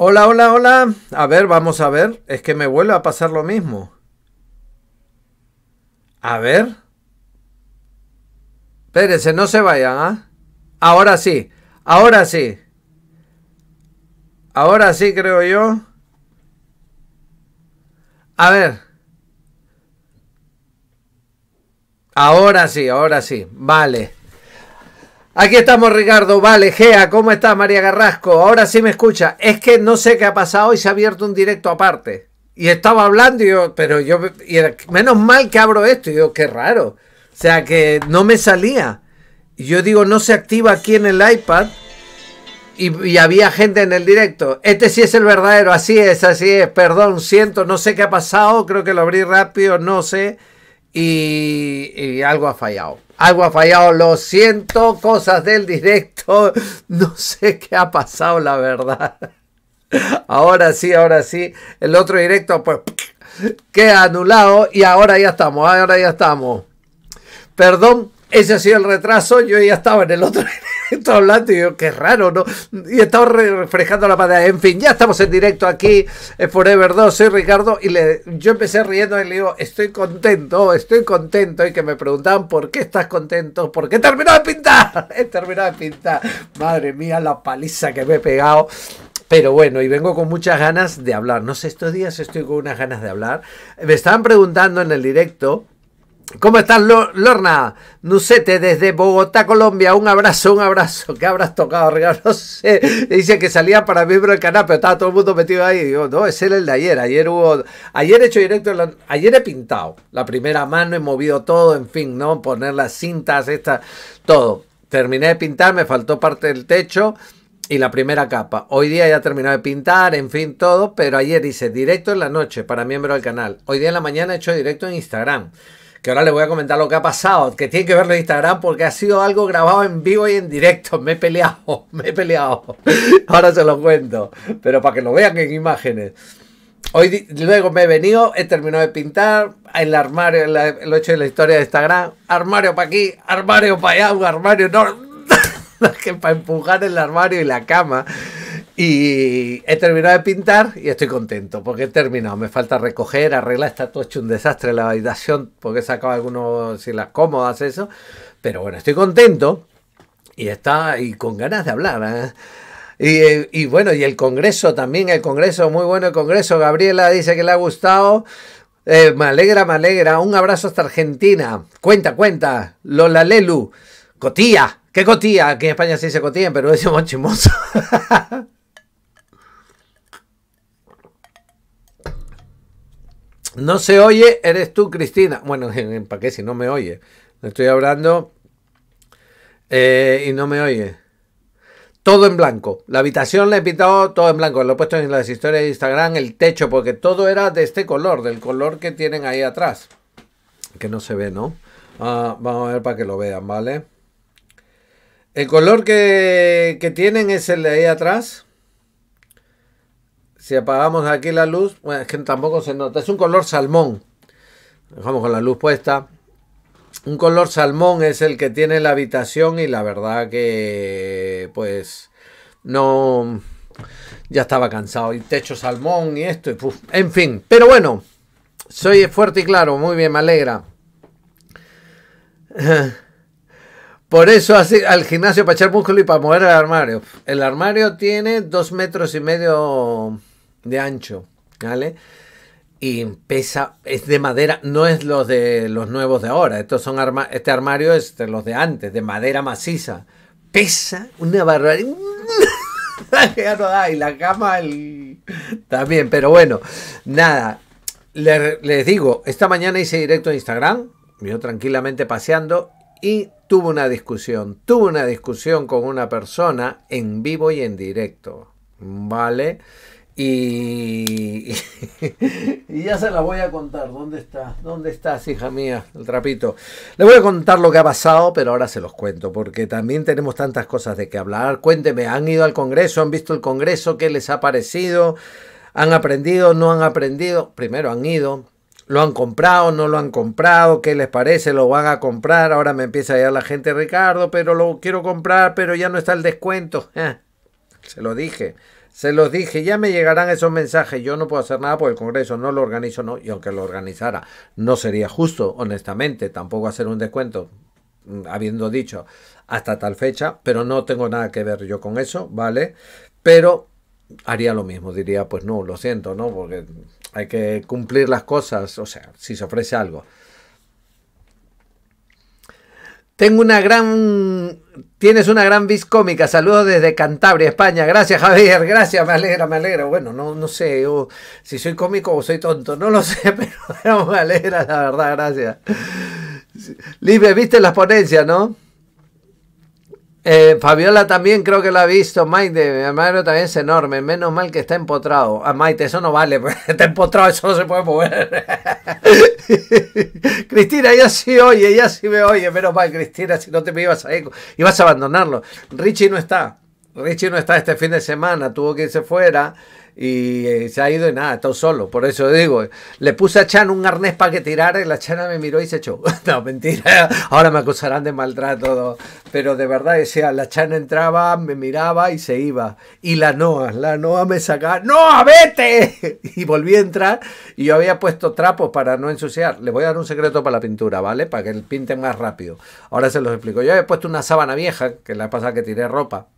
Hola, hola, hola. A ver, vamos a ver. Es que me vuelve a pasar lo mismo. A ver. Espérense, no se vayan, ¿ah? Ahora sí, ahora sí. Ahora sí, creo yo. A ver. Ahora sí, ahora sí. Vale. Aquí estamos Ricardo, vale, Gea, ¿cómo está María Garrasco? Ahora sí me escucha. Es que no sé qué ha pasado y se ha abierto un directo aparte. Y estaba hablando y yo, pero yo, y menos mal que abro esto, y yo, qué raro. O sea que no me salía. Y yo digo, no se activa aquí en el iPad. Y, y, había gente en el directo. Este sí es el verdadero, así es, así es. Perdón, siento, no sé qué ha pasado, creo que lo abrí rápido, no sé y, algo ha fallado. Algo ha fallado, lo siento, cosas del directo, no sé qué ha pasado, la verdad. Ahora sí, ahora sí, el otro directo pues queda anulado y ahora ya estamos, ahora ya estamos. Perdón ese ha sido el retraso, yo ya estaba en el otro directo hablando y yo, qué raro, ¿no? Y estaba refrescando la pantalla. En fin, ya estamos en directo aquí eh, Forever 2, soy Ricardo y yo empecé riendo y le digo, estoy contento, estoy contento y que me preguntaban por qué estás contento, porque he terminado de pintar, he terminado de pintar. Madre mía, la paliza que me he pegado. Pero bueno, y vengo con muchas ganas de hablar. No sé, estos días estoy con unas ganas de hablar. Me estaban preguntando en el directo ¿Cómo estás, Lorna? Nucete desde Bogotá, Colombia. Un abrazo, un abrazo. ¿Qué habrás tocado, regalo? No sé. Dice que salía para miembro del canal, pero estaba todo el mundo metido ahí. Digo, no, es el de ayer. Ayer hubo. Ayer he hecho directo. Ayer he pintado la primera mano, he movido todo, en fin, ¿no? Poner las cintas, esta, todo. Terminé de pintar, me faltó parte del techo y la primera capa. Hoy día ya terminado de pintar, en fin, todo, pero ayer hice directo en la noche para miembro del canal. Hoy día en la mañana he hecho directo en Instagram que ahora les voy a comentar lo que ha pasado, que tiene que verlo en Instagram porque ha sido algo grabado en vivo y en directo. Me he peleado, me he peleado. Ahora se lo cuento, pero para que lo vean en imágenes. Hoy luego me he venido, he terminado de pintar el armario, lo he hecho en la historia de Instagram, armario para aquí, armario para allá, un armario no, que para empujar el armario y la cama y he terminado de pintar y estoy contento porque he terminado. Me falta recoger, arreglar, está todo hecho un desastre la habitación porque he sacado algunos, si las cómodas, eso. Pero bueno, estoy contento y está y con ganas de hablar. ¿eh? Y, bueno, y el Congreso también, el Congreso, muy bueno el Congreso. Gabriela dice que le ha gustado. Eh, me alegra, me alegra. Un abrazo hasta Argentina. Cuenta, cuenta. Lola Lelu. Cotilla. ¿Qué cotilla? Aquí en España sí se dice cotilla, pero es más chimoso. No se oye, eres tú, Cristina. Bueno, ¿para qué si no me oye? estoy hablando eh, y no me oye. Todo en blanco. La habitación le he pintado todo en blanco. Lo he puesto en las historias de Instagram, el techo, porque todo era de este color, del color que tienen ahí atrás. Que no se ve, ¿no? Ah, vamos a ver para que lo vean, ¿vale? El color que, que tienen es el de ahí atrás. Si apagamos aquí la luz, bueno, es que tampoco se nota. Es un color salmón. Dejamos con la luz puesta. Un color salmón es el que tiene la habitación y la verdad que pues no ya estaba cansado y techo salmón y esto en fin, pero bueno, soy fuerte y claro, muy bien, me alegra. Por eso así al gimnasio para echar músculo y para mover el armario. El armario tiene dos metros y medio de ancho, ¿vale? Y pesa, es de madera, no es los de los nuevos de ahora. Estos son este armario es de los de antes, de madera maciza. Pesa una barbaridad. y la cama también, pero bueno, nada. Les, les digo, esta mañana hice directo en Instagram, yo tranquilamente paseando, y tuve una discusión. Tuve una discusión con una persona en vivo y en directo. ¿Vale? Y, ya se la voy a contar. ¿Dónde está? ¿Dónde estás, hija mía? El trapito. Le voy a contar lo que ha pasado, pero ahora se los cuento, porque también tenemos tantas cosas de que hablar. Cuénteme, ¿han ido al Congreso? ¿Han visto el Congreso? ¿Qué les ha parecido? ¿Han aprendido? ¿No han aprendido? Primero han ido. ¿Lo han comprado? ¿No lo han comprado? ¿Qué les parece? ¿Lo van a comprar? Ahora me empieza a llegar la gente, Ricardo, pero lo quiero comprar, pero ya no está el descuento. se lo dije. Se los dije, ya me llegarán esos mensajes, yo no puedo hacer nada por el Congreso no lo organizo, no, y aunque lo organizara, no sería justo, honestamente, tampoco hacer un descuento, mm, habiendo dicho hasta tal fecha, pero no tengo nada que ver yo con eso, ¿vale? Pero haría lo mismo, diría, pues no, lo siento, ¿no? Porque hay que cumplir las cosas, o sea, si se ofrece algo. Tengo una gran Tienes una gran vis cómica. Saludos desde Cantabria, España. Gracias, Javier. Gracias, me alegra, me alegra. Bueno, no, no sé si soy cómico o soy tonto. No lo sé, pero me alegra, la verdad. Gracias. Libre, viste las ponencias, ¿no? Eh, Fabiola también creo que lo ha visto. Maite, mi hermano también es enorme. Menos mal que está empotrado. Ah, Maite, eso no vale. Pues, está empotrado, eso no se puede mover. Cristina, ella sí oye, ella sí me oye. Menos mal, Cristina, si no te ibas a ir, ibas a abandonarlo. Richie no está. Richie no está este fin de semana, tuvo que irse fuera y eh, se ha ido y nada, todo solo. Por eso digo, le puse a Chan un arnés para que tirara y la Chana me miró y se echó. no, mentira, ahora me acusarán de maltrato. Pero de verdad, decía, la Chana entraba, me miraba y se iba. Y la Noa, la Noa me sacaba, ¡Noa, vete! y volví a entrar y yo había puesto trapos para no ensuciar. Le voy a dar un secreto para la pintura, ¿vale? Para que el pinte más rápido. Ahora se los explico. Yo había puesto una sábana vieja, que la pasa que tiré ropa.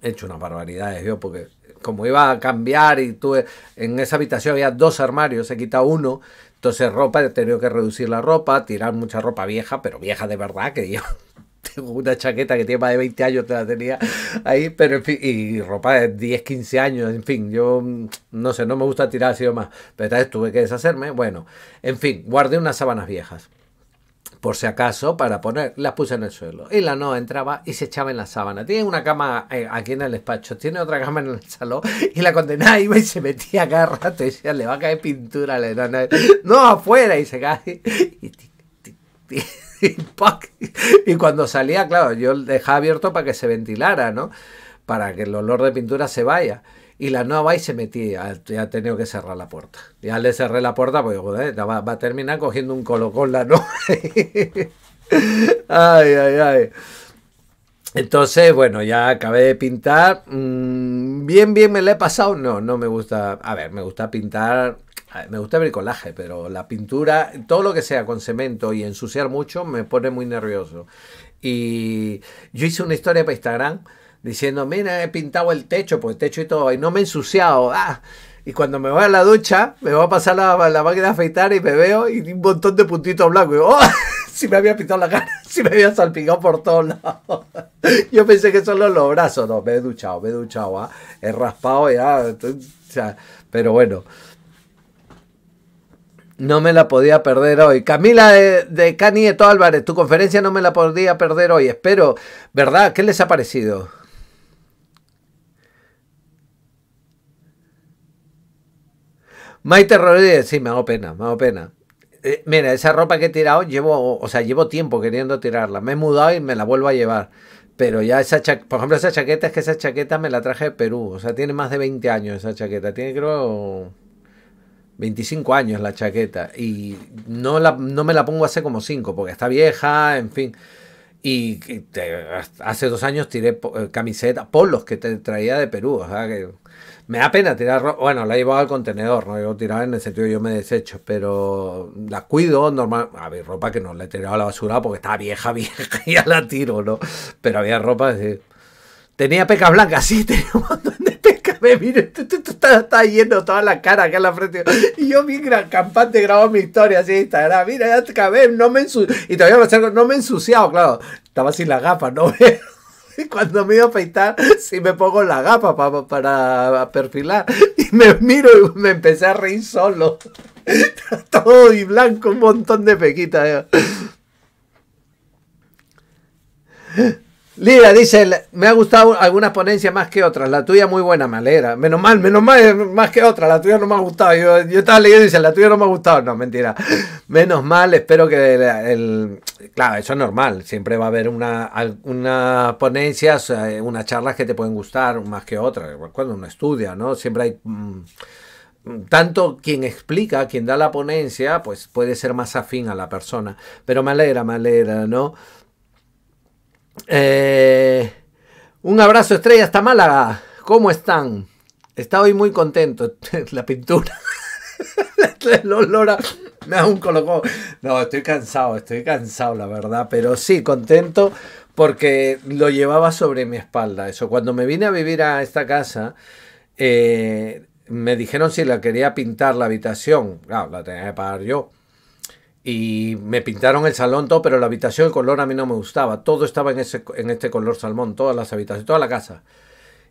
He hecho unas barbaridades yo, porque como iba a cambiar y tuve, en esa habitación había dos armarios, se quitado uno, entonces ropa, he tenido que reducir la ropa, tirar mucha ropa vieja, pero vieja de verdad, que yo tengo una chaqueta que tiene más de 20 años, te la tenía ahí, pero en fin, y ropa de 10, 15 años, en fin, yo no sé, no me gusta tirar así o más, pero entonces tuve que deshacerme, bueno, en fin, guardé unas sábanas viejas por si acaso, para poner, las puse en el suelo. Y la no entraba y se echaba en la sábana. Tiene una cama eh, aquí en el despacho, tiene otra cama en el salón. Y la condenaba iba y se metía cada rato y decía, le va a caer pintura a la No, afuera. Y se cae. Y cuando salía, claro, yo dejaba abierto para que se ventilara, ¿no? Para que el olor de pintura se vaya y la nueva y se metía, ya ha tenido que cerrar la puerta. Ya le cerré la puerta porque joder, va, a terminar cogiendo un colocón la nueva. ay, ay, ay. Entonces, bueno, ya acabé de pintar. Mm, bien, bien me la he pasado. No, no me gusta. A ver, me gusta pintar. me gusta bricolaje, pero la pintura, todo lo que sea con cemento y ensuciar mucho, me pone muy nervioso. Y yo hice una historia para Instagram diciendo, mira, he pintado el techo, pues el techo y todo, y no me he ensuciado. Ah, y cuando me voy a la ducha, me voy a pasar la, máquina de afeitar y me veo y un montón de puntitos blancos. Oh, si me había pintado la cara, si me había salpicado por todos lados. Yo pensé que solo los brazos. No, me he duchado, me he duchado, ah, he raspado ya. pero bueno. No me la podía perder hoy. Camila de, de Canieto Álvarez, tu conferencia no me la podía perder hoy. Espero, ¿verdad? ¿Qué les ha parecido? Maite Rodríguez, sí, me hago pena, me hago pena. Eh, mira, esa ropa que he tirado, llevo, o sea, llevo tiempo queriendo tirarla. Me he mudado y me la vuelvo a llevar. Pero ya esa chaqueta, por ejemplo, esa chaqueta es que esa chaqueta me la traje de Perú. O sea, tiene más de 20 años esa chaqueta. Tiene, creo, 25 años la chaqueta. Y no, la, no me la pongo hace como 5, porque está vieja, en fin. Y, hace dos años tiré eh, camisetas polos que te traía de Perú. O sea, que me da pena tirar ropa. Bueno, la he llevado al contenedor, no yo tirado en el sentido que yo me desecho, pero la cuido normal. Había ropa que no la he tirado a la basura porque estaba vieja, vieja, y ya la tiro, ¿no? Pero había ropa, Tenía pecas blancas, sí, tenía un montón de pecas. Me tú, estás, yendo toda la cara acá en la frente. Y yo bien campante grabo mi historia así Instagram. Mira, ya te acabé, no me ensuciado. Y todavía acerco, no me he ensuciado, claro. Estaba sin las gafas, no veo. cuando me iba a afeitar, sí me pongo la gapa para perfilar. Y me miro y me empecé a reír solo. Todo y blanco, un montón de pequitas. Lira dice, me ha gustado algunas ponencias más que otras. La tuya muy buena, malera. Menos mal, menos mal, más que otras. La tuya no me ha gustado. Yo, yo estaba leyendo y dice, la tuya no me ha gustado. No, mentira. Menos mal, espero que el, Claro, eso es normal. Siempre va a haber una, ponencias, eh, unas charlas que te pueden gustar más que otras. Cuando uno estudia, ¿no? Siempre hay... Mm, mm, tanto quien explica, quien da la ponencia, pues puede ser más afín a la persona. Pero malera malera ¿no? Eh, un abrazo estrella hasta Málaga. ¿Cómo están? Está hoy muy contento. La pintura. El olor Me da un colocó. No, estoy cansado, estoy cansado, la verdad. Pero sí, contento porque lo llevaba sobre mi espalda. Eso, cuando me vine a vivir a esta casa, eh, me dijeron si la quería pintar la habitación. Claro, la tenía que pagar yo y me pintaron el salón todo, pero la habitación, el color a mí no me gustaba. Todo estaba en, ese, en este color salmón, todas las habitaciones, toda la casa.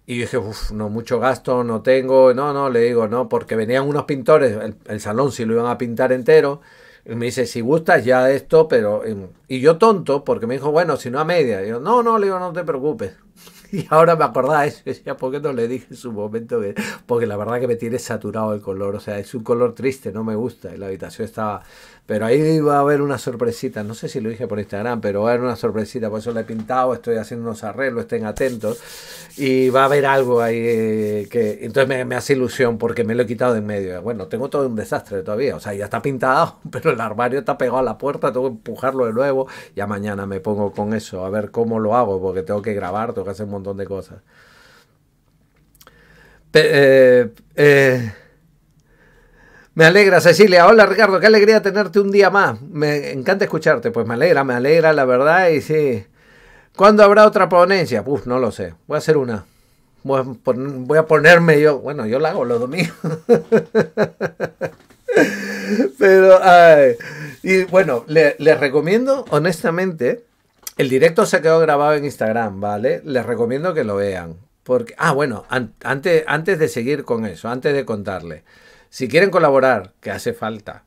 Y dije, uff, no, mucho gasto, no tengo. No, no, le digo, no, porque venían unos pintores, el, salón si lo iban a pintar entero. Y me dice, si gustas ya esto, pero... Em, y yo tonto, porque me dijo, bueno, si no a media. Y yo, no, no, le digo, no te preocupes. Y ahora me acordaba eso, decía, ¿por qué no le dije en su momento? Porque la verdad que me tiene saturado el color, o sea, es un color triste, no me gusta. Y la habitación estaba pero ahí va a haber una sorpresita, no sé si lo dije por Instagram, pero va a haber una sorpresita, por eso la he pintado, estoy haciendo unos arreglos, estén atentos. Y va a haber algo ahí eh, que... Entonces me, hace ilusión porque me lo he quitado de en medio. Bueno, tengo todo un desastre todavía, o sea, ya está pintado, pero el armario está pegado a la puerta, tengo que empujarlo de nuevo. Ya mañana me pongo con eso, a ver cómo lo hago, porque tengo que grabar, tengo que hacer un montón de cosas. eh. eh me alegra, Cecilia. Hola, Ricardo. Qué alegría tenerte un día más. Me encanta escucharte. Pues me alegra, me alegra, la verdad. Y sí. ¿Cuándo habrá otra ponencia? Uf, no lo sé. Voy a hacer una. Voy a, ponerme yo. Bueno, yo la hago los domingos. Pero, ay. Y bueno, les recomiendo, honestamente, el directo se quedó grabado en Instagram, ¿vale? Les recomiendo que lo vean. Porque, ah, bueno, antes, antes de seguir con eso, antes de contarle. Si quieren colaborar, que hace falta,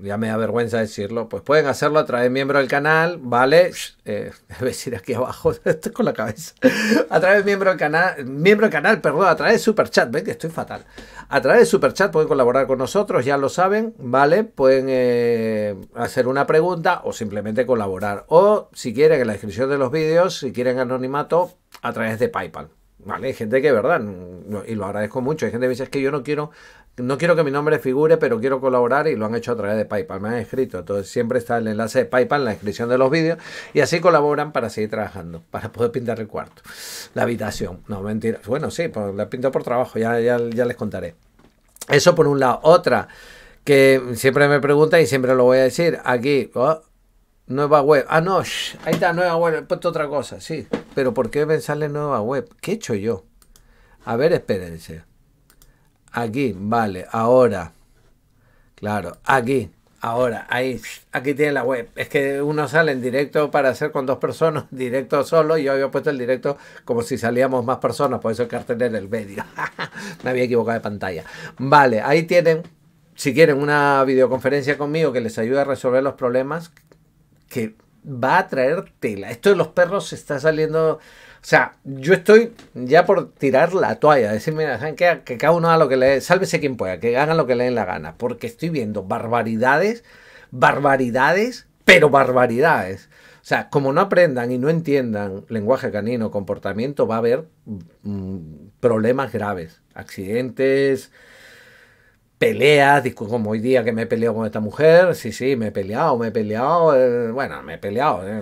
ya me da vergüenza decirlo, pues pueden hacerlo a través de miembro del canal, ¿vale? Eh, debe decir aquí abajo, estoy con la cabeza. A través de miembro del canal, miembro del canal, perdón, a través de chat, ven que estoy fatal. A través de chat pueden colaborar con nosotros, ya lo saben, ¿vale? Pueden eh, hacer una pregunta o simplemente colaborar. O si quieren, en la descripción de los vídeos, si quieren anonimato, a través de PayPal, ¿vale? Hay gente que, ¿verdad? y lo agradezco mucho. Hay gente que dice, que yo no quiero no quiero que mi nombre figure, pero quiero colaborar y lo han hecho a través de PayPal. Me han escrito, entonces siempre está el enlace de PayPal en la descripción de los vídeos y así colaboran para seguir trabajando, para poder pintar el cuarto, la habitación. No, mentira. Bueno, sí, pues la pinto por trabajo, ya, ya, les contaré. Eso por un lado. Otra que siempre me preguntan y siempre lo voy a decir aquí. Oh, nueva web. Ah, no, ahí está, nueva web. He puesto otra cosa, sí. Pero ¿por qué pensarle nueva web? ¿Qué he hecho yo? A ver, espérense aquí, vale, ahora. Claro, aquí, ahora, ahí, aquí tiene la web. Es que uno sale en directo para hacer con dos personas, directo solo. Y yo había puesto el directo como si salíamos más personas, por eso el cartel el medio. Me había equivocado de pantalla. Vale, ahí tienen, si quieren, una videoconferencia conmigo que les ayude a resolver los problemas que va a traer tela. Esto de los perros se está saliendo o sea, yo estoy ya por tirar la toalla, ¿saben que, que cada uno haga lo que le, sálvese quien pueda, que hagan lo que le den la gana, porque estoy viendo barbaridades, barbaridades, pero barbaridades. O sea, como no aprendan y no entiendan lenguaje canino, comportamiento, va a haber mm, problemas graves, accidentes, peleas, como hoy día que me he peleado con esta mujer, sí, sí, me he peleado, me he peleado, eh, bueno, me he peleado, eh,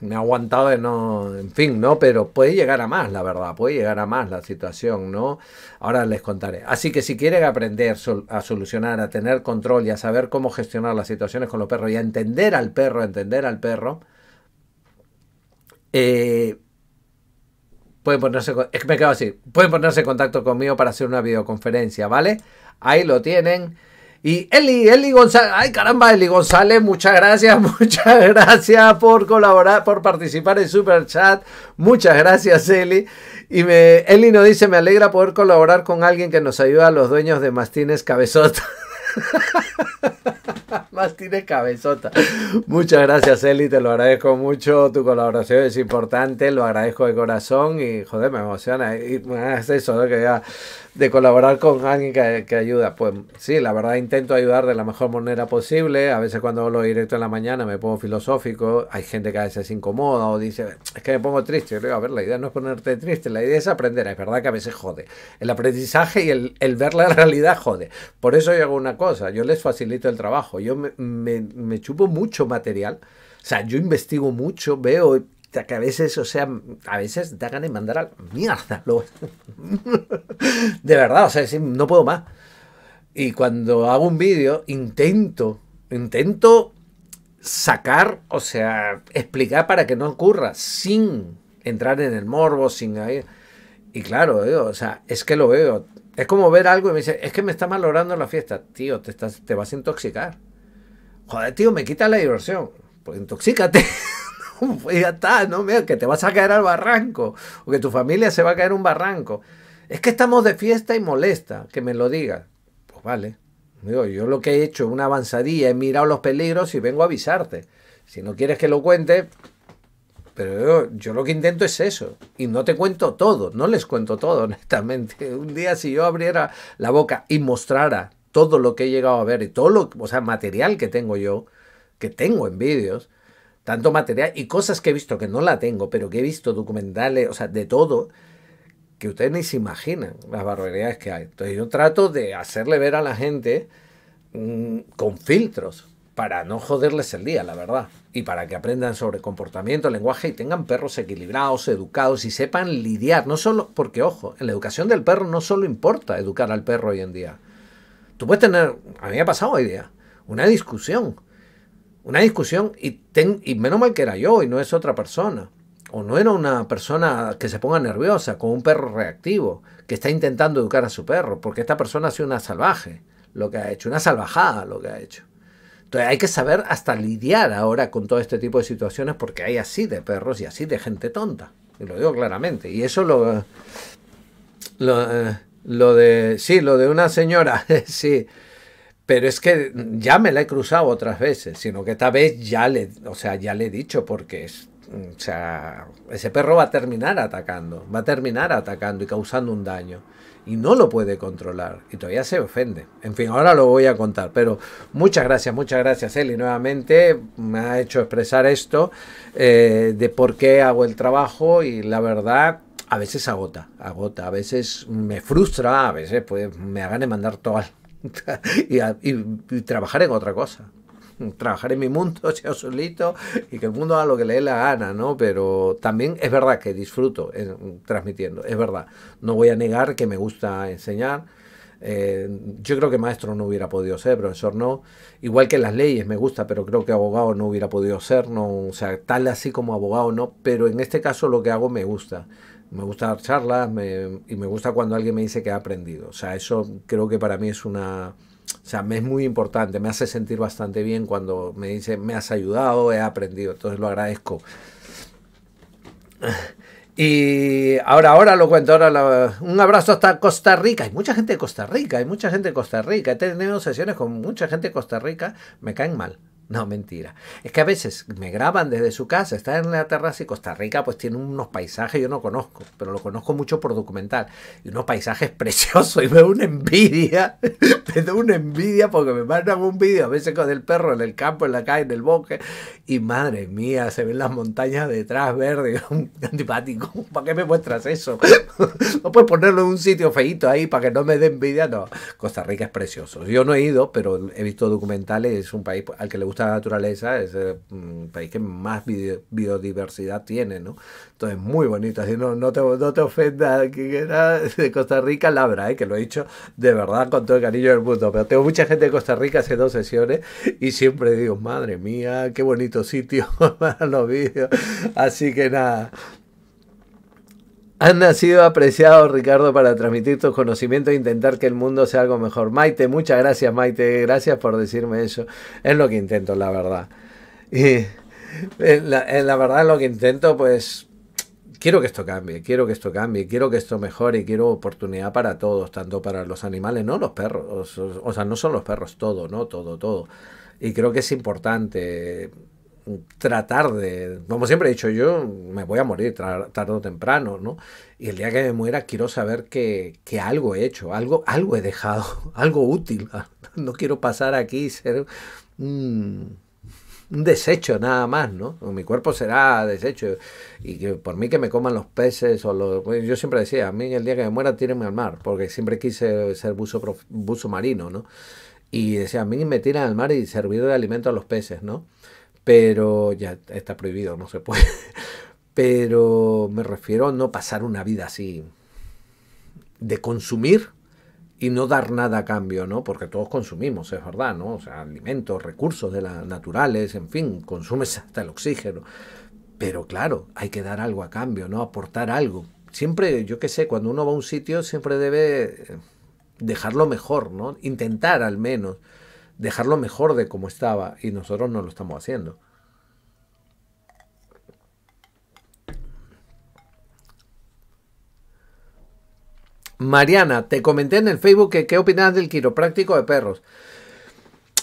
me he aguantado, de no, en fin, ¿no? Pero puede llegar a más, la verdad, puede llegar a más la situación, ¿no? Ahora les contaré. Así que si quieren aprender a solucionar, a tener control y a saber cómo gestionar las situaciones con los perros y a entender al perro, entender al perro, eh, pueden ponerse, me así, pueden ponerse en contacto conmigo para hacer una videoconferencia, ¿vale? Ahí lo tienen. Y Eli, Eli González, ay caramba, Eli González, muchas gracias, muchas gracias por colaborar, por participar en Super Chat. Muchas gracias, Eli. Y me, Eli nos dice, me alegra poder colaborar con alguien que nos ayuda a los dueños de Mastines Cabezota. Mastines Cabezota. Muchas gracias, Eli, te lo agradezco mucho. Tu colaboración es importante, lo agradezco de corazón y joder, me emociona. Y hace eso, ¿no? que ya de colaborar con alguien que, que, ayuda. Pues sí, la verdad intento ayudar de la mejor manera posible. A veces cuando hablo directo en la mañana me pongo filosófico. Hay gente que a veces se incomoda o dice, es que me pongo triste. Yo digo, a ver, la idea no es ponerte triste, la idea es aprender. Es verdad que a veces jode. El aprendizaje y el, ver la realidad jode. Por eso yo hago una cosa, yo les facilito el trabajo. Yo me chupo mucho material. O sea, yo investigo mucho, veo que a veces, o sea, a veces da ganas de mandar a la mierda. de verdad, o sea, no puedo más. Y cuando hago un vídeo, intento, intento sacar, o sea, explicar para que no ocurra, sin entrar en el morbo, sin ahí. Y claro, o sea, es que lo veo. Es como ver algo y me dice, es que me está malogrando la fiesta. Tío, te, estás, te vas a intoxicar. Joder, tío, me quita la diversión. Pues intoxícate. ya está, ¿no? que te vas a caer al barranco o que tu familia se va a caer un barranco. Es que estamos de fiesta y molesta que me lo digas. Pues vale. yo lo que he hecho, es una avanzadilla, he mirado los peligros y vengo a avisarte. Si no quieres que lo cuente, pero yo, lo que intento es eso. Y no te cuento todo, no les cuento todo, honestamente. Un día si yo abriera la boca y mostrara todo lo que he llegado a ver y todo lo, o sea, material que tengo yo, que tengo en vídeos, tanto material y cosas que he visto que no la tengo, pero que he visto documentales, o sea, de todo, que ustedes ni se imaginan las barbaridades que hay. Entonces yo trato de hacerle ver a la gente mm, con filtros para no joderles el día, la verdad, y para que aprendan sobre comportamiento, lenguaje y tengan perros equilibrados, educados y sepan lidiar, no solo, porque ojo, en la educación del perro no solo importa educar al perro hoy en día. Tú puedes tener, a mí me ha pasado hoy día, una discusión una discusión y, menos mal que era yo y no es otra persona. O no era una persona que se ponga nerviosa con un perro reactivo, que está intentando educar a su perro, porque esta persona ha sido una salvaje, lo que ha hecho, una salvajada lo que ha hecho. Entonces hay que saber hasta lidiar ahora con todo este tipo de situaciones porque hay así de perros y así de gente tonta. Y lo digo claramente. Y eso lo... Lo, eh, lo de... Sí, lo de una señora. sí. Pero es que ya me la he cruzado otras veces, sino que esta vez ya le, o sea, ya le he dicho porque es, mm, o sea, ese perro va a terminar atacando, va a terminar atacando y causando un daño y no lo puede controlar y todavía se ofende. En fin, ahora lo voy a contar, pero muchas gracias, muchas gracias Eli nuevamente, me ha hecho expresar esto eh, de por qué hago el trabajo y la verdad a veces agota, agota, a veces me frustra, a veces pues me hagan mandar al... y, trabajar en otra cosa. Trabajar en mi mundo, sea solito, y que el mundo haga lo que le dé la gana, ¿no? Pero también es verdad que disfruto eh, transmitiendo, es verdad. No voy a negar que me gusta enseñar, eh, yo creo que maestro no hubiera podido ser, profesor no. Igual que las leyes me gusta, pero creo que abogado no hubiera podido ser, no, o sea, tal así como abogado no, pero en este caso lo que hago me gusta me gusta dar charlas y me gusta cuando alguien me dice que ha aprendido. O sea, eso creo que para mí es una... O sea, me es muy importante, me hace sentir bastante bien cuando me dice, me has ayudado, he aprendido, entonces lo agradezco. Y ahora, ahora lo cuento, ahora un abrazo hasta Costa Rica. Hay mucha gente de Costa Rica, hay mucha gente de Costa Rica. He tenido sesiones con mucha gente de Costa Rica, me caen mal. No, mentira. Es que a veces me graban desde su casa, está en la terraza y Costa Rica pues tiene unos paisajes, yo no conozco, pero lo conozco mucho por documental. Y unos paisajes preciosos y me da una envidia, me da una envidia porque me mandan un vídeo a veces con el perro en el campo, en la calle, en el bosque. Y madre mía, se ven las montañas detrás verdes, antipático. ¿Para qué me muestras eso? no puedes ponerlo en un sitio feito ahí para que no me dé envidia. No, Costa Rica es precioso. Yo no he ido, pero he visto documentales, es un país al que le gusta naturaleza, es eh, mm, el país que más biodiversidad tiene, ¿no? Entonces, muy bonito, no, no, te, ofendas, que de Costa Rica, labra, ¿eh? que lo he dicho de verdad con todo el cariño del mundo, pero tengo mucha gente de Costa Rica hace dos sesiones y siempre digo, madre mía, qué bonito sitio para los vídeos, así que nada, han nacido apreciados, Ricardo, para transmitir tus conocimientos e intentar que el mundo sea algo mejor. Maite, muchas gracias, Maite. Gracias por decirme eso. Es lo que intento, la verdad. Y en la, en la verdad, lo que intento, pues, quiero que esto cambie, quiero que esto cambie, quiero que esto mejore, quiero oportunidad para todos, tanto para los animales, no los perros, o, o sea, no son los perros, todo, no, todo, todo. Y creo que es importante tratar de, como siempre he dicho yo, me voy a morir tarde o temprano, ¿no? Y el día que me muera quiero saber que, que algo he hecho, algo, algo he dejado, algo útil. No quiero pasar aquí y ser un, desecho nada más, ¿no? Mi cuerpo será desecho y que por mí que me coman los peces o lo... Pues, yo siempre decía, a mí el día que me muera tírenme al mar, porque siempre quise ser buzo, buzo marino, ¿no? Y decía, a mí me tiran al mar y servir de alimento a los peces, ¿no? pero ya está prohibido, no se puede. Pero me refiero a no pasar una vida así de consumir y no dar nada a cambio, ¿no? Porque todos consumimos, es verdad, ¿no? O sea, alimentos, recursos de las naturales, en fin, consumes hasta el oxígeno. Pero claro, hay que dar algo a cambio, ¿no? Aportar algo. Siempre, yo qué sé, cuando uno va a un sitio siempre debe eh, dejarlo mejor, ¿no? Intentar al menos dejarlo mejor de como estaba y nosotros no lo estamos haciendo. Mariana, te comenté en el Facebook que qué opinas del quiropráctico de perros.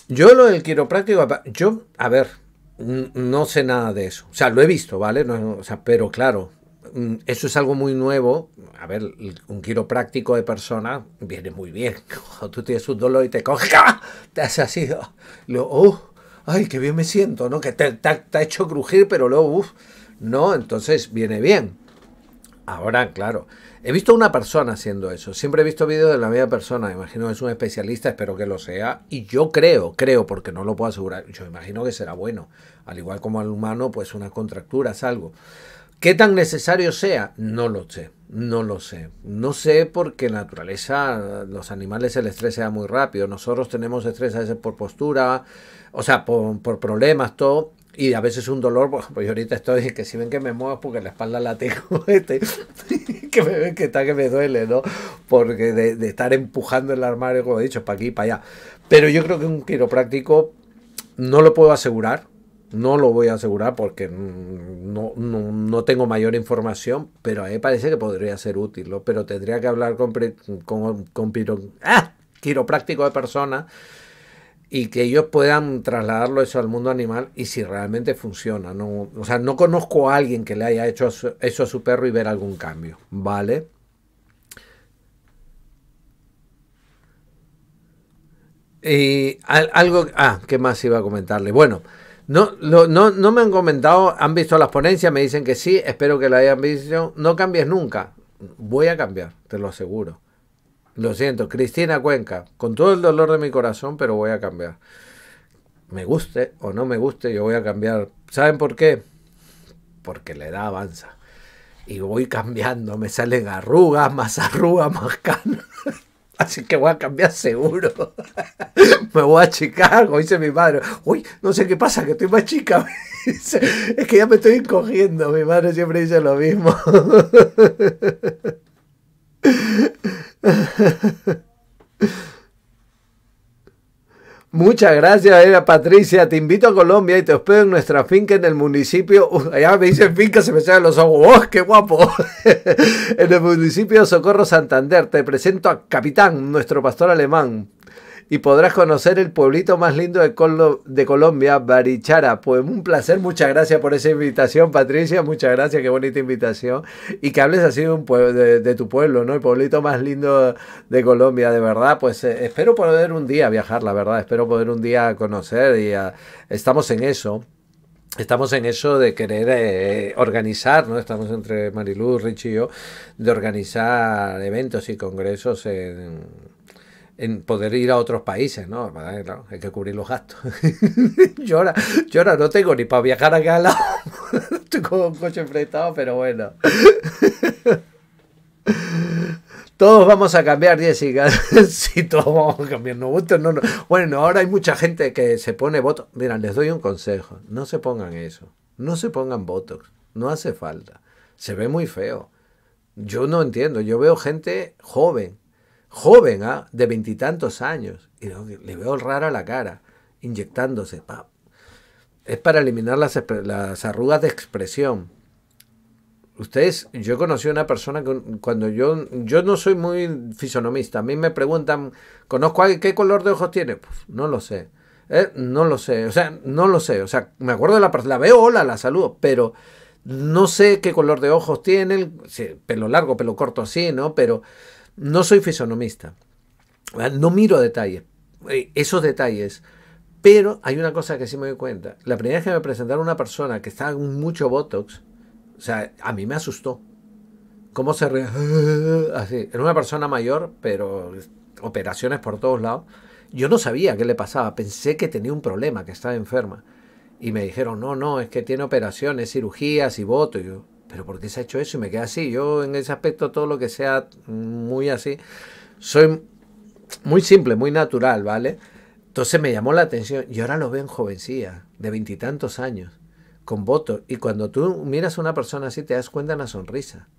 Yo lo del quiropráctico, yo, a ver, no sé nada de eso. O sea, lo he visto, ¿vale? o sea, pero claro, Mm, eso es algo muy nuevo. A ver, un práctico de persona viene muy bien. tú tienes un dolor y te coja, ¡ah! te has así. Luego, ¡uh! ¡Ay, qué bien me siento! ¿no? Que te, ha hecho crujir, pero luego, uff, no, entonces viene bien. Ahora, claro, he visto una persona haciendo eso. Siempre he visto vídeos de la misma persona. Imagino que es un especialista, espero que lo sea. Y yo creo, creo, porque no lo puedo asegurar. Yo imagino que será bueno. Al igual como al humano, pues contractura es algo. ¿Qué tan necesario sea? No lo sé, no lo sé. No sé porque en naturaleza los animales el estrés sea muy rápido. Nosotros tenemos estrés a veces por postura, o sea, por, problemas, todo y a veces un dolor, pues, ahorita estoy, que si ven que me muevo porque la espalda la tengo, este, que me ven que está que me duele, ¿no? Porque de, estar empujando el armario, como he dicho, para aquí para allá. Pero yo creo que un quiropráctico, no lo puedo asegurar, no lo voy a asegurar porque no, tengo mayor información, pero a mí parece que podría ser útil, pero tendría que hablar con, con, con ah, quiropráctico de personas y que ellos puedan trasladarlo eso al mundo animal y si realmente funciona. No, o sea, no conozco a alguien que le haya hecho eso a su perro y ver algún cambio, ¿vale? Y algo, ah, ¿qué más iba a comentarle? Bueno, no, no, no me han comentado, han visto las ponencias, me dicen que sí, espero que la hayan visto. No cambies nunca. Voy a cambiar, te lo aseguro. Lo siento, Cristina Cuenca, con todo el dolor de mi corazón, pero voy a cambiar. Me guste o no me guste, yo voy a cambiar. ¿Saben por qué? Porque la edad avanza. Y voy cambiando, me salen arrugas, más arrugas, más canas. Así que voy a cambiar seguro. Me voy a Chicago, dice mi madre. Uy, no sé qué pasa, que estoy más chica. es que ya me estoy encogiendo. Mi madre siempre dice lo mismo. Muchas gracias, Patricia. Te invito a Colombia y te hospedo en nuestra finca en el municipio. allá me dicen finca, se me salen los ojos. ¡Oh, qué guapo! en el municipio de Socorro Santander. Te presento a Capitán, nuestro pastor alemán y podrás conocer el pueblito más lindo de, de Colombia, Barichara. Pues un placer, muchas gracias por esa invitación, Patricia, muchas gracias, qué bonita invitación. Y que hables así de, un de tu pueblo, ¿no? El pueblito más lindo de Colombia, de verdad. Pues eh, espero poder un día viajar, la verdad, espero poder un día conocer y ah, estamos en eso. Estamos en eso de querer eh, organizar, ¿no? Estamos entre Mariluz, Rich y yo, de organizar eventos y congresos en, en poder ir a otros países, ¿no? hay que cubrir los gastos. yo, ahora, no tengo ni para viajar acá al lado. un coche enfrentado, pero bueno. todos vamos a cambiar, Jessica. sí, todos vamos a cambiar. no, no. Bueno, ahora hay mucha gente que se pone Botox. Mira, les doy un consejo. No se pongan eso. No se pongan Botox. No hace falta. Se ve muy feo. Yo no entiendo. Yo veo gente joven joven, ¿ah? de veintitantos años, y le veo rara la cara, inyectándose. Es para eliminar las, arrugas de expresión. Ustedes, yo conocí a una persona que cuando yo, yo no soy muy fisonomista, a mí me preguntan, ¿conozco a qué color de ojos tiene? Pues, no lo sé. Eh, no lo sé, o sea, no lo sé, o sea, me acuerdo de la persona, la veo, hola, la saludo, pero no sé qué color de ojos tiene, pelo largo, pelo corto, así, ¿no? Pero no soy fisonomista, no miro detalles, eh, esos detalles. Pero hay una cosa que sí me doy cuenta. La primera vez que me presentaron una persona que estaba con mucho Botox, o sea, a mí me asustó. ¿Cómo se re... Así. Era una persona mayor, pero operaciones por todos lados. Yo no sabía qué le pasaba. Pensé que tenía un problema, que estaba enferma. Y me dijeron, no, no, es que tiene operaciones, cirugías y botox pero ¿por qué se ha hecho eso? Y me queda así. Yo en ese aspecto todo lo que sea muy así, soy muy simple, muy natural, ¿vale? Entonces me llamó la atención y ahora lo veo en jovencía, de veintitantos años, con voto Y cuando tú miras a una persona así te das cuenta de una sonrisa.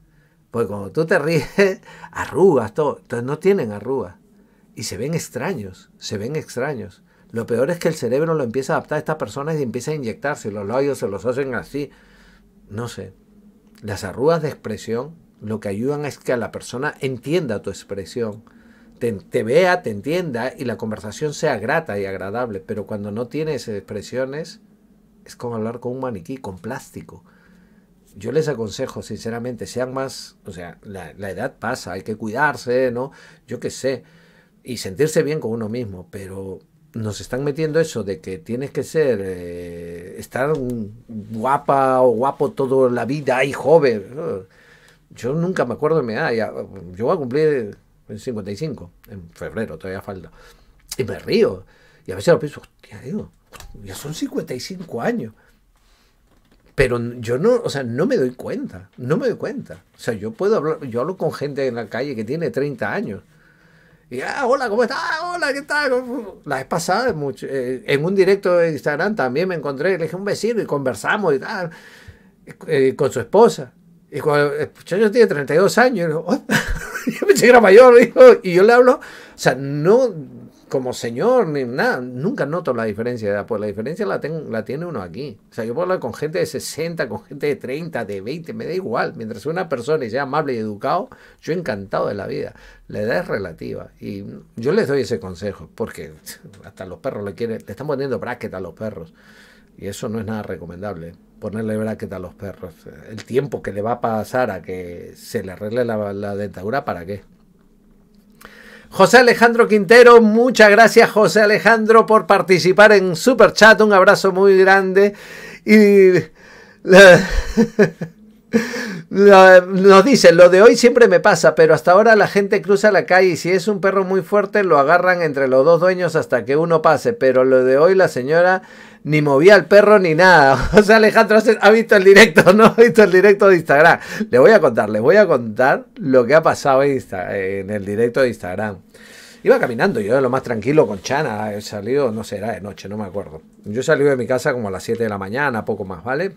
Porque cuando tú te ríes, arrugas todo. Entonces no tienen arrugas. Y se ven extraños, se ven extraños. Lo peor es que el cerebro lo empieza a adaptar a estas personas y empieza a inyectarse. Los labios se los hacen así. No sé, las arrugas de expresión lo que ayudan es que la persona entienda tu expresión, te, vea, te entienda y la conversación sea grata y agradable. Pero cuando no tienes expresiones, es como hablar con un maniquí, con plástico. Yo les aconsejo, sinceramente, sean más, o sea, la, la edad pasa, hay que cuidarse, ¿no? Yo qué sé, y sentirse bien con uno mismo, pero nos están metiendo eso de que tienes que ser, eh, estar guapa o guapo toda la vida y joven. Yo nunca me acuerdo de mi edad. yo voy a cumplir 55, en febrero todavía falta. Y me río. Y a veces lo pienso, hostia, digo, ya son 55 años. Pero yo no, o sea, no me doy cuenta, no me doy cuenta. O sea, yo puedo hablar, yo hablo con gente en la calle que tiene 30 años Ah, hola, ¿cómo estás? Ah, hola, ¿qué tal? La vez pasada, eh, en un directo de Instagram también me encontré, le dije un vecino y conversamos y tal, eh, con su esposa. Y cuando el eh, tenía tiene 32 años, oh, yo, yo que era mayor, y yo le hablo, o sea, no como señor, ni nada. Nunca noto la diferencia de edad. Pues la diferencia la, la tiene uno aquí. O sea, yo puedo hablar con gente de 60, con gente de 30, de 20, me da igual. Mientras sea una persona y sea amable y educado, yo encantado de la vida. La edad es relativa. Y yo les doy ese consejo, porque hasta los perros le quieren, le están poniendo bracket a los perros. Y eso no es nada recomendable, ponerle bracket a los perros. El tiempo que le va a pasar a que se le arregle la dentadura, ¿para qué? José Alejandro Quintero, muchas gracias José Alejandro por participar en Super Chat, un abrazo muy grande y... nos dicen, lo de hoy siempre me pasa, pero hasta ahora la gente cruza la calle y si es un perro muy fuerte lo agarran entre los dos dueños hasta que uno pase, pero lo de hoy la señora ni movía al perro ni nada. O sea, Alejandro ha visto el directo, ¿no? Ha visto el directo de Instagram. Le voy a contar, les voy a contar lo que ha pasado en, en el directo de Instagram. Iba caminando yo, lo más tranquilo con Chana, he salido, no sé, era de noche, no me acuerdo. Yo salí de mi casa como a las 7 de la mañana, poco más, ¿vale?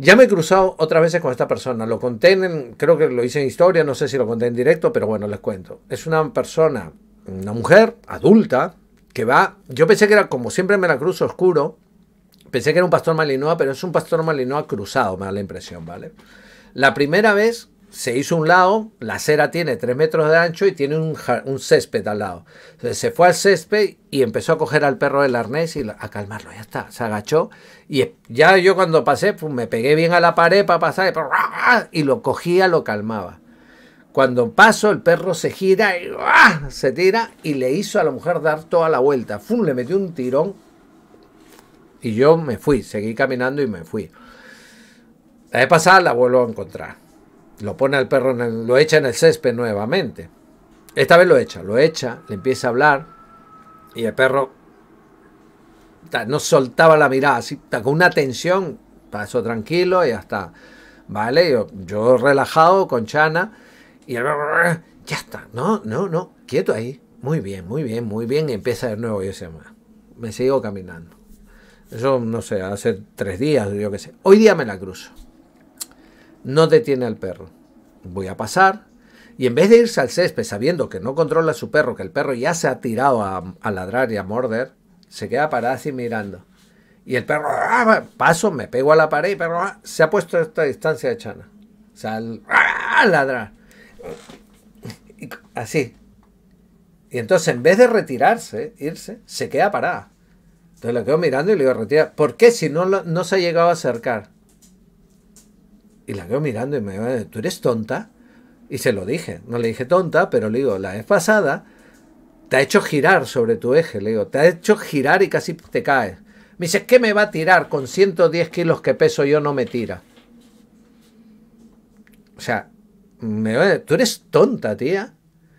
Ya me he cruzado otras veces con esta persona. Lo conté en, creo que lo hice en historia, no sé si lo conté en directo, pero bueno, les cuento. Es una persona, una mujer adulta, que va. Yo pensé que era como siempre me la cruzo, oscuro. Pensé que era un pastor malinoa, pero es un pastor malinoa cruzado, me da la impresión, ¿vale? La primera vez se hizo un lado, la acera tiene 3 metros de ancho y tiene un, césped al lado. Entonces se fue al césped y empezó a coger al perro del arnés y a calmarlo, ya está, se agachó. Y ya yo cuando pasé, pues me pegué bien a la pared para pasar y lo cogía, lo calmaba. Cuando paso, el perro se gira y se tira y le hizo a la mujer dar toda la vuelta. Le metió un tirón y yo me fui, seguí caminando y me fui. La vez pasada la vuelvo a encontrar lo pone al perro, lo echa en el césped nuevamente. Esta vez lo echa, lo echa, le empieza a hablar y el perro no soltaba la mirada, así, con una tensión, pasó tranquilo y ya está. ¿Vale? Yo, yo relajado con Chana y el perro, ya está, no, no, no, quieto ahí. Muy bien, muy bien, muy bien. Y empieza de nuevo y se me sigo caminando. Eso, no sé, hace tres días, yo qué sé. Hoy día me la cruzo no detiene al perro. Voy a pasar y en vez de irse al césped sabiendo que no controla su perro, que el perro ya se ha tirado a, ladrar y a morder, se queda parada así mirando. Y el perro, ah, paso, me pego a la pared y perro ah, se ha puesto a esta distancia de Chana. O sea, ah, ladrar. así. Y entonces en vez de retirarse, irse, se queda parada. Entonces lo quedo mirando y le digo, retira. ¿Por qué si no, no se ha llegado a acercar? Y la veo mirando y me dice, eh, ¿tú eres tonta? Y se lo dije. No le dije tonta, pero le digo, la vez pasada te ha hecho girar sobre tu eje. Le digo, te ha hecho girar y casi te caes. Me dice, ¿qué me va a tirar? Con 110 kilos que peso yo no me tira. O sea, me, eh, tú eres tonta, tía.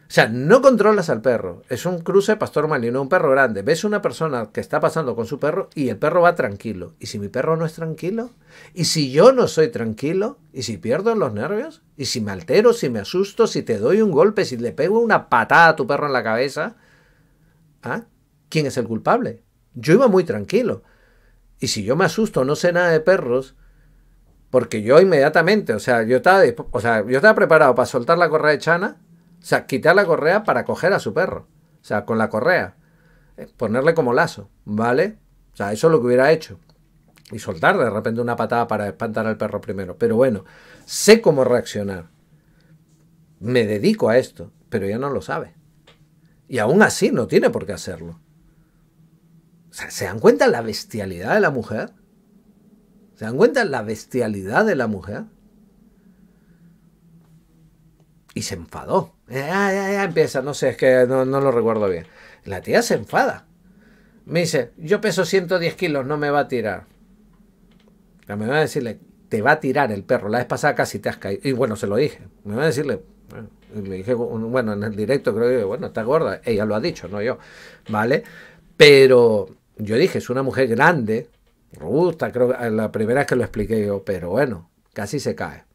O sea, no controlas al perro. Es un cruce pastor malino, un perro grande. Ves una persona que está pasando con su perro y el perro va tranquilo. ¿Y si mi perro no es tranquilo? ¿Y si yo no soy tranquilo? ¿Y si pierdo los nervios? ¿Y si me altero, si me asusto, si te doy un golpe, si le pego una patada a tu perro en la cabeza? ¿Ah? ¿Quién es el culpable? Yo iba muy tranquilo. Y si yo me asusto, no sé nada de perros, porque yo inmediatamente, o sea, yo estaba, o sea, yo estaba preparado para soltar la correa de Chana o sea, quitar la correa para coger a su perro. O sea, con la correa. Eh, ponerle como lazo, ¿vale? O sea, eso es lo que hubiera hecho. Y soltar de repente una patada para espantar al perro primero. Pero bueno, sé cómo reaccionar. Me dedico a esto, pero ella no lo sabe. Y aún así no tiene por qué hacerlo. O sea, ¿se dan cuenta la bestialidad de la mujer? ¿Se dan cuenta la bestialidad de la mujer? y se enfadó. Ya, eh, ah, ya, ya empieza, no sé, es que no, lo recuerdo bien. La tía se enfada. Me dice, yo peso 110 kilos, no me va a tirar. me va a decirle, te va a tirar el perro. La vez pasada casi te has caído. Y bueno, se lo dije. Me va a decirle, eh, bueno, dije, en el directo creo que, bueno, está gorda. Ella lo ha dicho, no yo. ¿Vale? Pero yo dije, es una mujer grande, robusta, creo que eh, la primera vez que lo expliqué yo, pero bueno, casi se cae.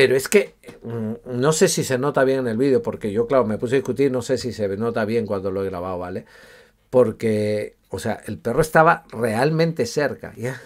Pero es que mm, no sé si se nota bien en el vídeo, porque yo, claro, me puse a discutir, no sé si se nota bien cuando lo he grabado, ¿vale? Porque, o sea, el perro estaba realmente cerca, ¿ya?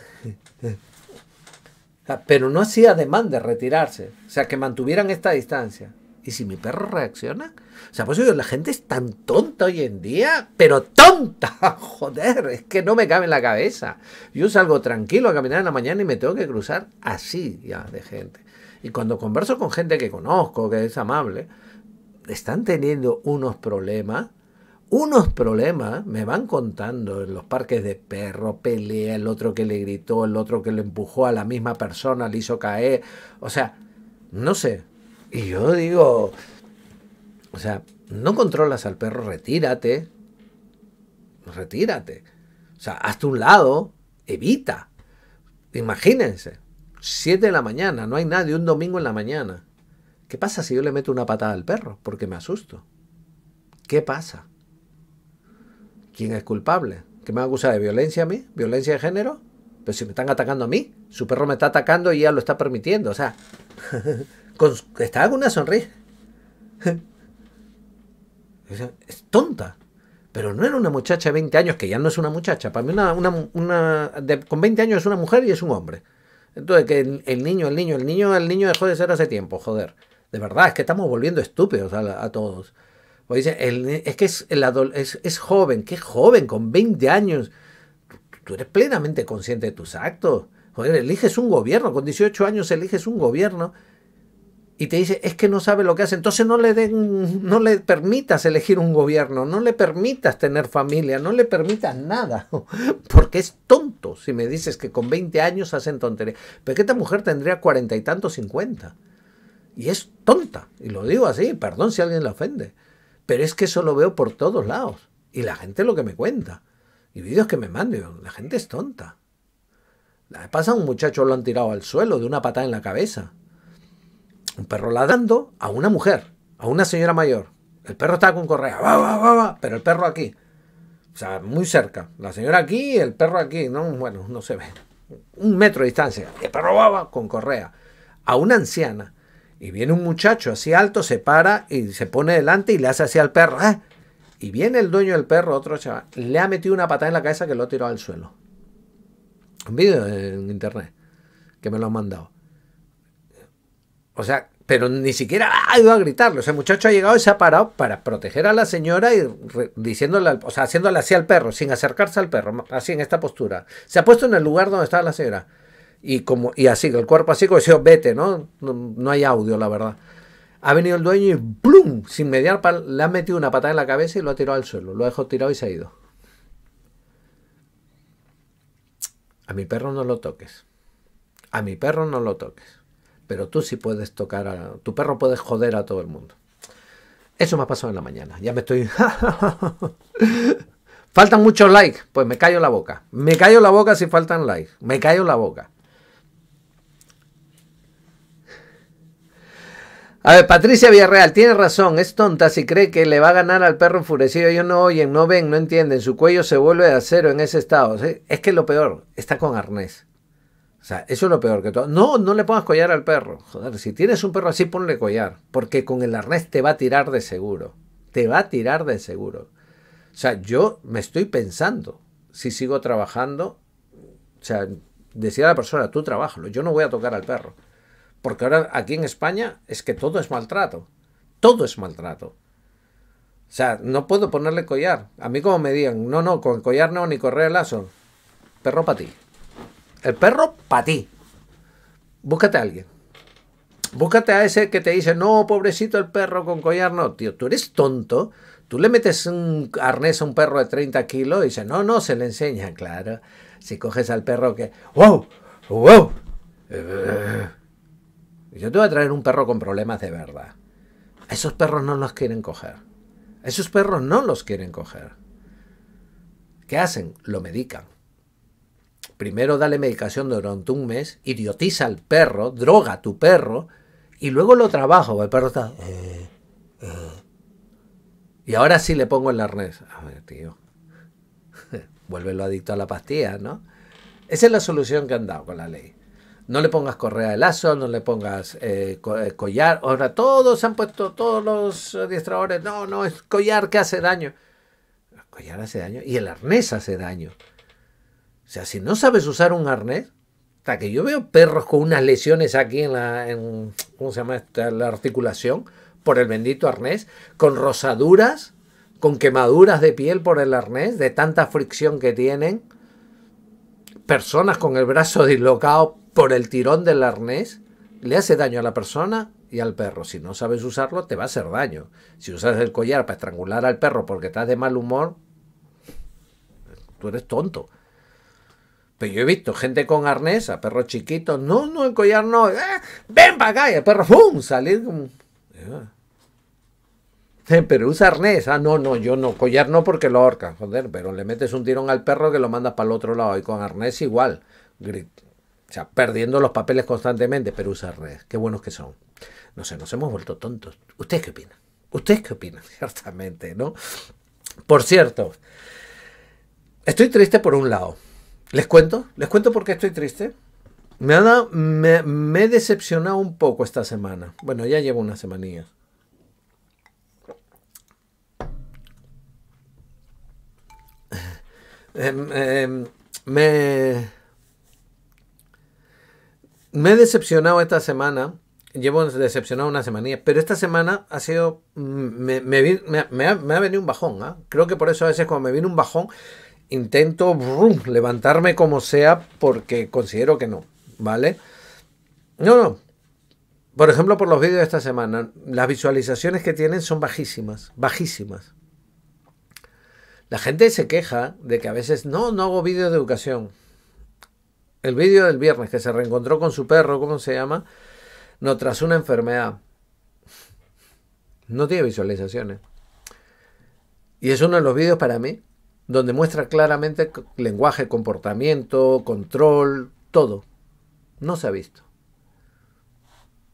Pero no hacía demanda de retirarse, o sea, que mantuvieran esta distancia. ¿Y si mi perro reacciona? O sea, pues yo, la gente es tan tonta hoy en día, pero tonta, joder, es que no me cabe en la cabeza. Yo salgo tranquilo a caminar en la mañana y me tengo que cruzar así ya de gente. Y cuando converso con gente que conozco, que es amable, están teniendo unos problemas unos problemas me van contando en los parques de perro, pelea, el otro que le gritó, el otro que le empujó a la misma persona, le hizo caer. O sea, no sé. Y yo digo, o sea, no controlas al perro, retírate. Retírate. O sea, hazte un lado, evita. Imagínense. 7 de la mañana, no hay nadie, un domingo en la mañana. ¿Qué pasa si yo le meto una patada al perro? Porque me asusto. ¿Qué pasa? ¿Quién es culpable? ¿Que me acusa de violencia a mí? ¿Violencia de género? Pero si me están atacando a mí, su perro me está atacando y ya lo está permitiendo. O sea, con, está con una sonrisa. es tonta. Pero no era una muchacha de 20 años, que ya no es una muchacha. Para mí una, con 20 años es una mujer y es un hombre. Entonces, que el, niño, el niño, el niño, el niño dejó de ser hace tiempo, joder. De verdad, es que estamos volviendo estúpidos a, todos. Pues dice, es que es, el es, joven, qué joven, con 20 años. Tú, tú eres plenamente consciente de tus actos. Joder, eliges un gobierno, con 18 años eliges un gobierno y te dice, es que no sabe lo que hace, entonces no le, den, no le permitas elegir un gobierno, no le permitas tener familia, no le permitas nada, porque es tonto si me dices que con 20 años hacen tonterías. Pero que esta mujer tendría cuarenta y tantos, 50. Y es tonta, y lo digo así, perdón si alguien la ofende, pero es que eso lo veo por todos lados, y la gente lo que me cuenta, y vídeos que me mandan, la gente es tonta. La pasa un muchacho lo han tirado al suelo de una patada en la cabeza un perro ladando a una mujer, a una señora mayor. El perro está con correa, va, va, va, va, pero el perro aquí. O sea, muy cerca. La señora aquí, el perro aquí, no, bueno, no se ve. Un metro de distancia. El perro va, va con correa. A una anciana. Y viene un muchacho así alto, se para y se pone delante y le hace así al perro. ¿eh? Y viene el dueño del perro, otro chaval, le ha metido una patada en la cabeza que lo ha tirado al suelo. Un vídeo en internet que me lo han mandado. O sea, pero ni siquiera ha ah, ido a gritarle. O sea, el muchacho ha llegado y se ha parado para proteger a la señora y diciéndole, o sea, haciéndole así al perro, sin acercarse al perro, así en esta postura. Se ha puesto en el lugar donde estaba la señora. Y como, y así, el cuerpo así, como decía, vete, ¿no? ¿no? hay audio, la verdad. Ha venido el dueño y ¡blum! Sin mediar, le ha metido una patada en la cabeza y lo ha tirado al suelo. Lo ha dejado tirado y se ha ido. A mi perro no lo toques. A mi perro no lo toques pero tú sí puedes tocar a... Tu perro puede joder a todo el mundo. Eso me ha pasado en la mañana. Ya me estoy... ¿Faltan muchos likes? Pues me callo la boca. Me callo la boca si faltan likes. Me callo la boca. A ver, Patricia Villarreal tiene razón, es tonta si cree que le va a ganar al perro enfurecido. Ellos no oyen, no ven, no entienden. Su cuello se vuelve de acero en ese estado. Es que lo peor, está con arnés. O sea, eso es lo peor que todo. No, no le pongas collar al perro. Joder, si tienes un perro así, ponle collar. Porque con el arnés te va a tirar de seguro. Te va a tirar de seguro. O sea, yo me estoy pensando si sigo trabajando. O sea, decía la persona, tú trabajalo, yo no voy a tocar al perro. Porque ahora aquí en España es que todo es maltrato. Todo es maltrato. O sea, no puedo ponerle collar. A mí como me digan, no, no, con collar no, ni el lazo. Perro para ti. El perro para ti. Búscate a alguien. Búscate a ese que te dice, no, pobrecito el perro con collar, no, tío, tú eres tonto. Tú le metes un arnés a un perro de 30 kilos y dice, no, no, se le enseña, claro. Si coges al perro que, wow, wow. Eh, yo te voy a traer un perro con problemas de verdad. esos perros no los quieren coger. esos perros no los quieren coger. ¿Qué hacen? Lo medican. Primero dale medicación durante un mes, idiotiza al perro, droga a tu perro, y luego lo trabajo. El perro está... Eh, eh. Y ahora sí le pongo el arnés. A ver, tío. adicto a la pastilla, ¿no? Esa es la solución que han dado con la ley. No le pongas correa de lazo, no le pongas eh, collar. Ahora todos han puesto, todos los adiestradores, no, no, es collar que hace daño. collar hace daño y el arnés hace daño. O sea, si no sabes usar un arnés, hasta que yo veo perros con unas lesiones aquí en la, ¿cómo se llama la articulación? Por el bendito arnés, con rosaduras, con quemaduras de piel por el arnés, de tanta fricción que tienen. Personas con el brazo dislocado por el tirón del arnés, le hace daño a la persona y al perro. Si no sabes usarlo, te va a hacer daño. Si usas el collar para estrangular al perro porque estás de mal humor, tú eres tonto. Pero yo he visto gente con arnés, a perros chiquitos, no, no, el collar no, ¡Eh! ven para acá, el perro, ¡pum! salir como... Ah". Eh, pero usa arnés, ah, no, no, yo no, collar no porque lo ahorca, joder, pero le metes un tirón al perro que lo mandas para el otro lado, y con arnés igual, o sea, perdiendo los papeles constantemente, pero usa arnés, qué buenos que son. No sé, nos hemos vuelto tontos. ¿Ustedes qué opinan? ¿Ustedes qué opinan? Ciertamente, ¿no? Por cierto, estoy triste por un lado. Les cuento, les cuento porque estoy triste. Me, me, he decepcionado un poco esta semana. Bueno, ya llevo unas semanilla. Em, em, me, me he decepcionado esta semana. Llevo decepcionado una semanilla, pero esta semana ha sido. Mm, me, ha, venido un bajón. ¿ah? Creo que por eso a veces, cuando me viene un bajón, intento levantarme como sea porque considero que no, ¿vale? No, no. Por ejemplo, por los vídeos de esta semana, las visualizaciones que tienen son bajísimas, bajísimas. La gente se queja de que a veces no, no hago vídeos de educación. El vídeo del viernes que se reencontró con su perro, ¿cómo se llama? No, tras una enfermedad. No tiene visualizaciones. Y es uno de los vídeos para mí donde muestra claramente lenguaje, comportamiento, control, todo. No se ha visto.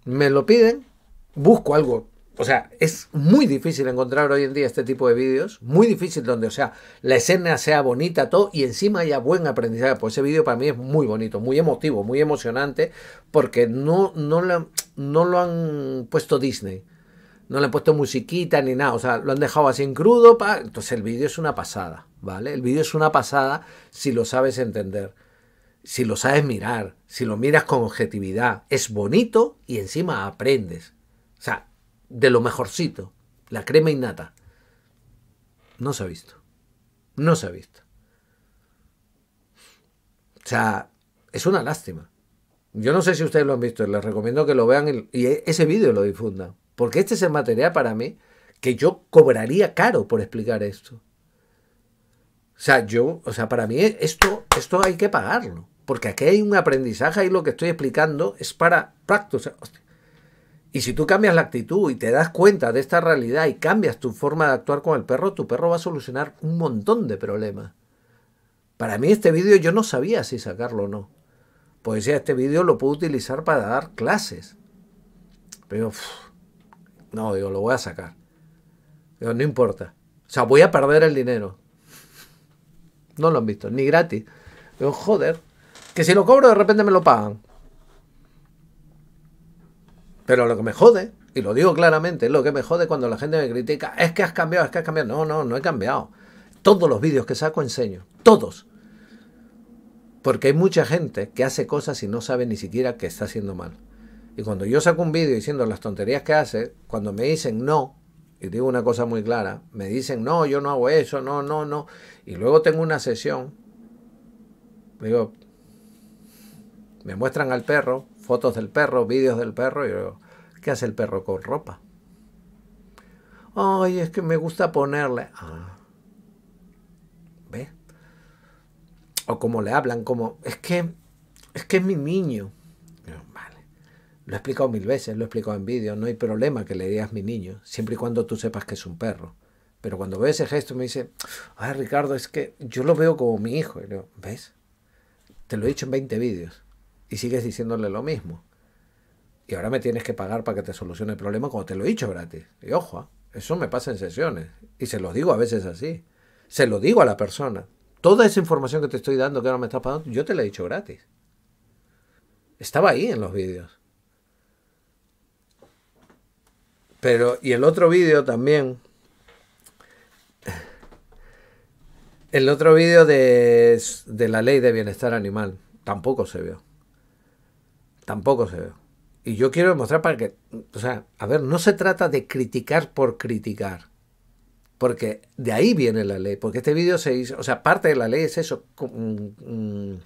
Me lo piden, busco algo. O sea, es muy difícil encontrar hoy en día este tipo de vídeos, muy difícil donde, o sea, la escena sea bonita, todo, y encima haya buen aprendizaje. Pues ese vídeo para mí es muy bonito, muy emotivo, muy emocionante, porque no, no, lo han puesto Disney no le han puesto musiquita ni nada, o sea, lo han dejado así en crudo, entonces el vídeo es una pasada. El vídeo es una pasada si lo sabes entender, si lo sabes mirar, si lo miras con objetividad. Es bonito y encima aprendes. O sea, de lo mejorcito, la crema innata. No se ha visto. No se ha visto. O sea, es una lástima. Yo no sé si ustedes lo han visto, les recomiendo que lo vean y e, ese vídeo lo difundan. Porque este es el material para mí que yo cobraría caro por explicar esto. O sea, yo, o sea, para mí esto, esto hay que pagarlo. Porque aquí hay un aprendizaje y lo que estoy explicando es para practicar. Y si tú cambias la actitud y te das cuenta de esta realidad y cambias tu forma de actuar con el perro, tu perro va a solucionar un montón de problemas. Para mí este vídeo yo no sabía si sacarlo o no. Pues ya este vídeo lo puedo utilizar para dar clases. Pero no, digo, lo voy a sacar. Digo, no importa. O sea, voy a perder el dinero. No lo han visto, ni gratis. Digo, joder, que si lo cobro de repente me lo pagan. Pero lo que me jode, y lo digo claramente, lo que me jode cuando la gente me critica, es que has cambiado, es que has cambiado. No, no, no he cambiado. Todos los vídeos que saco enseño, todos. Porque hay mucha gente que hace cosas y no sabe ni siquiera que está haciendo mal. Y cuando yo saco un vídeo diciendo las tonterías que hace, cuando me dicen no, y digo una cosa muy clara, me dicen, no, yo no hago eso, no, no, no, y luego tengo una sesión, digo, me muestran al perro, fotos del perro, vídeos del perro, y yo digo, ¿qué hace el perro con ropa? Ay, es que me gusta ponerle. Ah. ¿Ves? O como le hablan, como, es que, es que es mi niño. Lo he explicado mil veces, lo he explicado en vídeos. no hay problema que le digas mi niño, siempre y cuando tú sepas que es un perro. Pero cuando veo ese gesto me dice, ay ah, Ricardo, es que yo lo veo como mi hijo. Y digo, ¿ves? Te lo he dicho en 20 vídeos y sigues diciéndole lo mismo. Y ahora me tienes que pagar para que te solucione el problema como te lo he dicho gratis. Y ojo, ¿eh? eso me pasa en sesiones. Y se lo digo a veces así. Se lo digo a la persona. Toda esa información que te estoy dando, que ahora me estás pagando, yo te la he dicho gratis. Estaba ahí en los vídeos. Pero, y el otro vídeo también. El otro vídeo de, la ley de bienestar animal tampoco se vio. Tampoco se vio. Y yo quiero demostrar para que, o sea, a ver, no se trata de criticar por criticar. Porque de ahí viene la ley. Porque este vídeo se hizo, o sea, parte de la ley es eso. Mm, mm,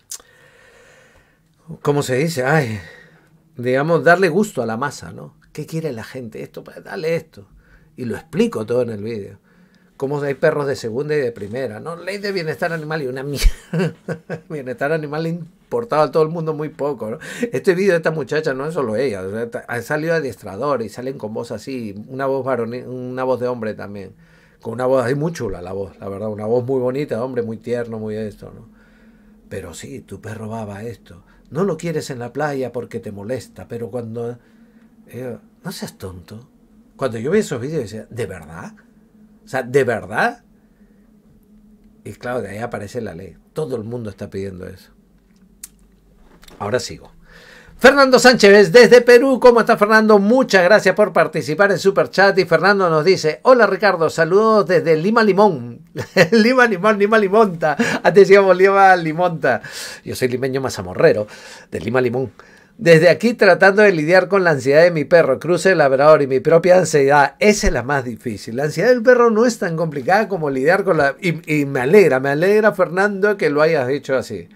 ¿Cómo se dice? Ay, digamos, darle gusto a la masa, ¿no? ¿Qué quiere la gente? Esto, pues dale esto. Y lo explico todo en el vídeo. Cómo hay perros de segunda y de primera. No, ley de bienestar animal y una mierda. bienestar animal importaba a todo el mundo muy poco. ¿no? Este vídeo de esta muchacha no es solo ella. Ha salido adiestrador y salen con voz así. Una voz varonil, una voz de hombre también. Con una voz muy chula la voz, la verdad. Una voz muy bonita, hombre, muy tierno, muy esto, ¿no? Pero sí, tu perro baba esto. No lo quieres en la playa porque te molesta, pero cuando no seas tonto. Cuando yo vi esos vídeos decía, ¿de verdad? O sea, ¿de verdad? Y claro, de ahí aparece la ley. Todo el mundo está pidiendo eso. Ahora sigo. Fernando Sánchez desde Perú, ¿cómo está Fernando? Muchas gracias por participar en Super Chat y Fernando nos dice, hola Ricardo, saludos desde Lima Limón, Lima Limón, Lima Limonta, antes decíamos Lima Limonta, yo soy limeño mazamorrero, de Lima Limón. Desde aquí tratando de lidiar con la ansiedad de mi perro, cruce el labrador y mi propia ansiedad, esa es la más difícil. La ansiedad del perro no es tan complicada como lidiar con la... Y, me alegra, me alegra Fernando que lo hayas dicho así.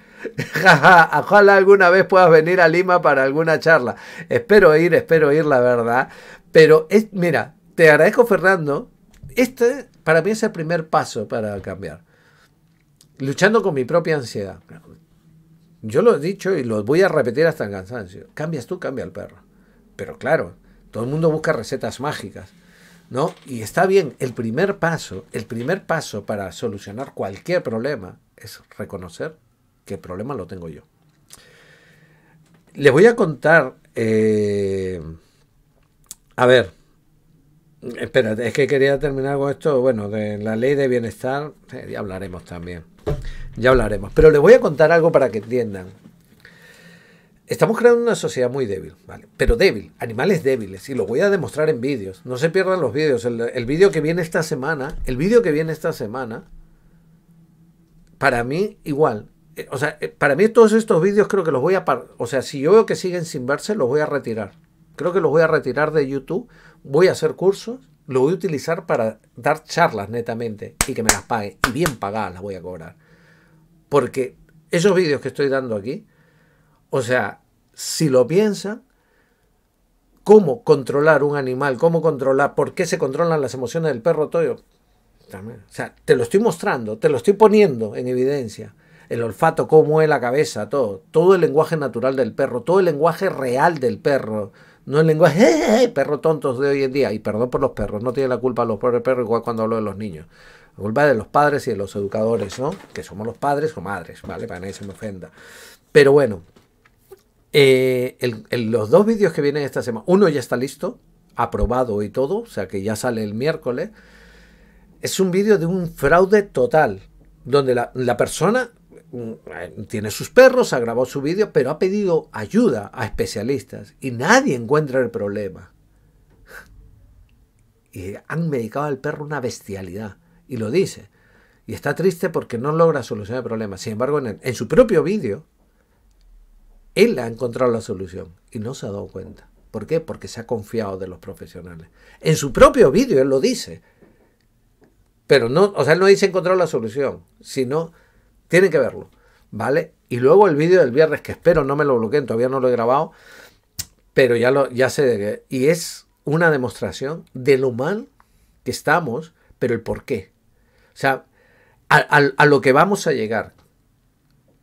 Jaja, ojalá alguna vez puedas venir a Lima para alguna charla. Espero ir, espero ir, la verdad. Pero mira, te agradezco Fernando. Este para mí es el primer paso para cambiar. Luchando con mi propia ansiedad. Yo lo he dicho y lo voy a repetir hasta el cansancio. Cambias tú, cambia el perro. Pero claro, todo el mundo busca recetas mágicas. ¿No? Y está bien, el primer paso, el primer paso para solucionar cualquier problema es reconocer que el problema lo tengo yo. Les voy a contar, eh, a ver, espera es que quería terminar con esto, bueno, de la ley de bienestar, eh, ya hablaremos también. Ya hablaremos. Pero les voy a contar algo para que entiendan. Estamos creando una sociedad muy débil, ¿vale? Pero débil, animales débiles, y lo voy a demostrar en vídeos. No se pierdan los vídeos. El, vídeo que viene esta semana, el vídeo que viene esta semana, para mí igual. Eh, o sea, eh, para mí todos estos vídeos creo que los voy a... O sea, si yo veo que siguen sin verse, los voy a retirar. Creo que los voy a retirar de YouTube. Voy a hacer cursos lo voy a utilizar para dar charlas netamente y que me las pague. Y bien pagadas las voy a cobrar. Porque esos vídeos que estoy dando aquí, o sea, si lo piensan, cómo controlar un animal, cómo controlar, por qué se controlan las emociones del perro toyo. También. O sea, te lo estoy mostrando, te lo estoy poniendo en evidencia. El olfato, cómo es la cabeza, todo. Todo el lenguaje natural del perro, todo el lenguaje real del perro. No el lenguaje, perro tontos de hoy en día. Y perdón por los perros, no tiene la culpa los pobres perros, igual cuando hablo de los niños. La culpa es de los padres y de los educadores, ¿no? Que somos los padres o madres, ¿vale? Para que nadie se me ofenda. Pero bueno, eh, los dos vídeos que vienen esta semana, uno ya está listo, aprobado y todo, o sea que ya sale el miércoles. Es un vídeo de un fraude total, donde la persona eh, tiene sus perros, ha grabado su vídeo, pero ha pedido ayuda a especialistas y nadie encuentra el problema. Y han medicado al perro una bestialidad. Y lo dice. Y está triste porque no logra solucionar el problema. Sin embargo, en, su propio vídeo, él ha encontrado la solución y no se ha dado cuenta. ¿Por qué? Porque se ha confiado de los profesionales. En su propio vídeo él lo dice. Pero no, o sea, él no dice encontrar la solución, sino tienen que verlo, ¿vale? Y luego el vídeo del viernes, que espero no me lo bloqueen, todavía no lo he grabado, pero ya, lo, ya sé Y es una demostración de lo mal que estamos, pero el por qué. O sea, a, lo que vamos a llegar.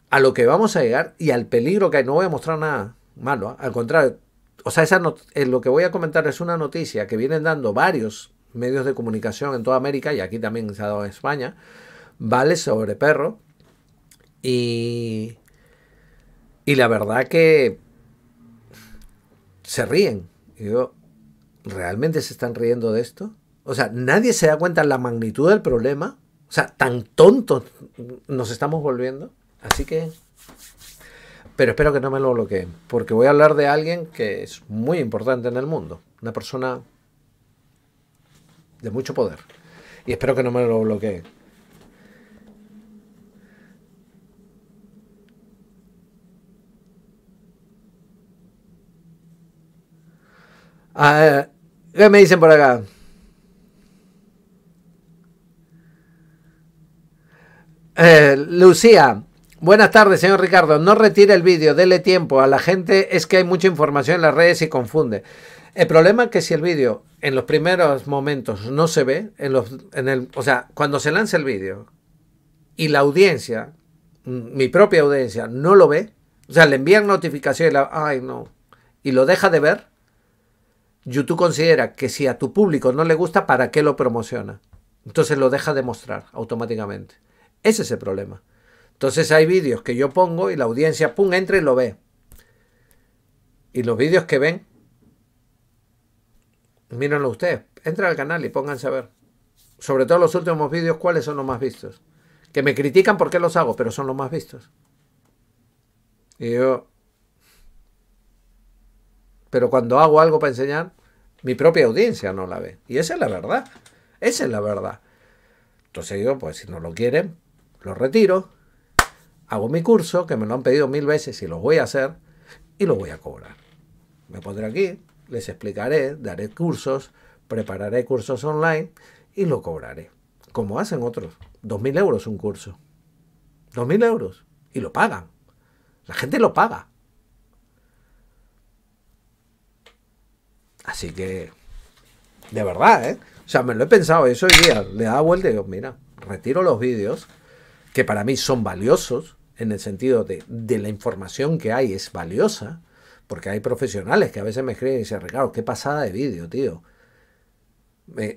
A lo que vamos a llegar y al peligro que hay. No voy a mostrar nada malo, ¿eh? al contrario. O sea, esa eh, lo que voy a comentar es una noticia que vienen dando varios medios de comunicación en toda América y aquí también se ha dado en España, ¿vale? Sobre perros y, la verdad que se ríen. yo, ¿realmente se están riendo de esto? O sea, nadie se da cuenta de la magnitud del problema. O sea, tan tontos nos estamos volviendo. Así que... Pero espero que no me lo bloqueen, porque voy a hablar de alguien que es muy importante en el mundo. Una persona de mucho poder. Y espero que no me lo bloqueen. Ah, ¿Qué me dicen por acá? Eh, Lucía, buenas tardes, señor Ricardo. No retire el vídeo, dele tiempo. A la gente es que hay mucha información en las redes y confunde. El problema es que si el vídeo en los primeros momentos no se ve, en los, en el, o sea, cuando se lanza el vídeo y la audiencia, mi propia audiencia, no lo ve, o sea, le envían notificaciones, no, y lo deja de ver, YouTube considera que si a tu público no le gusta, ¿para qué lo promociona? Entonces lo deja de mostrar automáticamente. Ese es el problema. Entonces hay vídeos que yo pongo y la audiencia, pum, entra y lo ve. Y los vídeos que ven, mírenlo ustedes. Entra al canal y pónganse a ver. Sobre todo los últimos vídeos, ¿cuáles son los más vistos? Que me critican porque los hago, pero son los más vistos. Y yo pero cuando hago algo para enseñar, mi propia audiencia no la ve. Y esa es la verdad. Esa es la verdad. Entonces yo, pues si no lo quieren, lo retiro, hago mi curso, que me lo han pedido mil veces y lo voy a hacer, y lo voy a cobrar. Me pondré aquí, les explicaré, daré cursos, prepararé cursos online y lo cobraré. Como hacen otros. Dos mil euros un curso. Dos mil euros. Y lo pagan. La gente lo paga. Así que, de verdad, ¿eh? O sea, me lo he pensado, eso hoy día le da vuelta y digo, mira, retiro los vídeos, que para mí son valiosos, en el sentido de, la información que hay es valiosa, porque hay profesionales que a veces me escriben y dicen, Ricardo, qué pasada de vídeo, tío.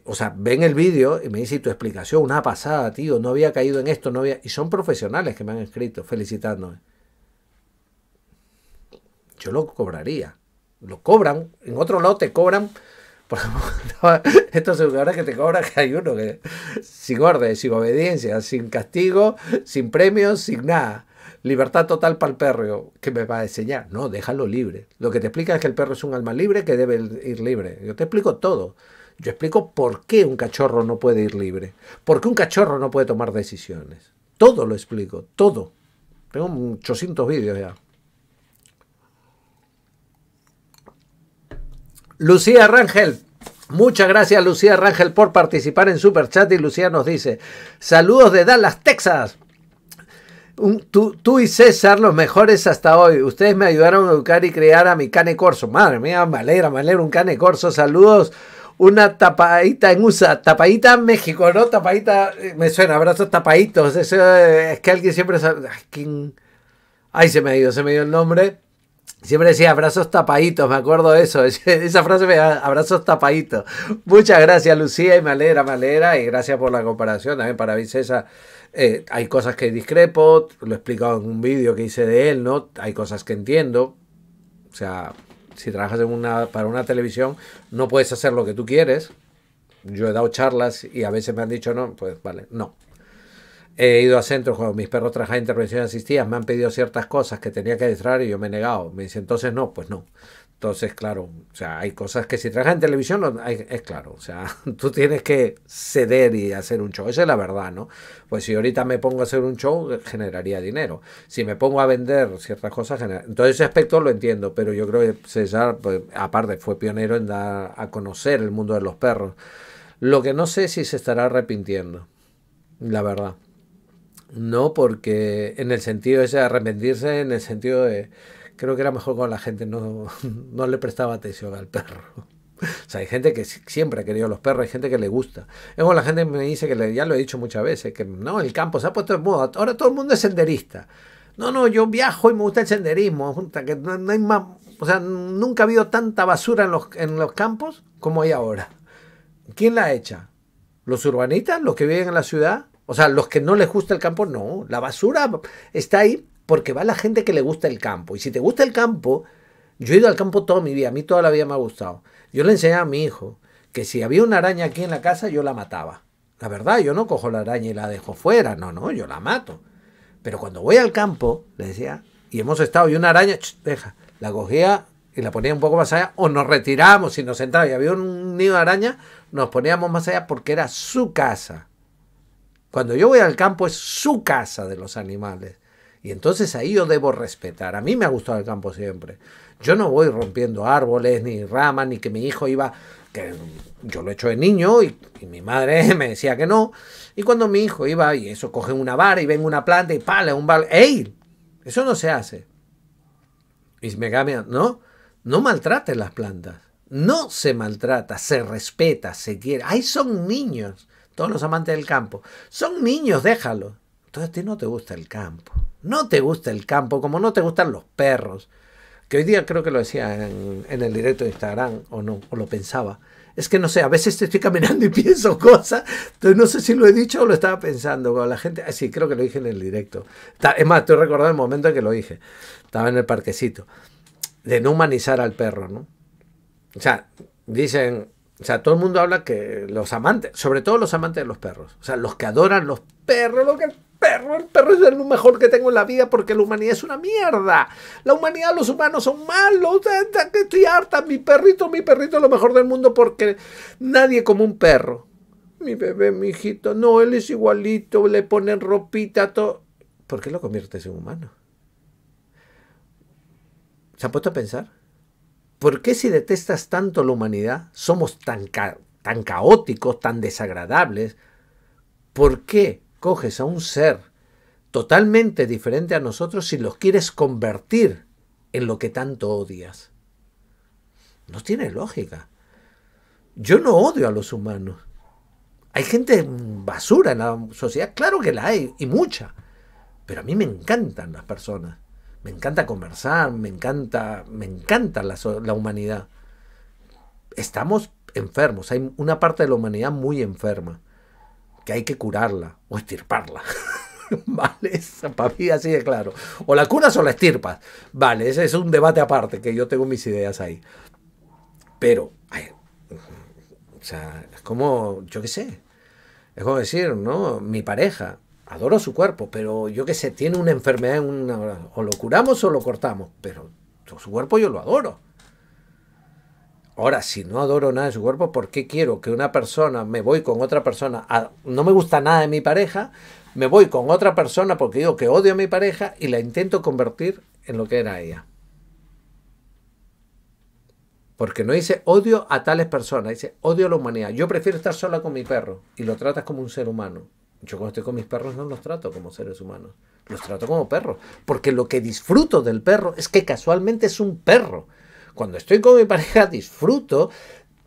o sea, ven el vídeo y me dicen tu explicación, una pasada, tío, no había caído en esto, no había... Y son profesionales que me han escrito felicitándome. Yo lo cobraría lo cobran, en otro lado te cobran. Por estos educadores que te cobran, que hay uno que sin orden, sin obediencia, sin castigo, sin premios, sin nada. Libertad total para el perro, que me va a enseñar. No, déjalo libre. Lo que te explica es que el perro es un alma libre que debe ir libre. Yo te explico todo. Yo explico por qué un cachorro no puede ir libre, por qué un cachorro no puede tomar decisiones. Todo lo explico, todo. Tengo 800 vídeos ya. Lucía Rangel. Muchas gracias Lucía Rangel por participar en Chat y Lucía nos dice, saludos de Dallas, Texas. tú, y César, los mejores hasta hoy. Ustedes me ayudaron a educar y crear a mi cane corso. Madre mía, me alegra, me alegra un cane corso. Saludos. Una tapadita en USA, tapadita en México, ¿no? Tapadita, eh, me suena, abrazos tapaditos. Eh, es que alguien siempre sabe. Ay, se me dio, se me dio el nombre. Siempre decía abrazos tapaditos, me acuerdo de eso. Esa frase me abrazos tapaditos. Muchas gracias, Lucía, y me alegra, y gracias por la comparación. También para mí eh, hay cosas que discrepo, lo he explicado en un vídeo que hice de él, ¿no? Hay cosas que entiendo. O sea, si trabajas en una, para una televisión, no puedes hacer lo que tú quieres. Yo he dado charlas y a veces me han dicho, no, pues vale, no. He ido a centros cuando mis perros trabajaban intervención asistías, me han pedido ciertas cosas que tenía que hacer y yo me he negado. Me dice, entonces no, pues no. Entonces, claro, o sea, hay cosas que si trabajas en televisión, es claro, o sea, tú tienes que ceder y hacer un show. Esa es la verdad, ¿no? Pues si ahorita me pongo a hacer un show, generaría dinero. Si me pongo a vender ciertas cosas, entonces ese aspecto lo entiendo, pero yo creo que César, pues, aparte, fue pionero en dar a conocer el mundo de los perros. Lo que no sé si se estará arrepintiendo, la verdad. No, porque en el sentido de arrepentirse, en el sentido de. Creo que era mejor cuando la gente, no, no le prestaba atención al perro. O sea, hay gente que siempre ha querido los perros, hay gente que le gusta. Es como la gente me dice que ya lo he dicho muchas veces, que no, el campo se ha puesto de moda, ahora todo el mundo es senderista. No, no, yo viajo y me gusta el senderismo, que no, hay más, o sea, nunca ha habido tanta basura en los, en los campos como hay ahora. ¿Quién la echa? ¿Los urbanistas, los que viven en la ciudad? O sea, los que no les gusta el campo, no. La basura está ahí porque va la gente que le gusta el campo. Y si te gusta el campo, yo he ido al campo toda mi vida, a mí toda la vida me ha gustado. Yo le enseñaba a mi hijo que si había una araña aquí en la casa, yo la mataba. La verdad, yo no cojo la araña y la dejo fuera, no, no, yo la mato. Pero cuando voy al campo, le decía, y hemos estado, y una araña, deja, la cogía y la ponía un poco más allá, o nos retirábamos y nos sentábamos y había un nido de araña, nos poníamos más allá porque era su casa. Cuando yo voy al campo es su casa de los animales. Y entonces ahí yo debo respetar. A mí me ha gustado el campo siempre. Yo no voy rompiendo árboles, ni ramas, ni que mi hijo iba, que yo lo he hecho de niño y, mi madre me decía que no. Y cuando mi hijo iba y eso, coge una vara y ven una planta y pala, un bal... ¡Ey! Eso no se hace. Y me cambian, no, no maltraten las plantas. No se maltrata, se respeta, se quiere. Ahí son niños todos los amantes del campo. Son niños, déjalo. Entonces a ti no te gusta el campo. No te gusta el campo, como no te gustan los perros. Que hoy día creo que lo decía en, el directo de Instagram, o no, o lo pensaba. Es que no sé, a veces estoy caminando y pienso cosas. Entonces no sé si lo he dicho o lo estaba pensando con la gente. Ah, sí, creo que lo dije en el directo. Es más, estoy recordando el momento en que lo dije. Estaba en el parquecito. De no humanizar al perro, ¿no? O sea, dicen, o sea, todo el mundo habla que los amantes, sobre todo los amantes de los perros, o sea, los que adoran los perros, lo que el perro, el perro es lo mejor que tengo en la vida porque la humanidad es una mierda. La humanidad, los humanos son malos. que Estoy harta, mi perrito, mi perrito es lo mejor del mundo porque nadie como un perro. Mi bebé, mi hijito, no, él es igualito, le ponen ropita, todo. ¿Por qué lo conviertes en humano? ¿Se ha puesto a pensar? ¿Por qué si detestas tanto la humanidad, somos tan, tan caóticos, tan desagradables? ¿Por qué coges a un ser totalmente diferente a nosotros si los quieres convertir en lo que tanto odias? No tiene lógica. Yo no odio a los humanos. Hay gente basura en la sociedad, claro que la hay, y mucha. Pero a mí me encantan las personas me encanta conversar, me encanta, me encanta la, humanidad. Estamos enfermos, hay una parte de la humanidad muy enferma, que hay que curarla o estirparla. Vale, esa para mí así claro. O la curas o la estirpas. Vale, ese es un debate aparte, que yo tengo mis ideas ahí. Pero, o sea, es como, yo qué sé, es como decir, ¿no? Mi pareja, adoro su cuerpo, pero yo que sé, tiene una enfermedad, una, o lo curamos o lo cortamos, pero su cuerpo yo lo adoro. Ahora, si no adoro nada de su cuerpo, ¿por qué quiero que una persona, me voy con otra persona, no me gusta nada de mi pareja, me voy con otra persona porque digo que odio a mi pareja y la intento convertir en lo que era ella? Porque no dice odio a tales personas, dice odio a la humanidad. Yo prefiero estar sola con mi perro y lo tratas como un ser humano. Yo cuando estoy con mis perros no los trato como seres humanos, los trato como perros, porque lo que disfruto del perro es que casualmente es un perro. Cuando estoy con mi pareja disfruto,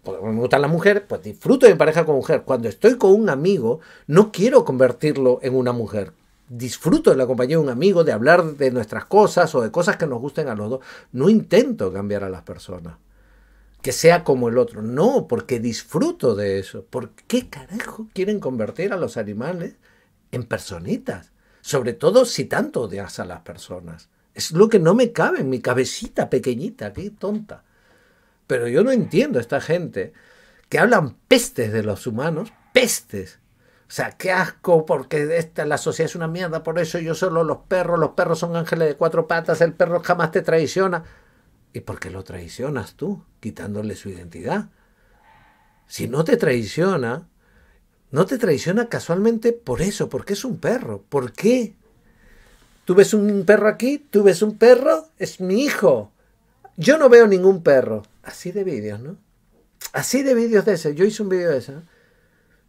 porque me gusta la mujer, pues disfruto de mi pareja con mujer. Cuando estoy con un amigo, no quiero convertirlo en una mujer. Disfruto de la compañía de un amigo, de hablar de nuestras cosas o de cosas que nos gusten a los dos. No intento cambiar a las personas que sea como el otro. No, porque disfruto de eso. ¿Por qué carajo quieren convertir a los animales en personitas? Sobre todo si tanto odias a las personas. Es lo que no me cabe en mi cabecita pequeñita, qué tonta. Pero yo no entiendo a esta gente que hablan pestes de los humanos, pestes. O sea, qué asco, porque esta, la sociedad es una mierda, por eso yo solo los perros, los perros son ángeles de cuatro patas, el perro jamás te traiciona. ¿Y por qué lo traicionas tú, quitándole su identidad? Si no te traiciona, no te traiciona casualmente por eso, porque es un perro. ¿Por qué? Tú ves un perro aquí, tú ves un perro, es mi hijo. Yo no veo ningún perro. Así de vídeos, ¿no? Así de vídeos de ese. Yo hice un vídeo de ese.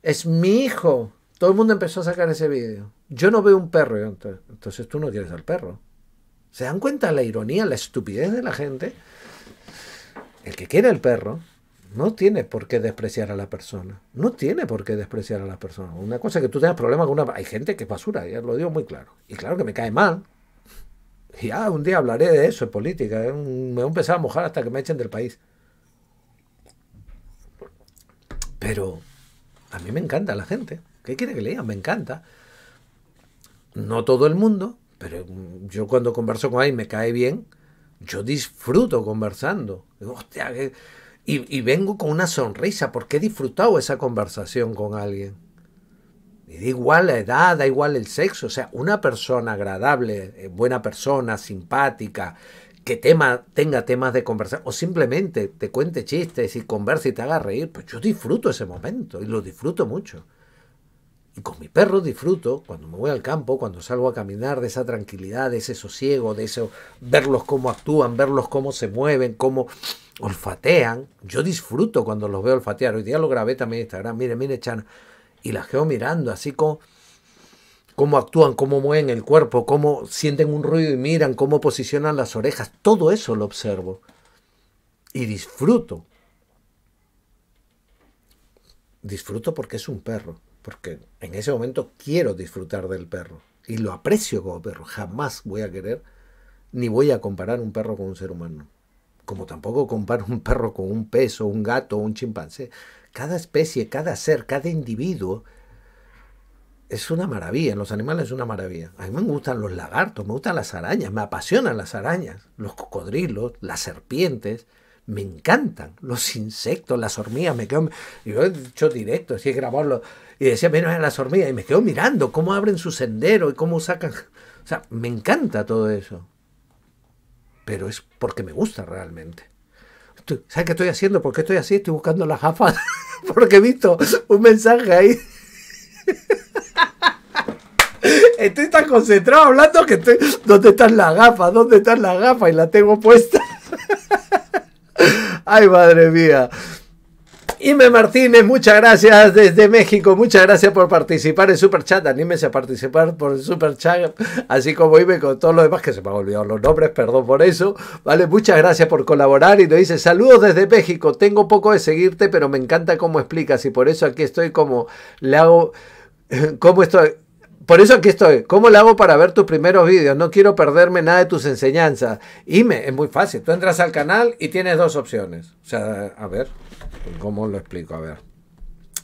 Es mi hijo. Todo el mundo empezó a sacar ese vídeo. Yo no veo un perro. Entonces, tú no quieres al perro. ¿Se dan cuenta la ironía, la estupidez de la gente? El que quiere el perro no tiene por qué despreciar a la persona. No tiene por qué despreciar a la persona. Una cosa es que tú tengas problemas con una... Hay gente que es basura, ya lo digo muy claro. Y claro que me cae mal. Y ah, un día hablaré de eso, en política. ¿eh? Me voy a empezar a mojar hasta que me echen del país. Pero a mí me encanta la gente. ¿Qué quiere que le digan? Me encanta. No todo el mundo, pero mm, yo cuando converso con alguien me cae bien, yo disfruto conversando. y, vengo con una sonrisa porque he disfrutado esa conversación con alguien. Y da igual la edad, da igual el sexo. O sea, una persona agradable, eh, buena persona, simpática, que tema, tenga temas de conversación o simplemente te cuente chistes y conversa y te haga reír, pues yo disfruto ese momento y lo disfruto mucho. Y con mi perro disfruto cuando me voy al campo, cuando salgo a caminar, de esa tranquilidad, de ese sosiego, de eso, verlos cómo actúan, verlos cómo se mueven, cómo olfatean. Yo disfruto cuando los veo olfatear. Hoy día lo grabé también en Instagram. Mire, mire, chana. Y las veo mirando, así como cómo actúan, cómo mueven el cuerpo, cómo sienten un ruido y miran, cómo posicionan las orejas. Todo eso lo observo y disfruto. Disfruto porque es un perro porque en ese momento quiero disfrutar del perro y lo aprecio como perro. Jamás voy a querer ni voy a comparar un perro con un ser humano. Como tampoco comparo un perro con un peso, un gato, un chimpancé. Cada especie, cada ser, cada individuo es una maravilla. Los animales es una maravilla. A mí me gustan los lagartos, me gustan las arañas, me apasionan las arañas, los cocodrilos, las serpientes me encantan los insectos, las hormigas, me quedo, yo he dicho directo, si he grabado y decía, menos en las hormigas, y me quedo mirando cómo abren su sendero y cómo sacan. O sea, me encanta todo eso. Pero es porque me gusta realmente. ¿Sabes qué estoy haciendo? ¿Por qué estoy así? Estoy buscando las gafas. porque he visto un mensaje ahí. Estoy tan concentrado hablando que estoy. ¿Dónde están las gafas? ¿Dónde están las gafas? Y la tengo puesta. Ay, madre mía. Ime Martínez, muchas gracias desde México, muchas gracias por participar en Super Chat, anímese a participar por Super Chat, así como Ime con todos los demás, que se me han olvidado los nombres, perdón por eso, ¿vale? Muchas gracias por colaborar y nos dice, saludos desde México, tengo poco de seguirte, pero me encanta cómo explicas y por eso aquí estoy como le hago, cómo estoy, por eso aquí estoy. ¿Cómo le hago para ver tus primeros vídeos? No quiero perderme nada de tus enseñanzas. Ime, es muy fácil. Tú entras al canal y tienes dos opciones. O sea, a ver, ¿Cómo lo explico? A ver.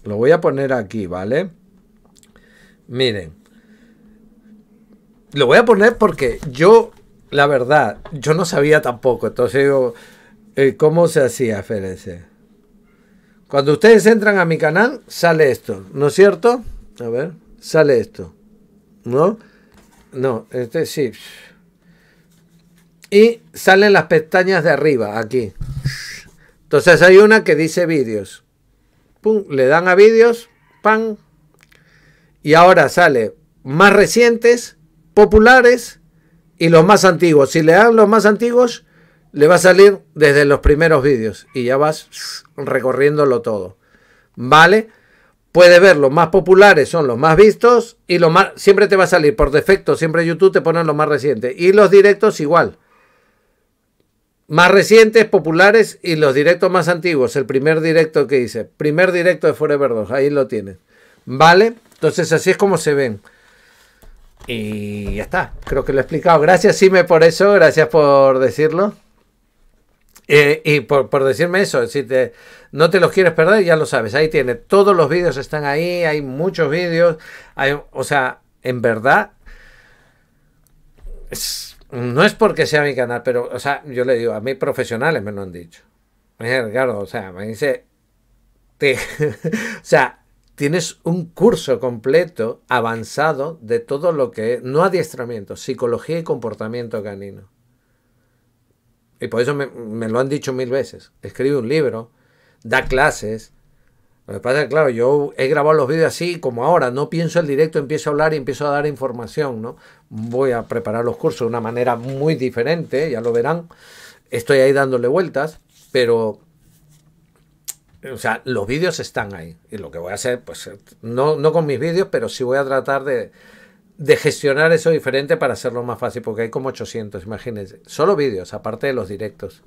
Lo voy a poner aquí, ¿vale? Miren. Lo voy a poner porque yo, la verdad, yo no sabía tampoco. Entonces digo, eh, ¿cómo se hacía? Espérense. Cuando ustedes entran a mi canal, sale esto, ¿no es cierto? A ver, sale esto. ¿No? No, este sí. Y salen las pestañas de arriba, aquí. Entonces hay una que dice vídeos. le dan a vídeos, pan. Y ahora sale más recientes, populares y los más antiguos. Si le dan los más antiguos, le va a salir desde los primeros vídeos y ya vas recorriéndolo todo. ¿Vale? Puede ver los más populares, son los más vistos y lo más siempre te va a salir por defecto, siempre YouTube te pone los más recientes y los directos igual más recientes, populares y los directos más antiguos. El primer directo que hice. Primer directo de Forever 2. Ahí lo tienen. ¿Vale? Entonces así es como se ven. Y ya está. Creo que lo he explicado. Gracias, Sime, por eso. Gracias por decirlo. Eh, y por, decirme eso, si te, no te los quieres perder, ya lo sabes, ahí tiene, todos los vídeos están ahí, hay muchos vídeos, o sea, en verdad, es, no es porque sea mi canal, pero, o sea, yo le digo, a mí profesionales me lo han dicho. Me o sea, me dice, o sea, tienes un curso completo, avanzado, de todo lo que es, no adiestramiento, psicología y comportamiento canino. Y por eso me, me lo han dicho mil veces. Escribe un libro, da clases, lo que claro, yo he grabado los vídeos así como ahora, no pienso el directo, empiezo a hablar y empiezo a dar información, ¿no? Voy a preparar los cursos de una manera muy diferente, ya lo verán. Estoy ahí dándole vueltas, pero o sea, los vídeos están ahí. Y lo que voy a hacer, pues, no, con mis vídeos, pero sí voy a tratar de, de, gestionar eso diferente para hacerlo más fácil, porque hay como 800, imagínense. Solo vídeos, aparte de los directos.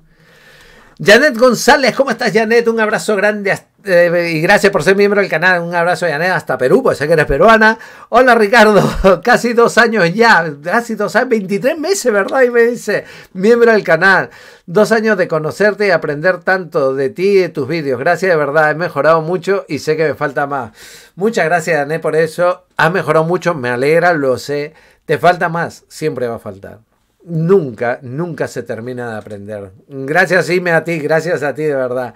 Janet González, ¿cómo estás, Janet? Un abrazo grande hasta eh, y gracias por ser miembro del canal. Un abrazo, Yanet, hasta Perú, pues sé que eres peruana. Hola, Ricardo. Casi dos años ya, casi dos años, 23 meses, ¿verdad? Y me dice, miembro del canal. Dos años de conocerte y aprender tanto de ti y de tus vídeos. Gracias, de verdad. He mejorado mucho y sé que me falta más. Muchas gracias, Yanet, por eso. Has mejorado mucho, me alegra, lo sé. Te falta más, siempre va a faltar nunca, nunca se termina de aprender. Gracias, Ime, a ti, gracias a ti, de verdad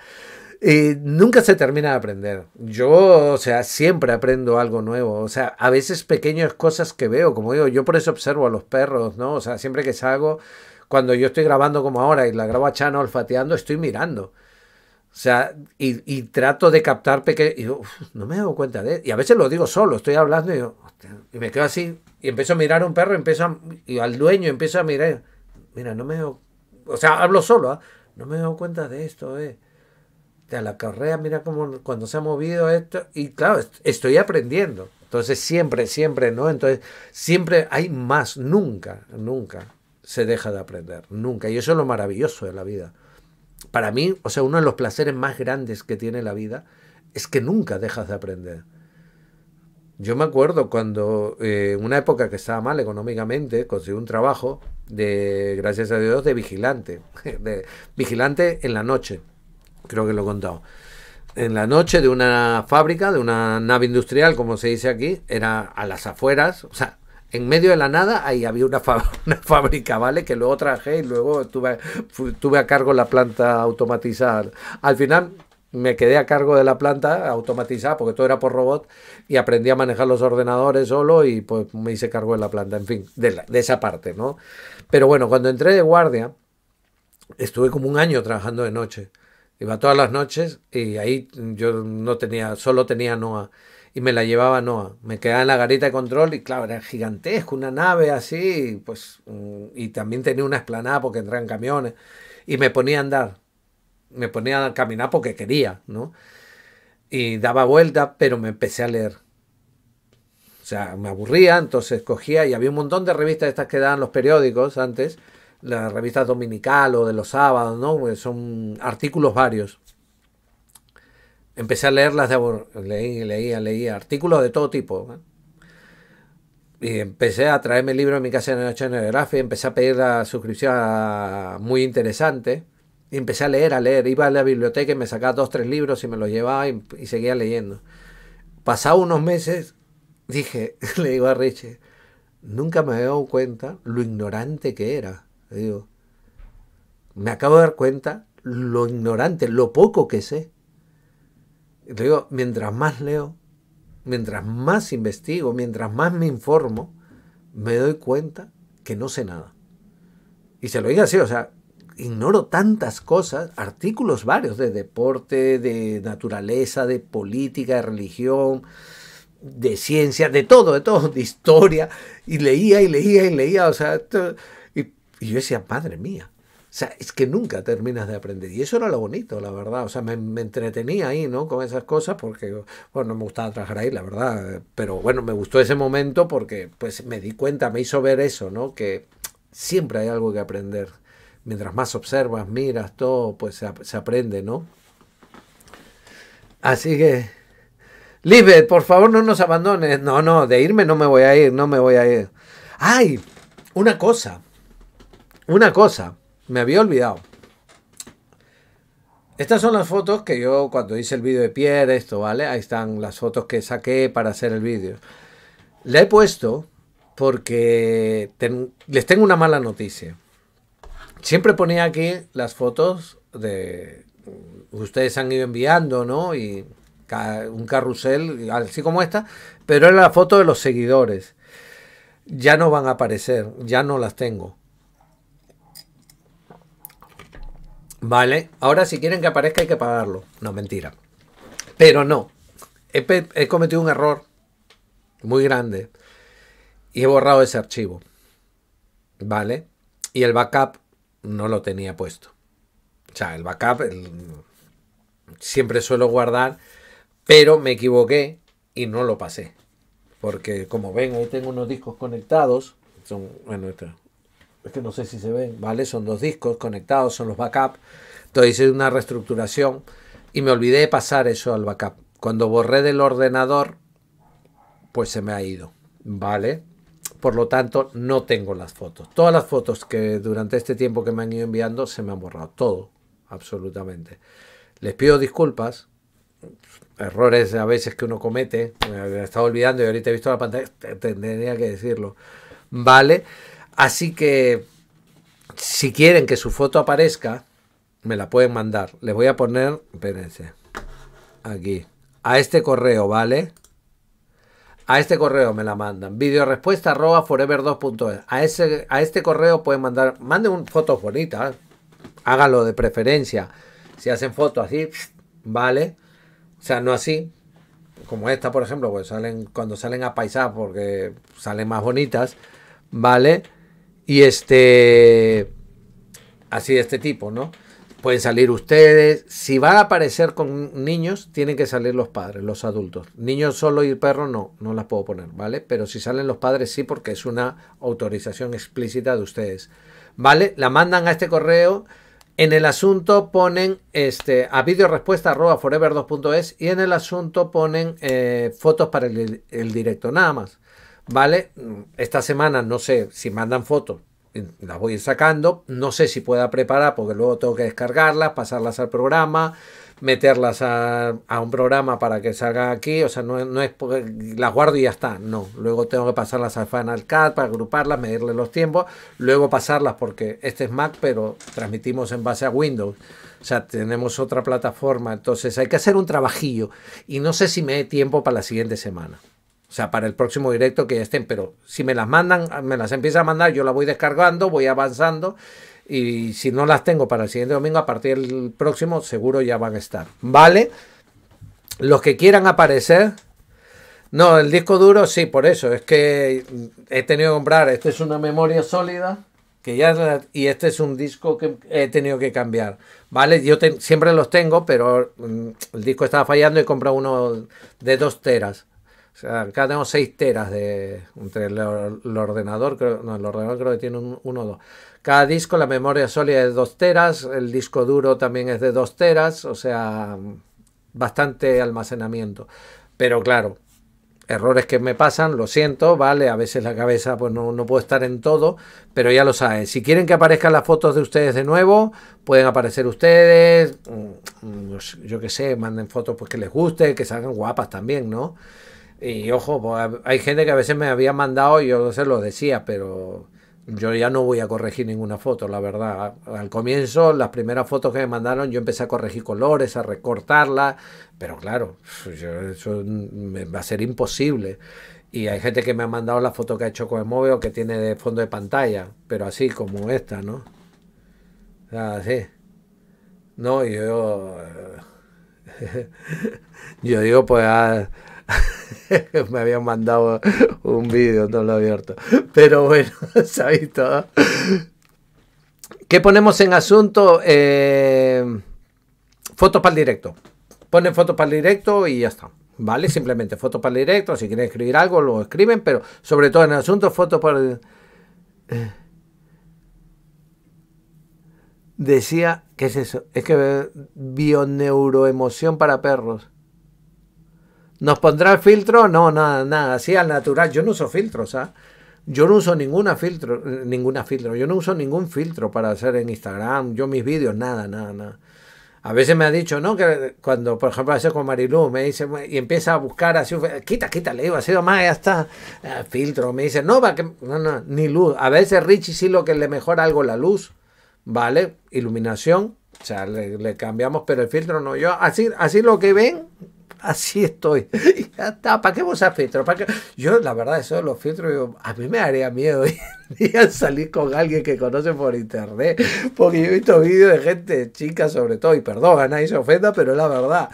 y eh, nunca se termina de aprender. Yo, o sea, siempre aprendo algo nuevo. O sea, a veces pequeñas cosas que veo, como digo, yo por eso observo a los perros, ¿no? O sea, siempre que salgo, cuando yo estoy grabando como ahora y la grabo a Chano olfateando, estoy mirando. O sea, y, trato de captar pequeños. Y digo, no me doy cuenta de. Y a veces lo digo solo, estoy hablando y, digo, y me quedo así. Y empiezo a mirar a un perro, empiezo y al dueño empiezo a mirar. Mira, no me O sea, hablo solo, ¿ah? no me doy cuenta de esto, ¿eh? a la carrera, mira cómo cuando se ha movido esto, y claro, estoy aprendiendo. Entonces siempre, siempre, ¿no? Entonces siempre hay más, nunca, nunca se deja de aprender, nunca. Y eso es lo maravilloso de la vida. Para mí, o sea, uno de los placeres más grandes que tiene la vida es que nunca dejas de aprender. Yo me acuerdo cuando, en eh, una época que estaba mal económicamente, conseguí un trabajo de, gracias a Dios, de vigilante, de vigilante en la noche creo que lo he contado. En la noche de una fábrica, de una nave industrial, como se dice aquí, era a las afueras, o sea, en medio de la nada, ahí había una, fábrica, ¿vale? Que luego traje y luego estuve, tuve a cargo la planta automatizada. Al final me quedé a cargo de la planta automatizada, porque todo era por robot, y aprendí a manejar los ordenadores solo y pues me hice cargo de la planta, en fin, de esa parte, ¿no? Pero bueno, cuando entré de guardia, estuve como un año trabajando de noche. Iba todas las noches y ahí yo no tenía, solo tenía Noah y me la llevaba Noah. Me quedaba en la garita de control y claro, era gigantesco, una nave así, pues, mm, y también tenía una esplanada porque entraban camiones y me ponía a andar, me ponía a caminar porque quería, ¿no? Y daba vuelta, pero me empecé a leer. O sea, me aburría, entonces cogía y había un montón de revistas estas que daban los periódicos antes la revista dominical o de los sábados, ¿no? Pues son artículos varios. Empecé a leerlas, de, leí, leía, leía, artículos de todo tipo. y empecé a traerme libros libro de mi casa en el en empecé a pedir la suscripción muy interesante, y empecé a leer, a leer, iba a la biblioteca y me sacaba dos, tres libros y me los llevaba y, seguía leyendo. Pasados unos meses, dije, le digo a Richie, nunca me había dado cuenta lo ignorante que era. Digo, me acabo de dar cuenta lo ignorante, lo poco que sé. Digo, mientras más leo, mientras más investigo, mientras más me informo, me doy cuenta que no sé nada. Y se lo digo así, o sea, ignoro tantas cosas, artículos varios de deporte, de naturaleza, de política, de religión, de ciencia, de todo, de todo, de historia, y leía y leía y leía, o sea, y yo decía, madre mía. O sea, es que nunca terminas de aprender. Y eso era lo bonito, la verdad. O sea, me, entretenía ahí, ¿no? Con esas cosas porque, bueno, no me gustaba trabajar ahí, la verdad. Pero bueno, me gustó ese momento porque, pues, me di cuenta, me hizo ver eso, ¿no? Que siempre hay algo que aprender. Mientras más observas, miras, todo, pues se, se aprende, ¿no? Así que, Lisbeth, por favor no nos abandones. No, no, de irme no me voy a ir, no me voy a ir. ¡Ay! Una cosa una cosa, me había olvidado. Estas son las fotos que yo cuando hice el vídeo de Pierre, esto, ¿vale? Ahí están las fotos que saqué para hacer el vídeo. Le he puesto porque les tengo una mala noticia. Siempre ponía aquí las fotos de... Ustedes han ido enviando, ¿no? Y un carrusel, así como esta, pero era la foto de los seguidores. Ya no van a aparecer, ya no las tengo. Vale, ahora si quieren que aparezca hay que pagarlo. No, mentira. Pero no, he, cometido un error muy grande y he borrado ese archivo. ¿Vale? Y el backup no lo tenía puesto. O sea, el backup siempre suelo guardar, pero me equivoqué y no lo pasé. Porque como ven, ahí tengo unos discos conectados. Son, bueno, es que no sé si se ven, ¿vale? Son dos discos conectados, son los backups. Entonces hice una reestructuración y me olvidé de pasar eso al backup. Cuando borré del ordenador, pues se me ha ido, ¿vale? Por lo tanto, no tengo las fotos. Todas las fotos que durante este tiempo que me han ido enviando se me han borrado. Todo, absolutamente. Les pido disculpas. Errores a veces que uno comete. Me estado olvidando y ahorita he visto la pantalla. Tendría que decirlo. ¿Vale? Así que si quieren que su foto aparezca, me la pueden mandar. Les voy a poner, espérense, aquí, a este correo, ¿vale? A este correo me la mandan. Videorespuesta arroba forever2.es. A, ese, a este correo pueden mandar, manden un, fotos bonitas. Hágalo de preferencia. Si hacen fotos así, ¿vale? O sea, no así, como esta, por ejemplo, pues salen, cuando salen a paisaje porque salen más bonitas, ¿vale? Y este, así de este tipo, ¿no? Pueden salir ustedes. Si van a aparecer con niños, tienen que salir los padres, los adultos. Niños solo y perro no, no las puedo poner, ¿vale? Pero si salen los padres sí, porque es una autorización explícita de ustedes, ¿vale? La mandan a este correo. En el asunto ponen este, a videorespuesta arroba forever2.es y en el asunto ponen eh, fotos para el directo, nada más. ¿vale? Esta semana no sé si mandan fotos, las voy a ir sacando, no sé si pueda preparar porque luego tengo que descargarlas, pasarlas al programa, meterlas a, un programa para que salgan aquí, o sea, no, es porque las guardo y ya está, no, luego tengo que pasarlas al Final Cut para agruparlas, medirle los tiempos, luego pasarlas porque este es Mac pero transmitimos en base a Windows. O sea, tenemos otra plataforma, entonces hay que hacer un trabajillo y no sé si me dé tiempo para la siguiente semana. O sea, para el próximo directo que ya estén. Pero si me las mandan, me las empieza a mandar, yo la voy descargando, voy avanzando. Y si no las tengo para el siguiente domingo, a partir del próximo seguro ya van a estar. ¿Vale? Los que quieran aparecer. No, el disco duro sí, por eso. Es que he tenido que comprar. Esta es una memoria sólida. Que ya, y este es un disco que he tenido que cambiar. ¿Vale? Yo siempre los tengo, pero mm, el disco estaba fallando y he comprado uno de dos teras acá tengo 6 teras de, entre el, ordenador, creo, no, el ordenador creo que tiene uno o dos. Cada disco, la memoria sólida es 2 teras, el disco duro también es de 2 teras, o sea, bastante almacenamiento. Pero claro, errores que me pasan, lo siento, ¿vale? A veces la cabeza pues no, no estar en todo, pero ya lo sabes. Si quieren que aparezcan las fotos de ustedes de nuevo, pueden aparecer ustedes, mm, mm, yo qué sé, manden fotos pues que les guste, que salgan guapas también, ¿no? Y ojo, hay gente que a veces me había mandado y yo se lo decía, pero yo ya no voy a corregir ninguna foto, la verdad. Al comienzo, las primeras fotos que me mandaron, yo empecé a corregir colores, a recortarlas, pero claro, eso va a ser imposible. Y hay gente que me ha mandado la foto que ha hecho con el móvil o que tiene de fondo de pantalla, pero así como esta, ¿no? Ah, sí. No, yo. yo digo, pues. Ah, me habían mandado un vídeo, no lo he abierto. Pero bueno, sabéis todo. ¿Qué ponemos en asunto? Eh, fotos para el directo. Ponen fotos para el directo y ya está. ¿Vale? Simplemente fotos para el directo. Si quieren escribir algo, lo escriben, pero sobre todo en el asunto, fotos para el. Eh, decía, ¿qué es eso? Es que bioneuroemoción para perros. ¿Nos pondrá filtro? No, nada, nada, así al natural. Yo no uso filtros, ¿ah? Yo no uso ninguna filtro, ninguna filtro. Yo no uso ningún filtro para hacer en Instagram, yo mis vídeos, nada, nada, nada. A veces me ha dicho, ¿no? Que cuando, por ejemplo, hace con Marilu, me dice, y empieza a buscar así, quita, quita, le digo, así oh, más, ya está, eh, filtro. Me dice, no, va que, no, no, ni luz. A veces Richie sí lo que le mejora algo la luz, ¿vale? Iluminación, o sea, le, le cambiamos, pero el filtro no. Yo, así, así lo que ven, así estoy. ¿para qué vos filtro? ¿Para Yo, la verdad, eso de los filtros, a mí me haría miedo hoy salir con alguien que conoce por internet, porque yo he visto vídeos de gente chica, sobre todo, y perdón, a nadie se ofenda, pero es la verdad,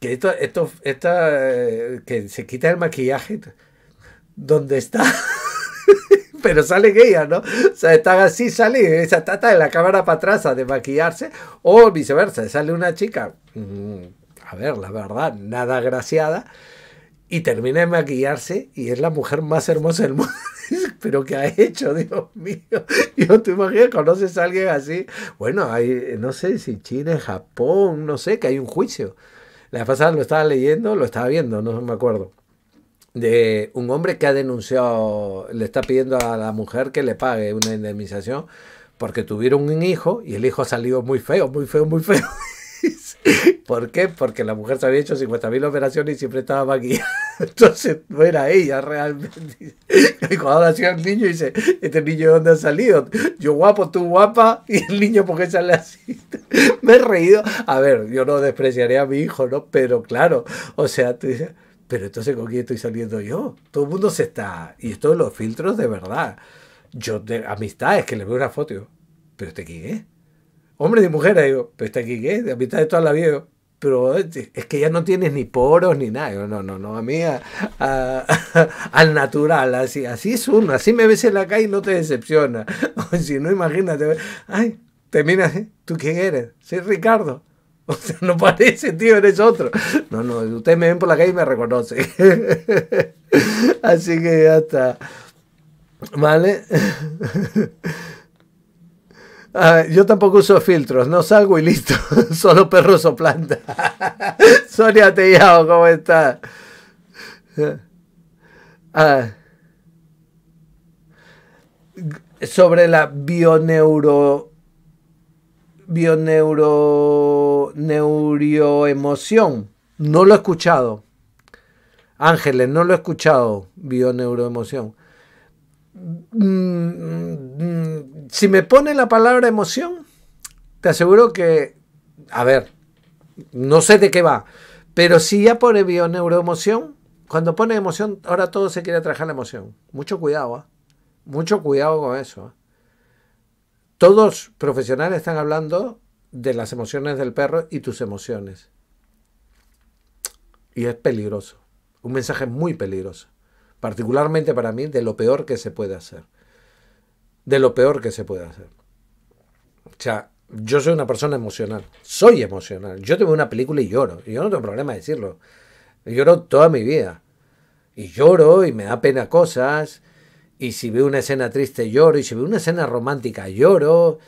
que esto, esto, esta, eh, que se quita el maquillaje, ¿dónde está? pero salen ella ¿no? O sea, están así, sale esa tata de la cámara para atrás a de maquillarse, o viceversa, sale una chica. Mm, a ver, la verdad, nada agraciada, y termina de maquillarse y es la mujer más hermosa del mundo. Pero ¿qué ha hecho, Dios mío? Yo te imaginas, conoces a alguien así. Bueno, hay, no sé si China, Japón, no sé, que hay un juicio. La pasada lo estaba leyendo, lo estaba viendo, no me acuerdo de un hombre que ha denunciado, le está pidiendo a la mujer que le pague una indemnización porque tuvieron un hijo y el hijo ha salido muy feo, muy feo, muy feo. ¿Por qué? Porque la mujer se había hecho 50.000 operaciones y siempre estaba maquillada. Entonces no era ella realmente. cuando nació el niño dice, ¿este niño de dónde ha salido? Yo guapo, tú guapa, y el niño ¿por qué sale así. Me he reído. A ver, yo no despreciaré a mi hijo, ¿no? Pero claro, o sea, tú pero entonces ¿con quién estoy saliendo yo? Todo el mundo se está... Y esto de los filtros de verdad. Yo, de amistades, que le veo una foto, ¿pero este quién es? Hombre y mujeres. Digo, pero está aquí, ¿qué? A mitad de toda la vida. pero es que ya no tienes ni poros ni nada. no, no, no, a mí al natural, así, así es uno. Así me ves en la calle y no te decepciona. O si no, imagínate, ay, te miras, ¿tú quién eres? Soy Ricardo. O sea, no parece, tío, eres otro. No, no, ustedes me ven por la calle y me reconocen. Así que ya está. ¿Vale? Ah, yo tampoco uso filtros, no salgo y listo. Solo perro o planta. Sonia ¿cómo estás? Ah, sobre la bioneuro bioneuro neuroemoción. No lo he escuchado. Ángeles, no lo he escuchado. Bioneuroemoción. Mm, mm, mm, si me pone la palabra emoción, te aseguro que, a ver, no sé de qué va, pero si ya pone bio neuroemoción, cuando pone emoción, ahora todo se quiere trabajar la emoción. Mucho cuidado, ¿ah? mucho cuidado con eso. ¿ah? Todos profesionales están hablando de las emociones del perro y tus emociones. Y es peligroso, un mensaje muy peligroso, particularmente para mí, de lo peor que se puede hacer de lo peor que se puede hacer. O sea, yo soy una persona emocional, soy emocional. Yo te veo una película y lloro, y yo no tengo problema de decirlo. Lloro toda mi vida. Y lloro y me da pena cosas. Y si veo una escena triste lloro, y si veo una escena romántica lloro.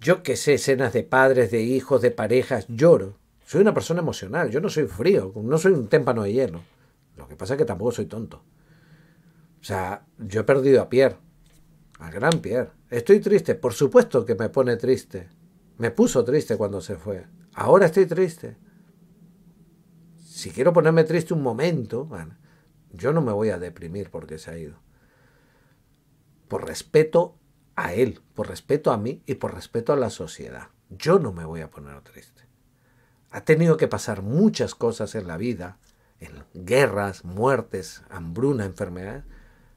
Yo que sé, escenas de padres, de hijos, de parejas, lloro. Soy una persona emocional, yo no soy frío, no soy un témpano de hielo. Lo que pasa es que tampoco soy tonto. O sea, yo he perdido a Pierre al gran Pierre. Estoy triste, por supuesto que me pone triste. Me puso triste cuando se fue. Ahora estoy triste. Si quiero ponerme triste un momento, yo no me voy a deprimir porque se ha ido. Por respeto a él, por respeto a mí y por respeto a la sociedad. Yo no me voy a poner triste. Ha tenido que pasar muchas cosas en la vida, en guerras, muertes, hambruna, enfermedad,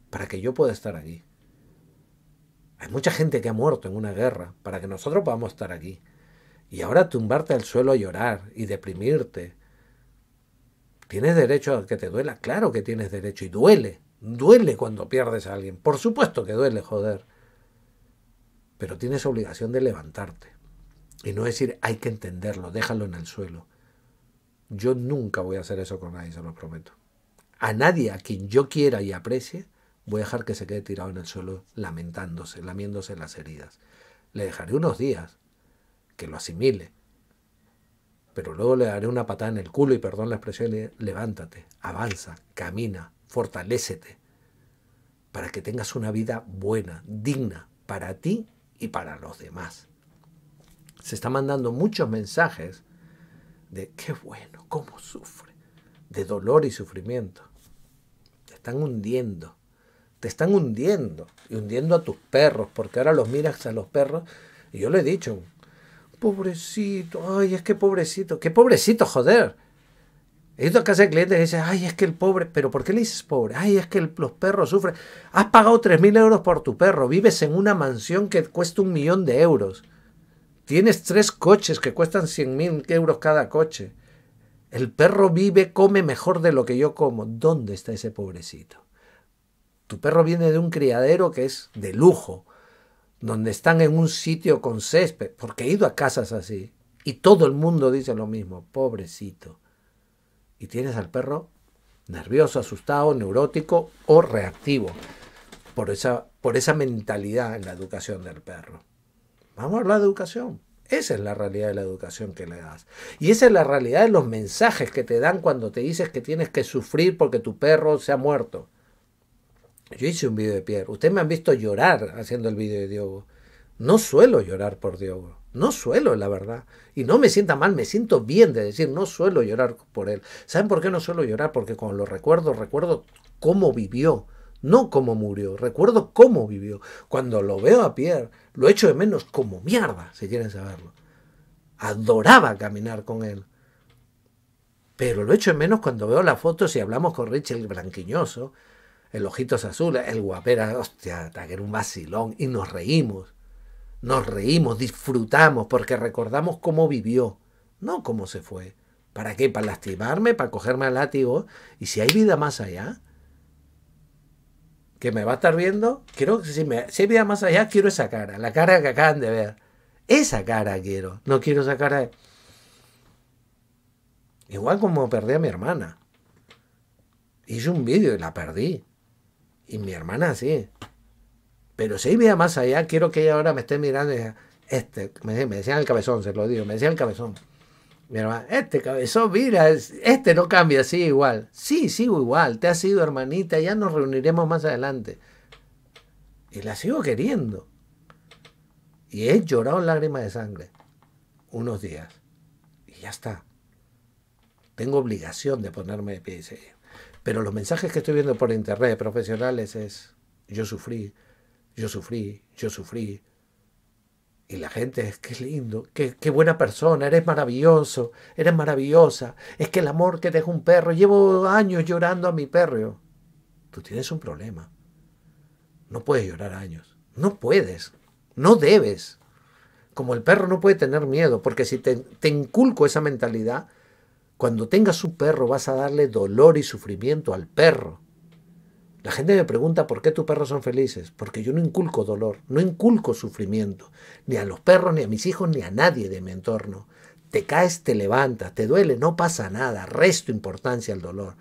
para que yo pueda estar allí. Hay mucha gente que ha muerto en una guerra para que nosotros podamos estar aquí. Y ahora tumbarte al suelo a llorar y deprimirte. ¿Tienes derecho a que te duela? Claro que tienes derecho. Y duele. Duele cuando pierdes a alguien. Por supuesto que duele, joder. Pero tienes obligación de levantarte. Y no decir, hay que entenderlo, déjalo en el suelo. Yo nunca voy a hacer eso con nadie, se lo prometo. A nadie a quien yo quiera y aprecie, voy a dejar que se quede tirado en el suelo lamentándose, lamiéndose las heridas. Le dejaré unos días, que lo asimile. Pero luego le daré una patada en el culo y perdón la expresión, levántate, avanza, camina, fortalécete, para que tengas una vida buena, digna, para ti y para los demás. Se están mandando muchos mensajes de qué bueno, cómo sufre, de dolor y sufrimiento. están hundiendo te están hundiendo y hundiendo a tus perros, porque ahora los miras a los perros y yo le he dicho, pobrecito, ay, es que pobrecito, qué pobrecito, joder. He ido a casa de clientes y ay, es que el pobre, pero ¿por qué le dices pobre? Ay, es que los perros sufren. Has pagado 3.000 euros por tu perro, vives en una mansión que cuesta un millón de euros, tienes tres coches que cuestan 100.000 euros cada coche. El perro vive, come mejor de lo que yo como. ¿Dónde está ese pobrecito? Tu perro viene de un criadero que es de lujo, donde están en un sitio con césped, porque he ido a casas así. Y todo el mundo dice lo mismo, pobrecito. Y tienes al perro nervioso, asustado, neurótico o reactivo por esa, por esa mentalidad en la educación del perro. Vamos a hablar de educación. Esa es la realidad de la educación que le das. Y esa es la realidad de los mensajes que te dan cuando te dices que tienes que sufrir porque tu perro se ha muerto. Yo hice un vídeo de Pierre. Ustedes me han visto llorar haciendo el vídeo de Diogo. No suelo llorar por Diogo. No suelo, la verdad. Y no me sienta mal, me siento bien de decir, no suelo llorar por él. ¿Saben por qué no suelo llorar? Porque cuando lo recuerdo, recuerdo cómo vivió, no cómo murió. Recuerdo cómo vivió. Cuando lo veo a Pierre, lo echo de menos como mierda, si quieren saberlo. Adoraba caminar con él. Pero lo echo de menos cuando veo las fotos y hablamos con Richard Branquiñoso el Ojitos Azules, el Guapera, hostia, que era un vacilón, y nos reímos, nos reímos, disfrutamos, porque recordamos cómo vivió, no cómo se fue. ¿Para qué? ¿Para lastimarme? ¿Para cogerme al látigo? ¿Y si hay vida más allá? ¿Que me va a estar viendo? Quiero que si, si hay vida más allá, quiero esa cara, la cara que acaban de ver. Esa cara quiero, no quiero esa cara Igual como perdí a mi hermana. Hice un vídeo y la perdí. Y mi hermana sí. Pero si veía más allá, quiero que ella ahora me esté mirando y diga, este, me decían, el cabezón, se lo digo, me decían el cabezón. Mi hermana, este cabezón, mira, este no cambia, sigue igual. Sí, sigo igual, te ha sido hermanita, ya nos reuniremos más adelante. Y la sigo queriendo. Y he llorado lágrimas de sangre unos días. Y ya está. Tengo obligación de ponerme de pie, pero los mensajes que estoy viendo por internet, profesionales, es yo sufrí, yo sufrí, yo sufrí. Y la gente es que lindo, qué, buena persona, eres maravilloso, eres maravillosa. Es que el amor que te un perro, llevo años llorando a mi perro. Tú tienes un problema. No puedes llorar años. No puedes. No debes. Como el perro no puede tener miedo, porque si te inculco esa mentalidad, cuando tengas un perro vas a darle dolor y sufrimiento al perro. La gente me pregunta por qué tus perros son felices. Porque yo no inculco dolor, no inculco sufrimiento, ni a los perros, ni a mis hijos, ni a nadie de mi entorno. Te caes, te levantas, te duele, no pasa nada, resto importancia al dolor.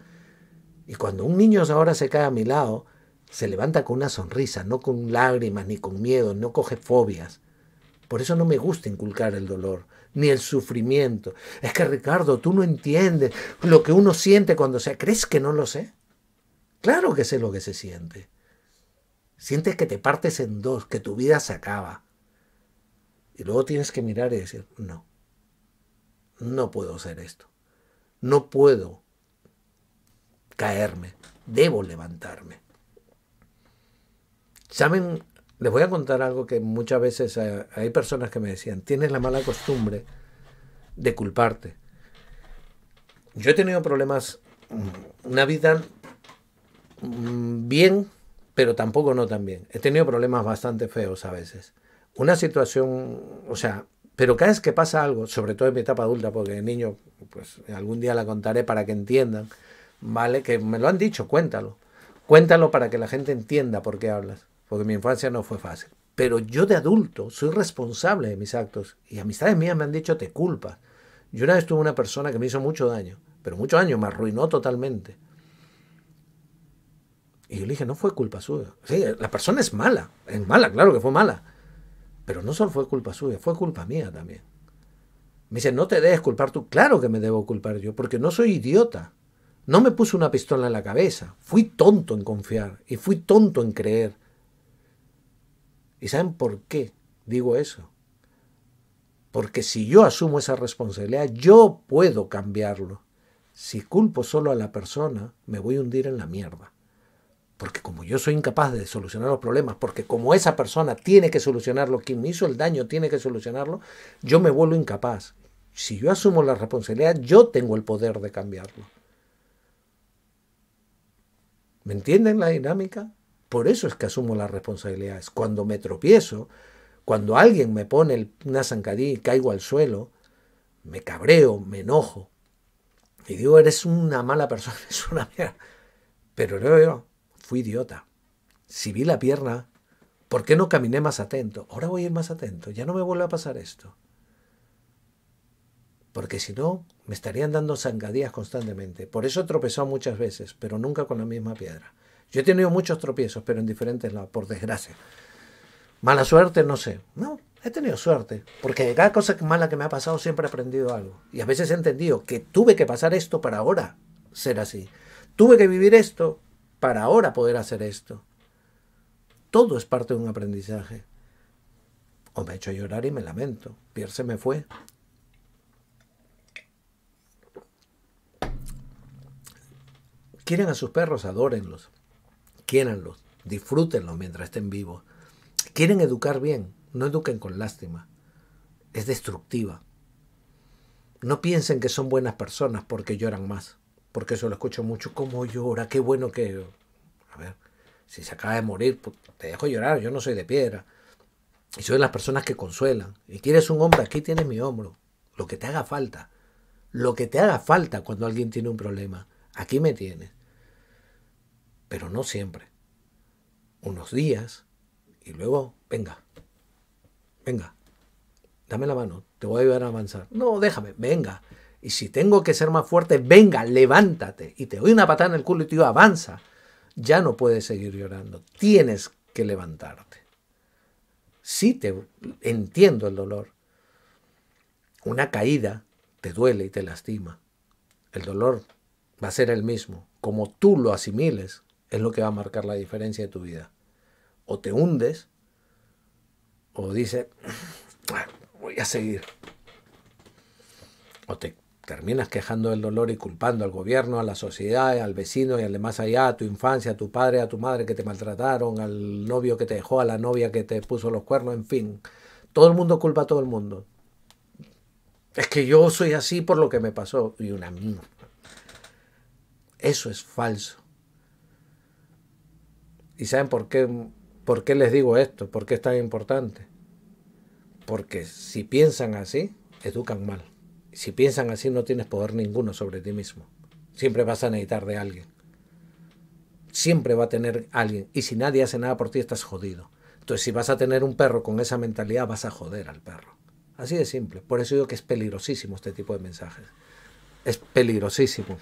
Y cuando un niño ahora se cae a mi lado, se levanta con una sonrisa, no con lágrimas, ni con miedo, no coge fobias. Por eso no me gusta inculcar el dolor ni el sufrimiento. Es que Ricardo, tú no entiendes lo que uno siente cuando se... ¿Crees que no lo sé? Claro que sé lo que se siente. Sientes que te partes en dos, que tu vida se acaba. Y luego tienes que mirar y decir, no, no puedo hacer esto. No puedo caerme. Debo levantarme. ¿Saben les voy a contar algo que muchas veces eh, hay personas que me decían, tienes la mala costumbre de culparte. Yo he tenido problemas, mm, una vida mm, bien, pero tampoco no tan bien. He tenido problemas bastante feos a veces. Una situación, o sea, pero cada vez que pasa algo, sobre todo en mi etapa adulta, porque el niño, pues algún día la contaré para que entiendan, ¿vale? Que me lo han dicho, cuéntalo. Cuéntalo para que la gente entienda por qué hablas porque mi infancia no fue fácil. Pero yo de adulto soy responsable de mis actos y amistades mías me han dicho te culpas. Yo una vez tuve una persona que me hizo mucho daño, pero mucho años me arruinó totalmente. Y yo le dije, no fue culpa suya. Sí, la persona es mala, es mala, claro que fue mala. Pero no solo fue culpa suya, fue culpa mía también. Me dice, no te debes culpar tú. Claro que me debo culpar yo, porque no soy idiota. No me puse una pistola en la cabeza. Fui tonto en confiar y fui tonto en creer. ¿Y saben por qué digo eso? Porque si yo asumo esa responsabilidad, yo puedo cambiarlo. Si culpo solo a la persona, me voy a hundir en la mierda. Porque como yo soy incapaz de solucionar los problemas, porque como esa persona tiene que solucionarlo, quien me hizo el daño tiene que solucionarlo, yo me vuelvo incapaz. Si yo asumo la responsabilidad, yo tengo el poder de cambiarlo. ¿Me entienden la dinámica? Por eso es que asumo las responsabilidades. Cuando me tropiezo, cuando alguien me pone una zancadilla y caigo al suelo, me cabreo, me enojo. Y digo, eres una mala persona, es una mierda. Pero luego yo, fui idiota. Si vi la pierna, ¿por qué no caminé más atento? Ahora voy a ir más atento, ya no me vuelve a pasar esto. Porque si no, me estarían dando zancadillas constantemente. Por eso he tropezado muchas veces, pero nunca con la misma piedra. Yo he tenido muchos tropiezos, pero en diferentes lados, por desgracia. Mala suerte, no sé. No, he tenido suerte, porque de cada cosa mala que me ha pasado siempre he aprendido algo. Y a veces he entendido que tuve que pasar esto para ahora ser así. Tuve que vivir esto para ahora poder hacer esto. Todo es parte de un aprendizaje. O me ha hecho llorar y me lamento. Pierce me fue. Quieren a sus perros, adórenlos quiéranlos, disfrútenlos mientras estén vivos. Quieren educar bien, no eduquen con lástima. Es destructiva. No piensen que son buenas personas porque lloran más. Porque eso lo escucho mucho. ¿Cómo llora? Qué bueno que... A ver, si se acaba de morir, pues, te dejo llorar. Yo no soy de piedra. Y soy de las personas que consuelan. Y quieres un hombre, aquí tienes mi hombro. Lo que te haga falta. Lo que te haga falta cuando alguien tiene un problema. Aquí me tienes pero no siempre. Unos días y luego, venga, venga, dame la mano, te voy a ayudar a avanzar. No, déjame, venga. Y si tengo que ser más fuerte, venga, levántate. Y te doy una patada en el culo y te digo, avanza. Ya no puedes seguir llorando. Tienes que levantarte. Sí te entiendo el dolor. Una caída te duele y te lastima. El dolor va a ser el mismo. Como tú lo asimiles, es lo que va a marcar la diferencia de tu vida. O te hundes, o dices, ah, voy a seguir. O te terminas quejando del dolor y culpando al gobierno, a la sociedad, al vecino y al de más allá, a tu infancia, a tu padre, a tu madre que te maltrataron, al novio que te dejó, a la novia que te puso los cuernos, en fin. Todo el mundo culpa a todo el mundo. Es que yo soy así por lo que me pasó. Y una mía. Eso es falso. ¿Y saben por qué, por qué les digo esto? ¿Por qué es tan importante? Porque si piensan así, educan mal. Si piensan así, no tienes poder ninguno sobre ti mismo. Siempre vas a necesitar de alguien. Siempre va a tener alguien. Y si nadie hace nada por ti, estás jodido. Entonces, si vas a tener un perro con esa mentalidad, vas a joder al perro. Así de simple. Por eso digo que es peligrosísimo este tipo de mensajes. Es peligrosísimo.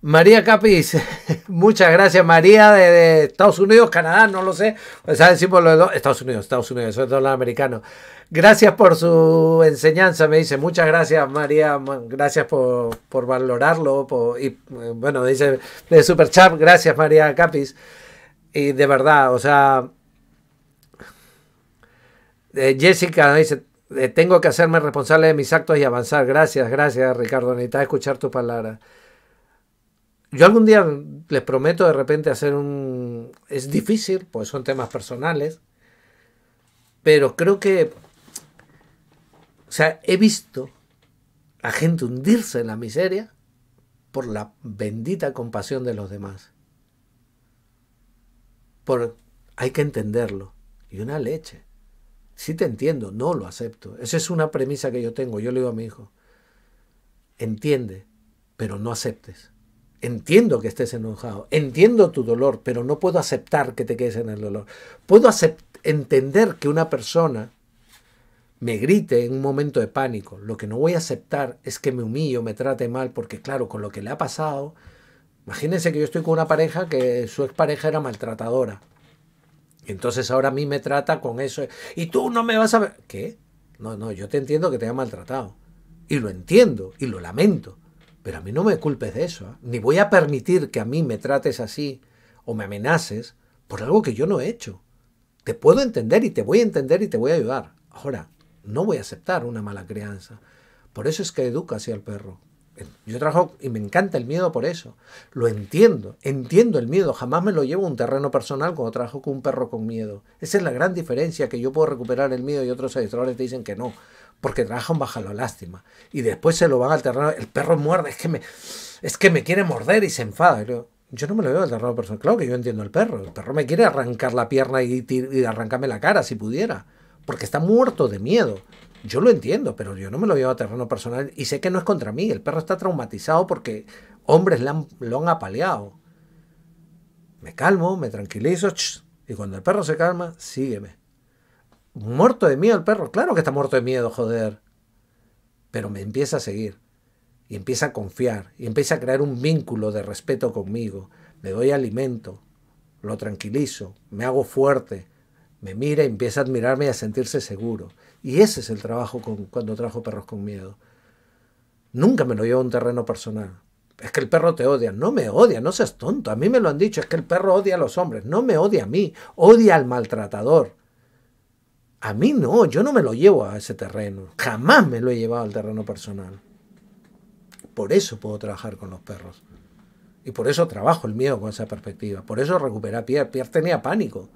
María Capis, muchas gracias. María de, Estados Unidos, Canadá, no lo sé. O sea, decimos los Estados Unidos, Estados Unidos, eso es dólar americano. Gracias por su enseñanza, me dice. Muchas gracias, María. Gracias por, valorarlo. y eh, bueno, dice de Super Chat, gracias, María Capis Y de verdad, o sea, eh, Jessica dice, eh, tengo que hacerme responsable de mis actos y avanzar. Gracias, gracias Ricardo, necesitas escuchar tu palabra Yo algún día les prometo de repente hacer un... Es difícil, pues son temas personales, pero creo que... O sea, he visto a gente hundirse en la miseria por la bendita compasión de los demás. Por... Hay que entenderlo. Y una leche. Sí te entiendo, no lo acepto. Esa es una premisa que yo tengo. Yo le digo a mi hijo, entiende, pero no aceptes. Entiendo que estés enojado, entiendo tu dolor, pero no puedo aceptar que te quedes en el dolor. Puedo entender que una persona me grite en un momento de pánico. Lo que no voy a aceptar es que me humillo, me trate mal, porque claro, con lo que le ha pasado, imagínense que yo estoy con una pareja que su expareja era maltratadora. Entonces ahora a mí me trata con eso. Y tú no me vas a ver. ¿Qué? No, no, yo te entiendo que te haya maltratado. Y lo entiendo y lo lamento. Pero a mí no me culpes de eso. ¿eh? Ni voy a permitir que a mí me trates así o me amenaces por algo que yo no he hecho. Te puedo entender y te voy a entender y te voy a ayudar. Ahora, no voy a aceptar una mala crianza. Por eso es que educa así al perro. Yo trabajo y me encanta el miedo por eso. Lo entiendo, entiendo el miedo. Jamás me lo llevo a un terreno personal cuando trabajo con un perro con miedo. Esa es la gran diferencia, que yo puedo recuperar el miedo y otros editores te dicen que no, porque trabajan bajo la lástima. Y después se lo van al terreno, el perro muerde, es que me, es que me quiere morder y se enfada. Yo, no me lo veo al terreno personal. Claro que yo entiendo el perro. El perro me quiere arrancar la pierna y, y arrancarme la cara si pudiera, porque está muerto de miedo. Yo lo entiendo, pero yo no me lo llevo a terreno personal y sé que no es contra mí. El perro está traumatizado porque hombres lo han, apaleado. Me calmo, me tranquilizo y cuando el perro se calma, sígueme. Muerto de miedo el perro, claro que está muerto de miedo, joder. Pero me empieza a seguir y empieza a confiar y empieza a crear un vínculo de respeto conmigo. Le doy alimento, lo tranquilizo, me hago fuerte me mira, empieza a admirarme y a sentirse seguro. Y ese es el trabajo cuando trajo Perros con Miedo. Nunca me lo llevo a un terreno personal. Es que el perro te odia. No me odia, no seas tonto. A mí me lo han dicho. Es que el perro odia a los hombres. No me odia a mí. Odia al maltratador. A mí no, yo no me lo llevo a ese terreno. Jamás me lo he llevado al terreno personal. Por eso puedo trabajar con los perros. Y por eso trabajo el miedo con esa perspectiva. Por eso recupera a Pierre. Pierre tenía pánico.